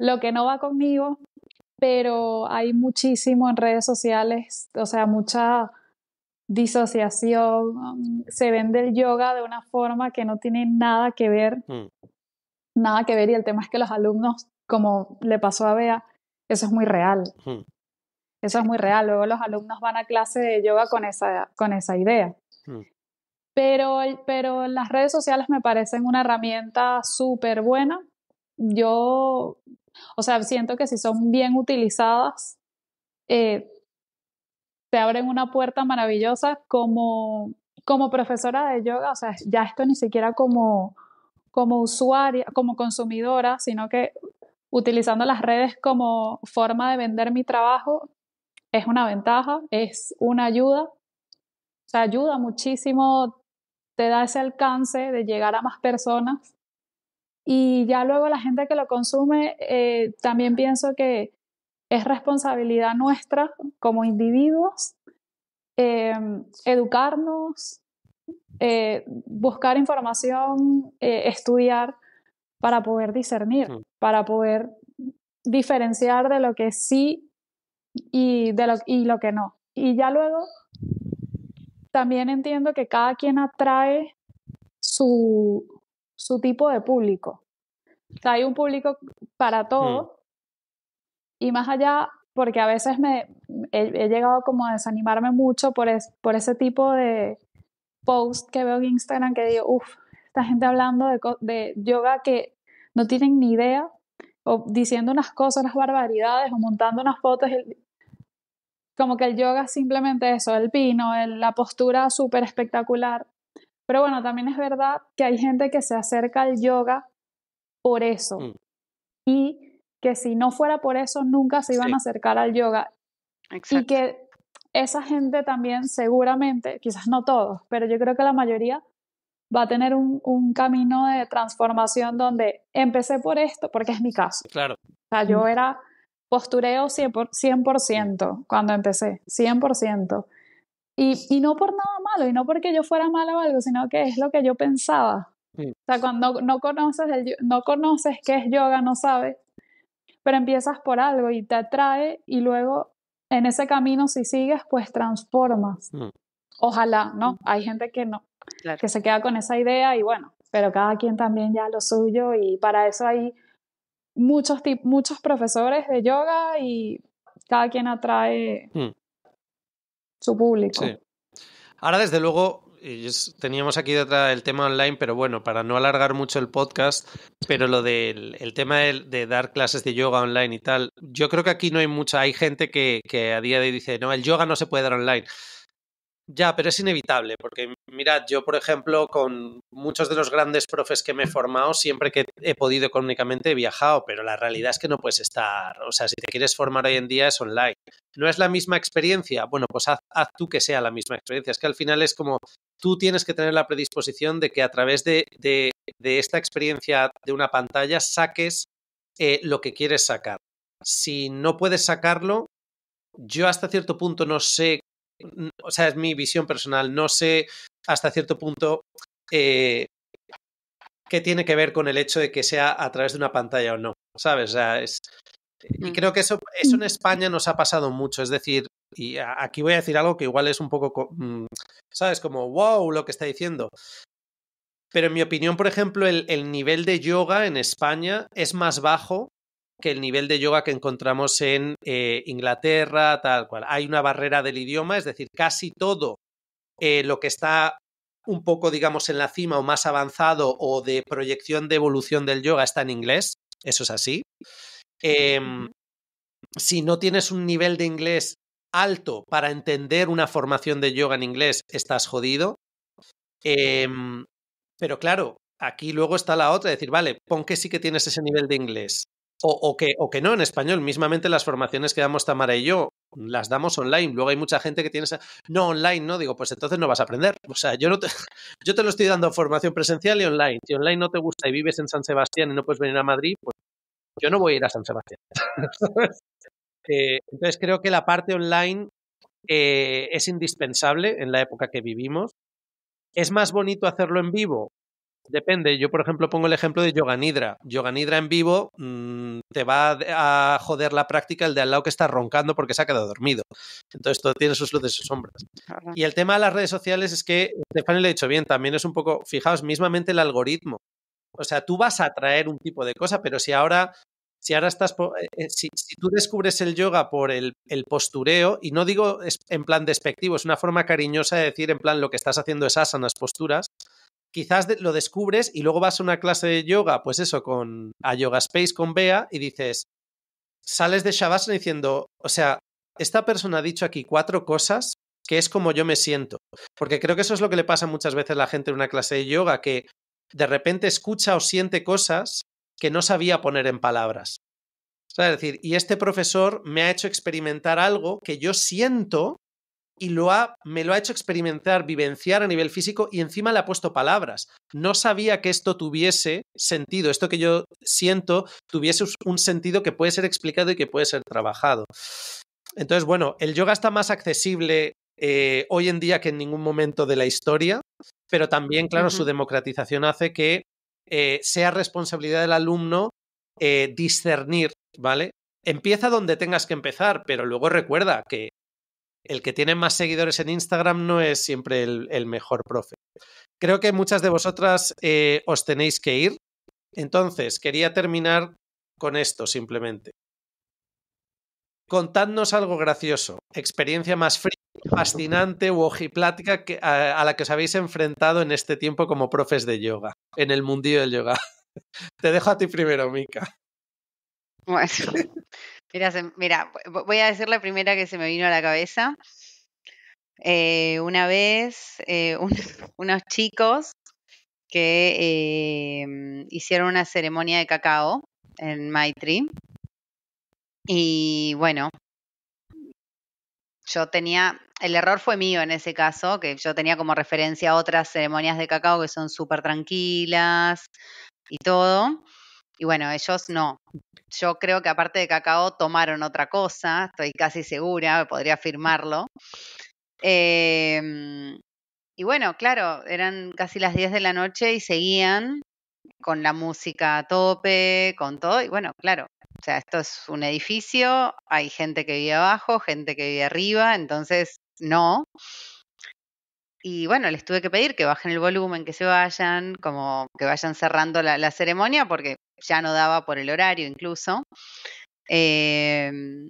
lo que no va conmigo, pero hay muchísimo en redes sociales, o sea, mucha disociación, se vende el yoga de una forma que no tiene nada que ver, mm. nada que ver, y el tema es que los alumnos, como le pasó a Bea, eso es muy real. Mm. Eso es muy real. Luego los alumnos van a clase de yoga con esa, con esa idea. Mm. Pero, pero las redes sociales me parecen una herramienta súper buena. Yo, o sea, siento que si son bien utilizadas, eh, te abren una puerta maravillosa como, como profesora de yoga. O sea, ya esto ni siquiera como, como usuaria, como consumidora, sino que utilizando las redes como forma de vender mi trabajo es una ventaja, es una ayuda. O sea, ayuda muchísimo te da ese alcance de llegar a más personas. Y ya luego la gente que lo consume, eh, también pienso que es responsabilidad nuestra como individuos em, educarnos, eh, buscar información, eh, estudiar para poder discernir, mm. para poder diferenciar de lo que sí y, de lo, y lo que no. Y ya luego también entiendo que cada quien atrae su, tipo de público. hay un público para mm. todo y más allá, porque a veces me he, llegado como a desanimarme mucho por, por ese tipo de post que veo en Instagram que digo, uff, esta gente hablando de, de yoga que no tienen ni idea o diciendo unas cosas, unas barbaridades o montando unas fotos como que el yoga es simplemente eso, el pino, la postura súper espectacular. Pero bueno, también es verdad que hay gente que se acerca al yoga por eso. Mm. Y que si no fuera por eso, nunca se iban a acercar al yoga. Exacto. Y que esa gente también seguramente, quizás no todos, pero yo creo que la mayoría va a tener un, un, camino de transformación donde empecé por esto, porque es mi caso. Claro. O sea, yo mm. era postureo 100%, 100% cuando empecé, 100%. Y, y, no por nada malo, y no porque yo fuera mala o algo, sino que es lo que yo pensaba. O sea, cuando no conoces, no conoces qué es yoga, no sabes, pero empiezas por algo y te atrae y luego en ese camino si sigues, pues transformas. Mm. Ojalá, ¿no? Mm. Hay gente que no, que se queda con esa idea y bueno, pero cada quien también ya lo suyo y para eso hay muchos, profesores de yoga y cada quien atrae hmm. su público. Ahora, desde luego, teníamos aquí detrás el tema online, pero bueno, para no alargar mucho el podcast, pero lo del tema de, dar clases de yoga online y tal, yo creo que aquí no hay mucha, hay gente que, que a día de hoy dice, no, el yoga no se puede dar online. Ya, pero es inevitable, porque mirad, yo, por ejemplo, con muchos de los grandes profes que me he formado, siempre que he podido económicamente he viajado, pero la realidad es que no puedes estar, o sea, si te quieres formar hoy en día es online. ¿No es la misma experiencia? Bueno, pues haz, haz tú que sea la misma experiencia. Es que al final es como tú tienes que tener la predisposición de que a través de, esta experiencia de una pantalla saques eh, lo que quieres sacar. Si no puedes sacarlo, yo hasta cierto punto no sé o sea, es mi visión personal. No sé hasta cierto punto eh, qué tiene que ver con el hecho de que sea a través de una pantalla o no, ¿sabes? y mm. creo que eso, eso en mm. España nos ha pasado mucho. Es decir, y aquí voy a decir algo que igual es un poco, mm, ¿sabes? Como, wow, lo que está diciendo. Pero en mi opinión, por ejemplo, el nivel de yoga en España es más bajo que el nivel de yoga que encontramos en eh, Inglaterra, tal cual. Hay una barrera del idioma, es decir, casi todo eh, lo que está un poco, digamos, en la cima o más avanzado o de proyección de evolución del yoga está en inglés, eso es así. Em, si no tienes un nivel de inglés alto para entender una formación de yoga en inglés, estás jodido. Em, pero claro, aquí luego está la otra, decir, vale, pon que sí que tienes ese nivel de inglés. O, que, o que no, en español, mismamente las formaciones que damos Tamara y yo, las damos online. Luego hay mucha gente que tiene esa, no online, no, digo, pues entonces no vas a aprender. O sea, yo, no te, *laughs* yo te lo estoy dando formación presencial y online. Si online no te gusta y vives en San Sebastián y no puedes venir a Madrid, pues yo no voy a ir a San Sebastián. *laughs* Eh, entonces creo que la parte online eh, es indispensable en la época que vivimos. ¿Es más bonito hacerlo en vivo? Depende, yo por ejemplo pongo el ejemplo de yoga nidra, yoga nidra en vivo mm, te va a joder la práctica el de al lado que está roncando porque se ha quedado dormido. Entonces todo tiene sus luces y sus sombras. Y el tema de las redes sociales es que, Stephanie lo ha dicho bien, también es un poco, fijaos, mismamente el algoritmo. O sea, tú vas a atraer un tipo de cosa, pero si ahora si ahora estás, eh, eh, si, tú descubres el yoga por el, el, postureo, y no digo en plan despectivo, es una forma cariñosa de decir en plan lo que estás haciendo es asanas, posturas, quizás lo descubres y luego vas a una clase de yoga, pues eso, con a Yoga Space con Bea y dices, sales de Shavasana diciendo, o sea, esta persona ha dicho aquí cuatro cosas que es como yo me siento. Porque creo que eso es lo que le pasa muchas veces a la gente en una clase de yoga, que de repente escucha o siente cosas que no sabía poner en palabras. es decir, y este profesor me ha hecho experimentar algo que yo siento y lo ha, me lo ha hecho experimentar, vivenciar a nivel físico y encima le ha puesto palabras. No sabía que esto tuviese sentido, esto que yo siento tuviese un sentido que puede ser explicado y que puede ser trabajado. Entonces, bueno, el yoga está más accesible eh, hoy en día que en ningún momento de la historia, pero también, claro, su democratización hace que eh, sea responsabilidad del alumno eh, discernir, ¿vale? Empieza donde tengas que empezar, pero luego recuerda que el que tiene más seguidores en Instagram no es siempre el, mejor profe. Creo que muchas de vosotras eh, os tenéis que ir. Entonces, quería terminar con esto simplemente. Contadnos algo gracioso, experiencia más fría, fascinante u ojiplática a, la que os habéis enfrentado en este tiempo como profes de yoga, en el mundillo del yoga. *laughs* Te dejo a ti primero, Mica. *laughs* Mira, mira, voy a decir la primera que se me vino a la cabeza. Eh, una vez, eh, *laughs* unos chicos que em, hicieron una ceremonia de cacao en Maitri. Y bueno, yo tenía, el error fue mío en ese caso, que yo tenía como referencia otras ceremonias de cacao que son súper tranquilas y todo. Y bueno, ellos no. Yo creo que aparte de cacao tomaron otra cosa, estoy casi segura, podría afirmarlo. Em, y bueno, claro, eran casi las 10 de la noche y seguían con la música a tope, con todo. Y bueno, claro, o sea, esto es un edificio, hay gente que vive abajo, gente que vive arriba, entonces no. Y bueno, les tuve que pedir que bajen el volumen, que se vayan, como que vayan cerrando la, la ceremonia, porque ya no daba por el horario incluso. Em,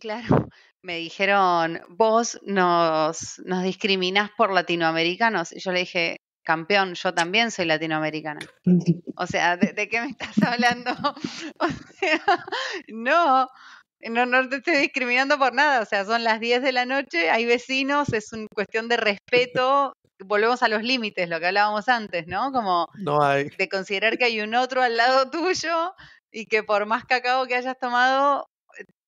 claro, *laughs* me dijeron, vos nos, nos discriminás por latinoamericanos. Y yo le dije, campeón, yo también soy latinoamericana. *laughs* O sea, ¿de, qué me estás hablando? *laughs* o sea, no. No, no te estoy discriminando por nada, o sea, son las 10 de la noche, hay vecinos, es una cuestión de respeto, volvemos a los límites, lo que hablábamos antes, ¿no? Como de considerar que hay un otro al lado *laughs* tuyo y que por más cacao que hayas tomado,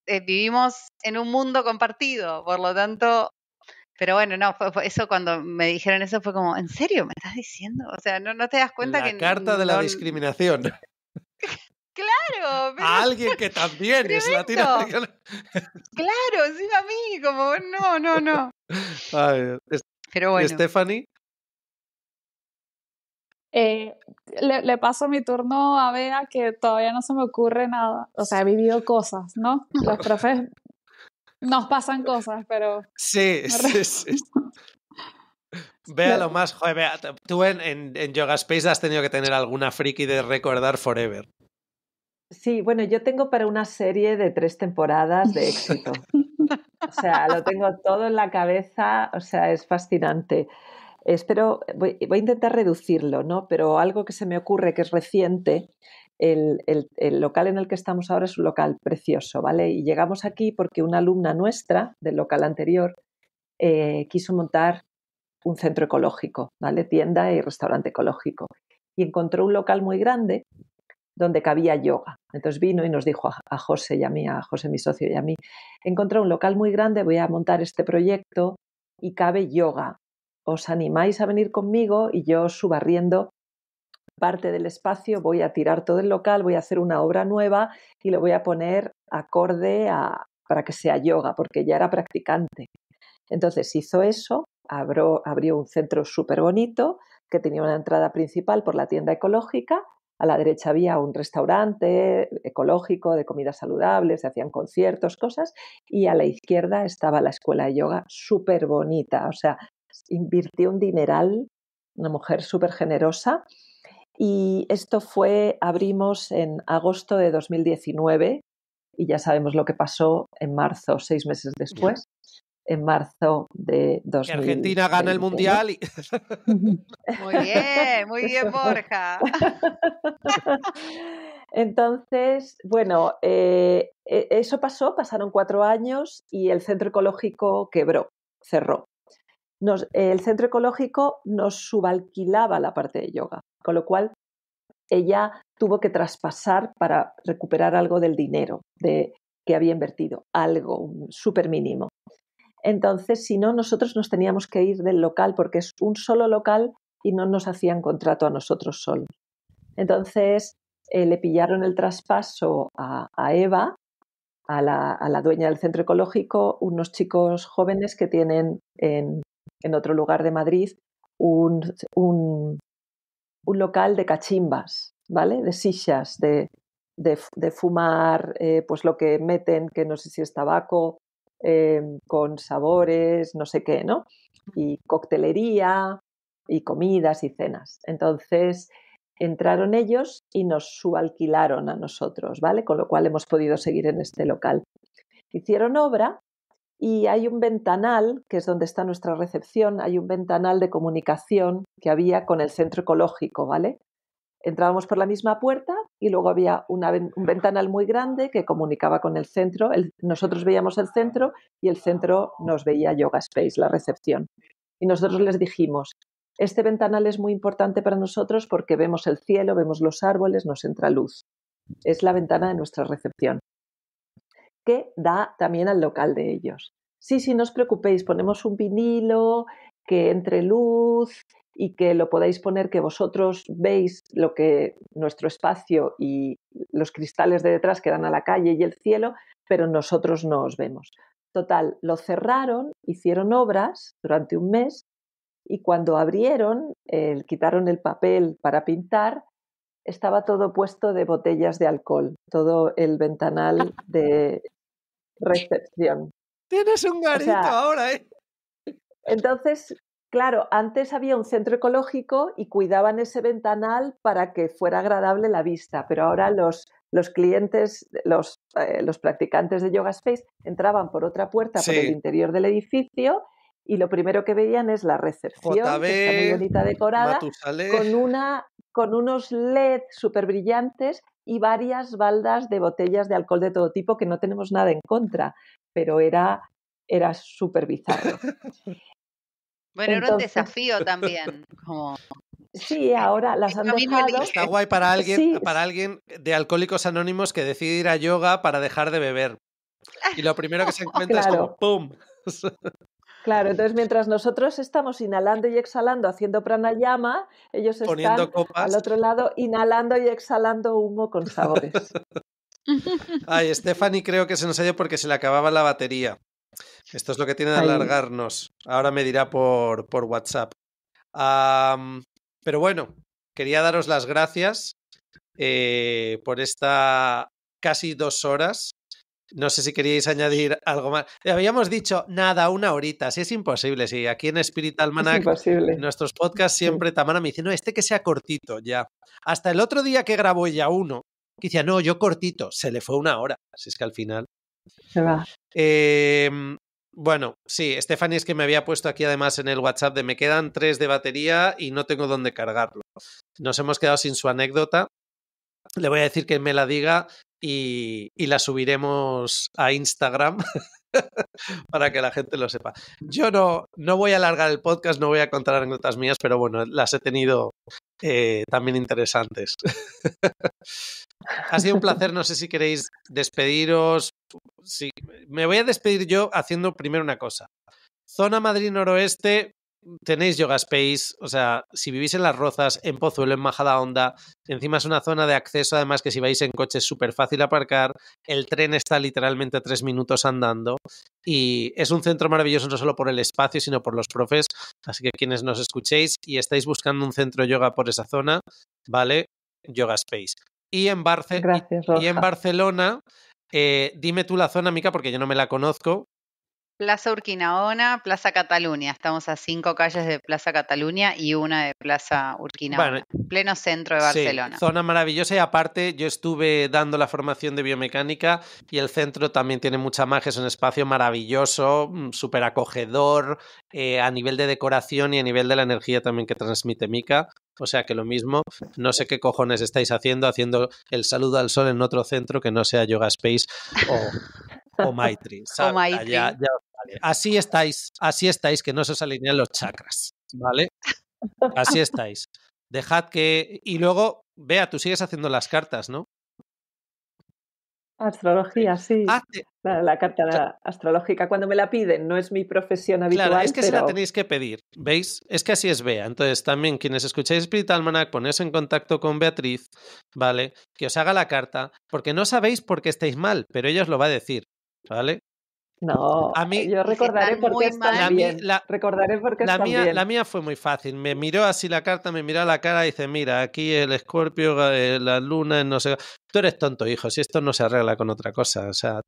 eh, vivimos en un mundo compartido, por lo tanto, pero bueno, no, eso cuando me dijeron eso fue como, ¿en serio me estás diciendo? O sea, no, te das cuenta la que... Carta de la discriminación. *laughs* Claro. *laughs* A alguien que también es latinoamericano. Claro, sí, a mí, como, no, no, no. Ay, pero ¿Y Stephanie? Eh, le, le, paso mi turno a Bea que todavía no se me ocurre nada. O sea, he vivido cosas, ¿no? Los *laughs* profes nos pasan cosas, pero... Sí, sí, sí. Vea *laughs* lo más, joder, tú en, en, en, Yoga Space has tenido que tener alguna friki de recordar forever. Sí, bueno, yo tengo para una serie de tres temporadas de éxito. *laughs* O sea, lo tengo todo en la cabeza, o sea, es fascinante. Espero, voy, a intentar reducirlo, ¿no? Pero algo que se me ocurre que es reciente, el, local en el que estamos ahora es un local precioso, ¿vale? Y llegamos aquí porque una alumna nuestra del local anterior eh, quiso montar un centro ecológico, ¿vale? Tienda y restaurante ecológico. Y encontró un local muy grande donde cabía yoga. Entonces vino y nos dijo a, José y a mí, a José mi socio y a mí, encontré un local muy grande, voy a montar este proyecto y cabe yoga. ¿Os animáis a venir conmigo? Y yo subarriendo parte del espacio, voy a tirar todo el local, voy a hacer una obra nueva y lo voy a poner acorde para que sea yoga, porque ya era practicante. Entonces hizo eso, abrió, abrió un centro súper bonito que tenía una entrada principal por la tienda ecológica a la derecha había un restaurante ecológico de comida saludable, se hacían conciertos, cosas. Y a la izquierda estaba la escuela de yoga súper bonita. O sea, invirtió un dineral, una mujer súper generosa. Y esto fue, abrimos en agosto de 2019 y ya sabemos lo que pasó en marzo, seis meses después en marzo de 2000. Argentina gana el mundial *laughs* muy bien, muy bien, Borja. *laughs* Entonces, bueno, eh, e, eso pasó, pasaron cuatro años y el centro ecológico quebró, cerró. el centro ecológico nos subalquilaba la parte de yoga, con lo cual ella tuvo que traspasar para recuperar algo del dinero de, que había invertido, algo súper mínimo. Entonces, si no, nosotros nos teníamos que ir del local porque es un solo local y no nos hacían contrato a nosotros solos. Entonces, eh, le pillaron el traspaso a, Eva, a la, dueña del centro ecológico, unos chicos jóvenes que tienen en, otro lugar de Madrid un, local de cachimbas, ¿vale? De sillas, de, fumar, eh, pues lo que meten, que no sé si es tabaco, Em, con sabores, no sé qué, ¿no? Y coctelería y comidas y cenas. Entonces entraron ellos y nos subalquilaron a nosotros, ¿vale? Con lo cual hemos podido seguir en este local. Hicieron obra y hay un ventanal, que es donde está nuestra recepción, hay un ventanal de comunicación que había con el centro ecológico, ¿vale? Entrábamos por la misma puerta, y luego había un ventanal muy grande que comunicaba con el centro. nosotros veíamos el centro y el centro nos veía Yoga Space, la recepción. Y nosotros les dijimos, este ventanal es muy importante para nosotros porque vemos el cielo, vemos los árboles, nos entra luz. Es la ventana de nuestra recepción, que da también al local de ellos. Sí, sí, no os preocupéis, ponemos un vinilo, que entre luz y que lo podáis poner, que vosotros veis lo que nuestro espacio y los cristales de detrás que dan a la calle y el cielo, pero nosotros no os vemos. Total, lo cerraron, hicieron obras durante un mes y cuando abrieron, quitaron el papel para pintar, estaba todo puesto de botellas de alcohol, todo el ventanal de recepción. Tienes un garito ahora, ¿eh? Entonces, Claro, antes había un centro ecológico y cuidaban ese ventanal para que fuera agradable la vista, pero ahora los, los clientes, los, eh, los, practicantes de Yoga Space entraban por otra puerta, por el interior del edificio, y lo primero que veían es la recepción, que muy bonita decorada, con, una, con unos LED súper brillantes y varias baldas de botellas de alcohol de todo tipo, que no tenemos nada en contra, pero era, era súper bizarro. *laughs* Bueno, era un *laughs* desafío también, Sí, ahora las han dejado. Está guay para alguien, para alguien de Alcohólicos Anónimos que decide ir a yoga para dejar de beber. Y lo primero que se *laughs* encuentra es como ¡pum! Claro, entonces mientras nosotros estamos inhalando y exhalando haciendo pranayama, ellos están al otro lado inhalando y exhalando humo con sabores. *laughs* Ay, Stephanie creo que se nos ha ido porque se le acababa la batería. Esto es lo que tiene de alargarnos. Ahora me dirá por, por WhatsApp. pero bueno, quería daros las gracias eh, por esta casi dos horas. No sé si queríais añadir algo más. Eh, habíamos dicho nada, una horita. si es imposible. Sí, aquí en Spirit Almanac, nuestros podcasts siempre, Tamara me dice, no, este que sea cortito ya. Hasta el otro día que grabó ya uno, que decía, no, yo cortito, se le fue una hora. Así es que al final va. Em, bueno, sí, Stephanie es que me había puesto aquí además en el WhatsApp de me quedan tres de batería y no tengo dónde cargarlo. Nos hemos quedado sin su anécdota. Le voy a decir que me la diga y, la subiremos a Instagram *laughs* para que la gente lo sepa. Yo no, no voy a alargar el podcast, no voy a contar anécdotas mías, pero bueno, las he tenido eh, también interesantes. *laughs* Ha sido un placer. No sé si queréis despediros. Me voy a despedir yo haciendo primero una cosa. Zona Madrid Noroeste, tenéis Yoga Space, o sea, si vivís en Las Rozas, en Pozuelo, en Majadahonda, encima es una zona de acceso, además que si vais en coche es súper fácil aparcar, el tren está literalmente tres minutos andando y es un centro maravilloso no solo por el espacio, sino por los profes, así que quienes nos escuchéis y estáis buscando un centro yoga por esa zona, ¿vale? Yoga Space. Y en, Barce y en Barcelona, eh, dime tú la zona, Mica, porque yo no me la conozco, Plaza Urquinaona, Plaza Cataluña. Estamos a cinco calles de Plaza Cataluña y una de Plaza Urquinaona, pleno centro de Barcelona. zona maravillosa y aparte yo estuve dando la formación de biomecánica y el centro también tiene mucha magia, es un espacio maravilloso, mm, súper acogedor eh, a nivel de decoración y a nivel de la energía también que transmite Mica. O sea que lo mismo, no sé qué cojones estáis haciendo, haciendo el saludo al sol en otro centro que no sea Yoga Space o, o Maitri. *laughs* Así estáis, así estáis, que no se os alinean los chakras, ¿vale? Así *laughs* estáis. Dejad que. Y luego, vea, tú sigues haciendo las cartas, ¿no? Astrología, sí. la, carta astrológica, cuando me la piden, no es mi profesión habitual. Claro, es que se la tenéis que pedir, ¿veis? Es que así es Bea. Entonces, también quienes escucháis Spirit Almanac, ponéis en contacto con Beatriz, ¿vale? Que os haga la carta, porque no sabéis por qué estáis mal, pero ella os lo va a decir, ¿vale? No, a mí, yo recordaré porque están La, recordaré porque la mía, La mía fue muy fácil. Me miró así la carta, me miró la cara y dice, mira, aquí el escorpio, eh, la luna, no sé. Tú eres tonto, hijo, si esto no se arregla con otra cosa. O sea...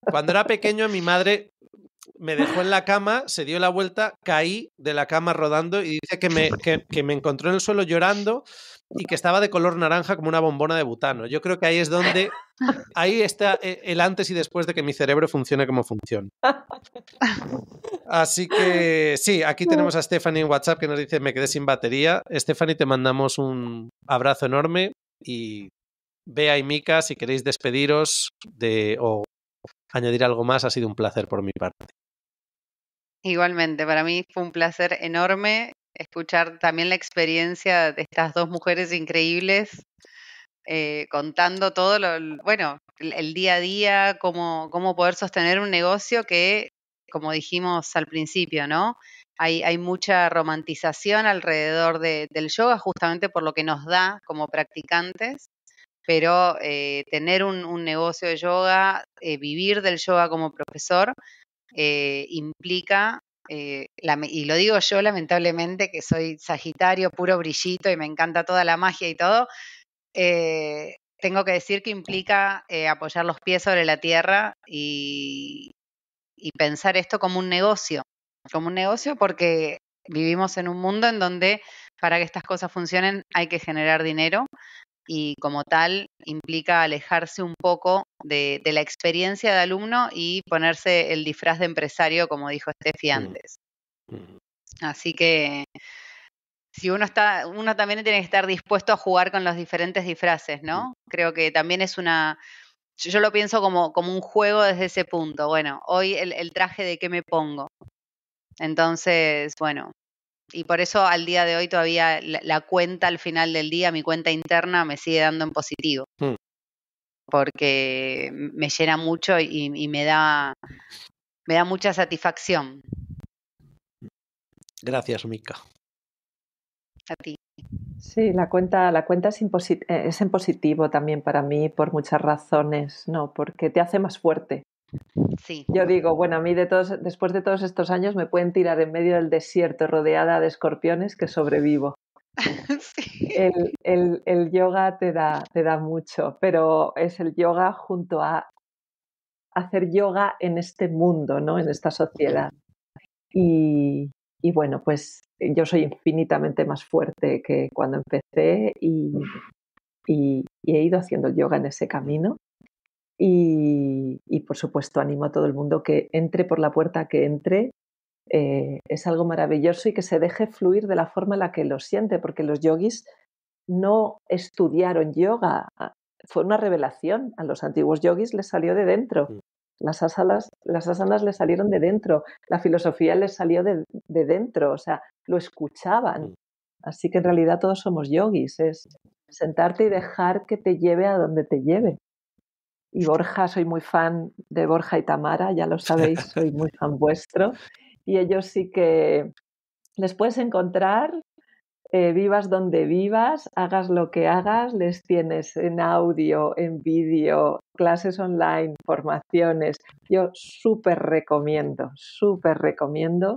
Cuando era pequeño, mi madre me dejó en la cama, se dio la vuelta, caí de la cama rodando y dice que me, que me encontró en el suelo llorando y que estaba de color naranja como una bombona de butano. Yo creo que ahí es donde, ahí está eh, el antes y después de que mi cerebro funcione como funciona. Así que sí, aquí tenemos a Stephanie en WhatsApp que nos dice, me quedé sin batería. Stephanie, te mandamos un abrazo enorme y vea y Mica si queréis despediros de, o añadir algo más, ha sido un placer por mi parte. Igualmente, para mí fue un placer enorme escuchar también la experiencia de estas dos mujeres increíbles eh, contando todo bueno, el día a día, cómo, cómo poder sostener un negocio que, como dijimos al principio, ¿no? Hay, hay mucha romantización alrededor del yoga, justamente por lo que nos da como practicantes, pero eh, tener un, negocio de yoga, eh, vivir del yoga como profesor, implica eh, y lo digo yo lamentablemente, que soy Sagitario, puro brillito y me encanta toda la magia y todo, eh, tengo que decir que implica eh, apoyar los pies sobre la tierra y, pensar esto como un negocio, como un negocio porque vivimos en un mundo en donde para que estas cosas funcionen hay que generar dinero, y como tal implica alejarse un poco de, la experiencia de alumno y ponerse el disfraz de empresario, como dijo Steffi mm. antes. Mm. Así que si uno está, uno también tiene que estar dispuesto a jugar con los diferentes disfraces, ¿no? Mm. Creo que también es una, yo lo pienso como, un juego desde ese punto. Bueno, hoy el traje de qué me pongo. Entonces, bueno, y por eso al día de hoy todavía la, cuenta al final del día, mi cuenta interna me sigue dando en positivo. Hmm. Porque me llena mucho y, me da me da mucha satisfacción. Gracias, Mica. A ti. Sí, la cuenta, la cuenta es, eh, es en positivo también para mí por muchas razones, ¿no? Porque te hace más fuerte. Sí. Yo digo, bueno, a mí de todos, después de todos estos años me pueden tirar en medio del desierto rodeada de escorpiones que sobrevivo. *laughs* El, yoga te da, te da mucho, pero es el yoga junto a hacer yoga en este mundo, ¿no? En esta sociedad. Y, bueno, pues eh, yo soy infinitamente más fuerte que cuando empecé y, he ido haciendo yoga en ese camino. Y, por supuesto animo a todo el mundo que entre por la puerta que entre. Eh, es algo maravilloso y que se deje fluir de la forma en la que lo siente, porque los yogis no estudiaron yoga. Ah, fue una revelación. A los antiguos yogis les salió de dentro. Las asanas, las asanas les salieron de dentro. La filosofía les salió de, de dentro. O sea, lo escuchaban. Así que en realidad todos somos yogis. Es sentarte y dejar que te lleve a donde te lleve y Borja, soy muy fan de Borja y Tamara, ya lo sabéis, *laughs* soy muy fan vuestro. Y ellos sí que les puedes encontrar, eh, vivas donde vivas, hagas lo que hagas, les tienes en audio, en vídeo, clases online, formaciones. Yo súper recomiendo, súper recomiendo.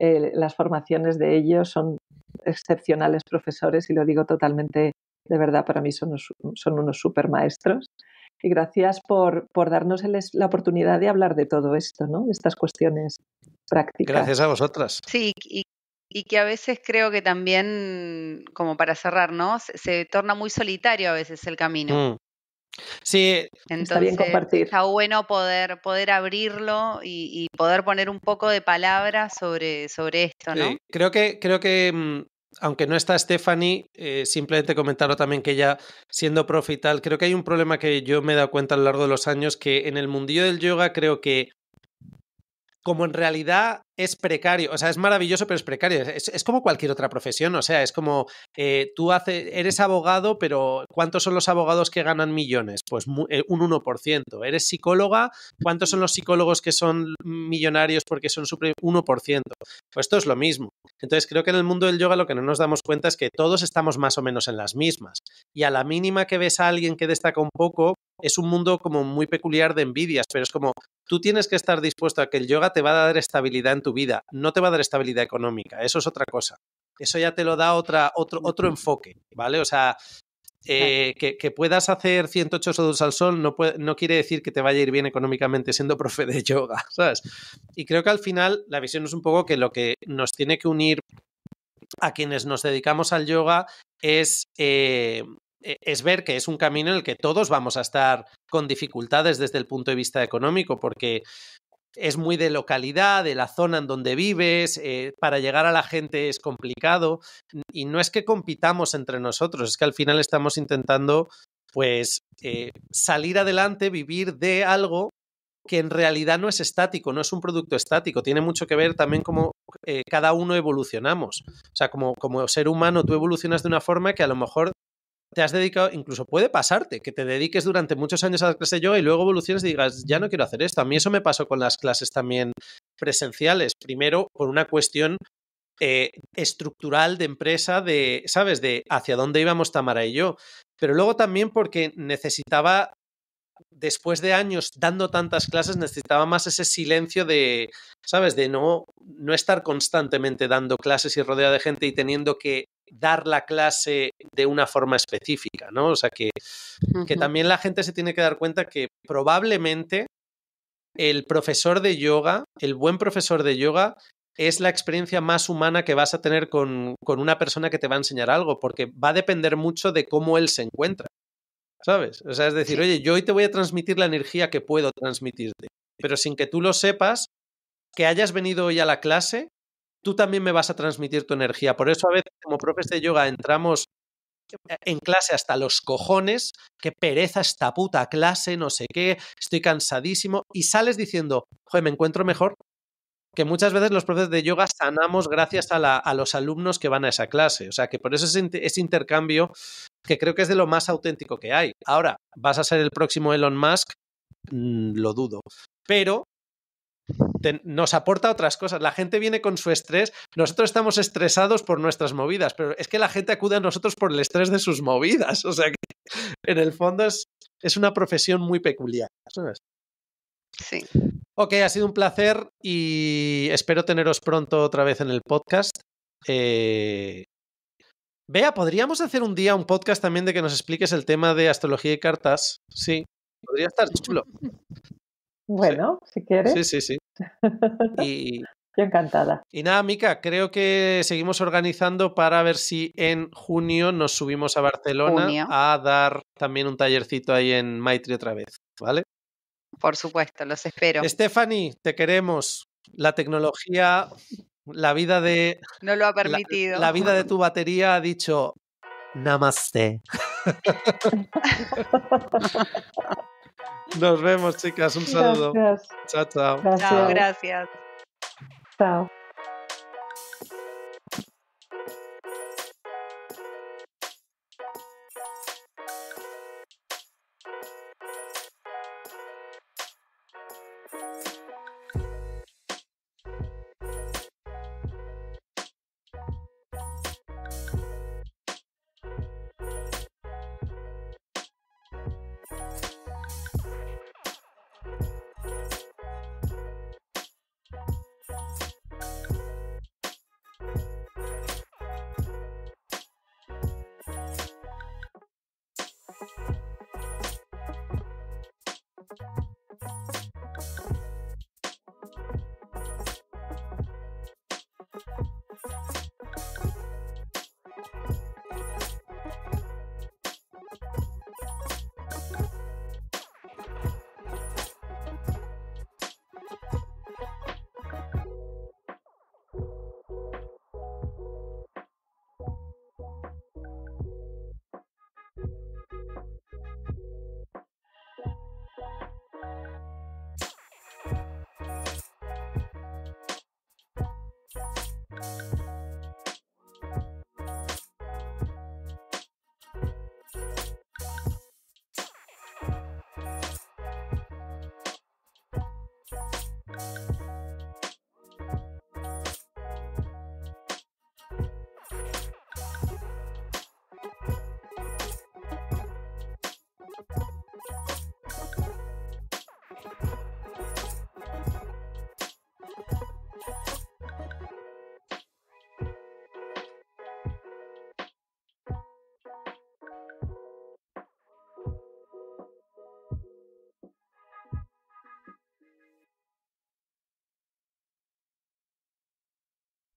Eh, las formaciones de ellos son excepcionales profesores y lo digo totalmente de verdad, para mí son, son unos super maestros y gracias por, darnos la oportunidad de hablar de todo esto, ¿no? De estas cuestiones prácticas. Gracias a vosotras. Sí, y, que a veces creo que también, como para cerrar, ¿no? Se, torna muy solitario a veces el camino. Mm. Sí, Entonces, está bien compartir. Está bueno poder, poder abrirlo y, poder poner un poco de palabras sobre, sobre esto, ¿no? Sí, creo que, creo que mm, aunque no está Stephanie, eh, simplemente comentarlo también que ella, siendo profital creo que hay un problema que yo me he dado cuenta a lo largo de los años, que en el mundillo del yoga creo que como en realidad es precario, o sea, es maravilloso, pero es precario. Es, como cualquier otra profesión, o sea, es como eh, tú haces, eres abogado, pero ¿cuántos son los abogados que ganan millones? Pues eh, un 1%. Eres psicóloga, ¿cuántos son los psicólogos que son millonarios porque son super 1%? Pues esto es lo mismo. Entonces, creo que en el mundo del yoga lo que no nos damos cuenta es que todos estamos más o menos en las mismas. Y a la mínima que ves a alguien que destaca un poco, es un mundo como muy peculiar de envidias, pero es como, tú tienes que estar dispuesto a que el yoga te va a dar estabilidad en tu vida, no te va a dar estabilidad económica, eso es otra cosa. Eso ya te lo da otra, otro, otro enfoque, ¿vale? O sea, eh, que, puedas hacer 108 sodos al sol no, no, quiere decir que te vaya a ir bien económicamente siendo *laughs* profe de yoga, ¿sabes? Y creo que al final la visión es un poco que lo que nos tiene que unir a quienes nos dedicamos al yoga es eh, e, es ver que es un camino en el que todos vamos a estar con dificultades desde el punto de vista económico, porque es muy de localidad, de la zona en donde vives, eh, para llegar a la gente es complicado y no es que compitamos entre nosotros, es que al final estamos intentando pues eh, salir adelante, vivir de algo que en realidad no es estático, no es un producto estático, tiene mucho que ver también cómo eh, cada uno evolucionamos. O sea, como, como ser humano tú evolucionas de una forma que a lo mejor te has dedicado, incluso puede pasarte, que te dediques durante muchos años a la clase de yoga y luego evoluciones y digas, ya no quiero hacer esto. A mí eso me pasó con las clases también presenciales. Primero, por una cuestión eh, estructural de empresa, de, ¿sabes?, de hacia dónde íbamos Tamara y yo. Pero luego también porque necesitaba, después de años dando tantas clases, necesitaba más ese silencio de, ¿sabes?, de no, no estar constantemente dando clases y rodeado de gente y teniendo que dar la clase de una forma específica, ¿no? O sea que, también la gente se tiene que dar cuenta que probablemente el profesor de yoga, el buen profesor de yoga, es la experiencia más humana que vas a tener con, con, una persona que te va a enseñar algo, porque va a depender mucho de cómo él se encuentra. ¿Sabes? O sea, es decir, oye, yo hoy te voy a transmitir la energía que puedo transmitirte, pero sin que tú lo sepas, que hayas venido hoy a la clase tú también me vas a transmitir tu energía. Por eso a veces como profes de yoga entramos eh, en clase hasta los cojones, qué pereza esta puta clase, no sé qué, estoy cansadísimo y sales diciendo, joder, me encuentro mejor. Que muchas veces los profes de yoga sanamos gracias a, los alumnos que van a esa clase. O sea, que por eso ese, intercambio, que creo que es de lo más auténtico que hay. Ahora, ¿vas a ser el próximo Elon Musk? Mm, lo dudo. Pero nos aporta otras cosas. La gente viene con su estrés, nosotros estamos estresados por nuestras movidas, pero es que la gente acude a nosotros por el estrés de sus movidas. *laughs* O sea que en el fondo es, es una profesión muy peculiar. Sí. Ok, ha sido un placer y espero teneros pronto otra vez en el podcast. Eh... Vea, podríamos hacer un día un podcast también de que nos expliques el tema de astrología y cartas. Sí, podría estar chulo. *laughs* Bueno, si quieres. Sí, sí, sí. Y, *laughs* encantada. Y nada, Mica, creo que seguimos organizando para ver si en junio nos subimos a Barcelona a dar también un tallercito ahí en Maitri otra vez, ¿vale? Por supuesto, los espero. Stephanie, te queremos. La tecnología, la vida de. No lo ha permitido. la vida de tu *laughs* batería ha dicho. Namaste. *laughs* Nos vemos, chicas. Un saludo. Chao, chao. Chao, gracias. Chao.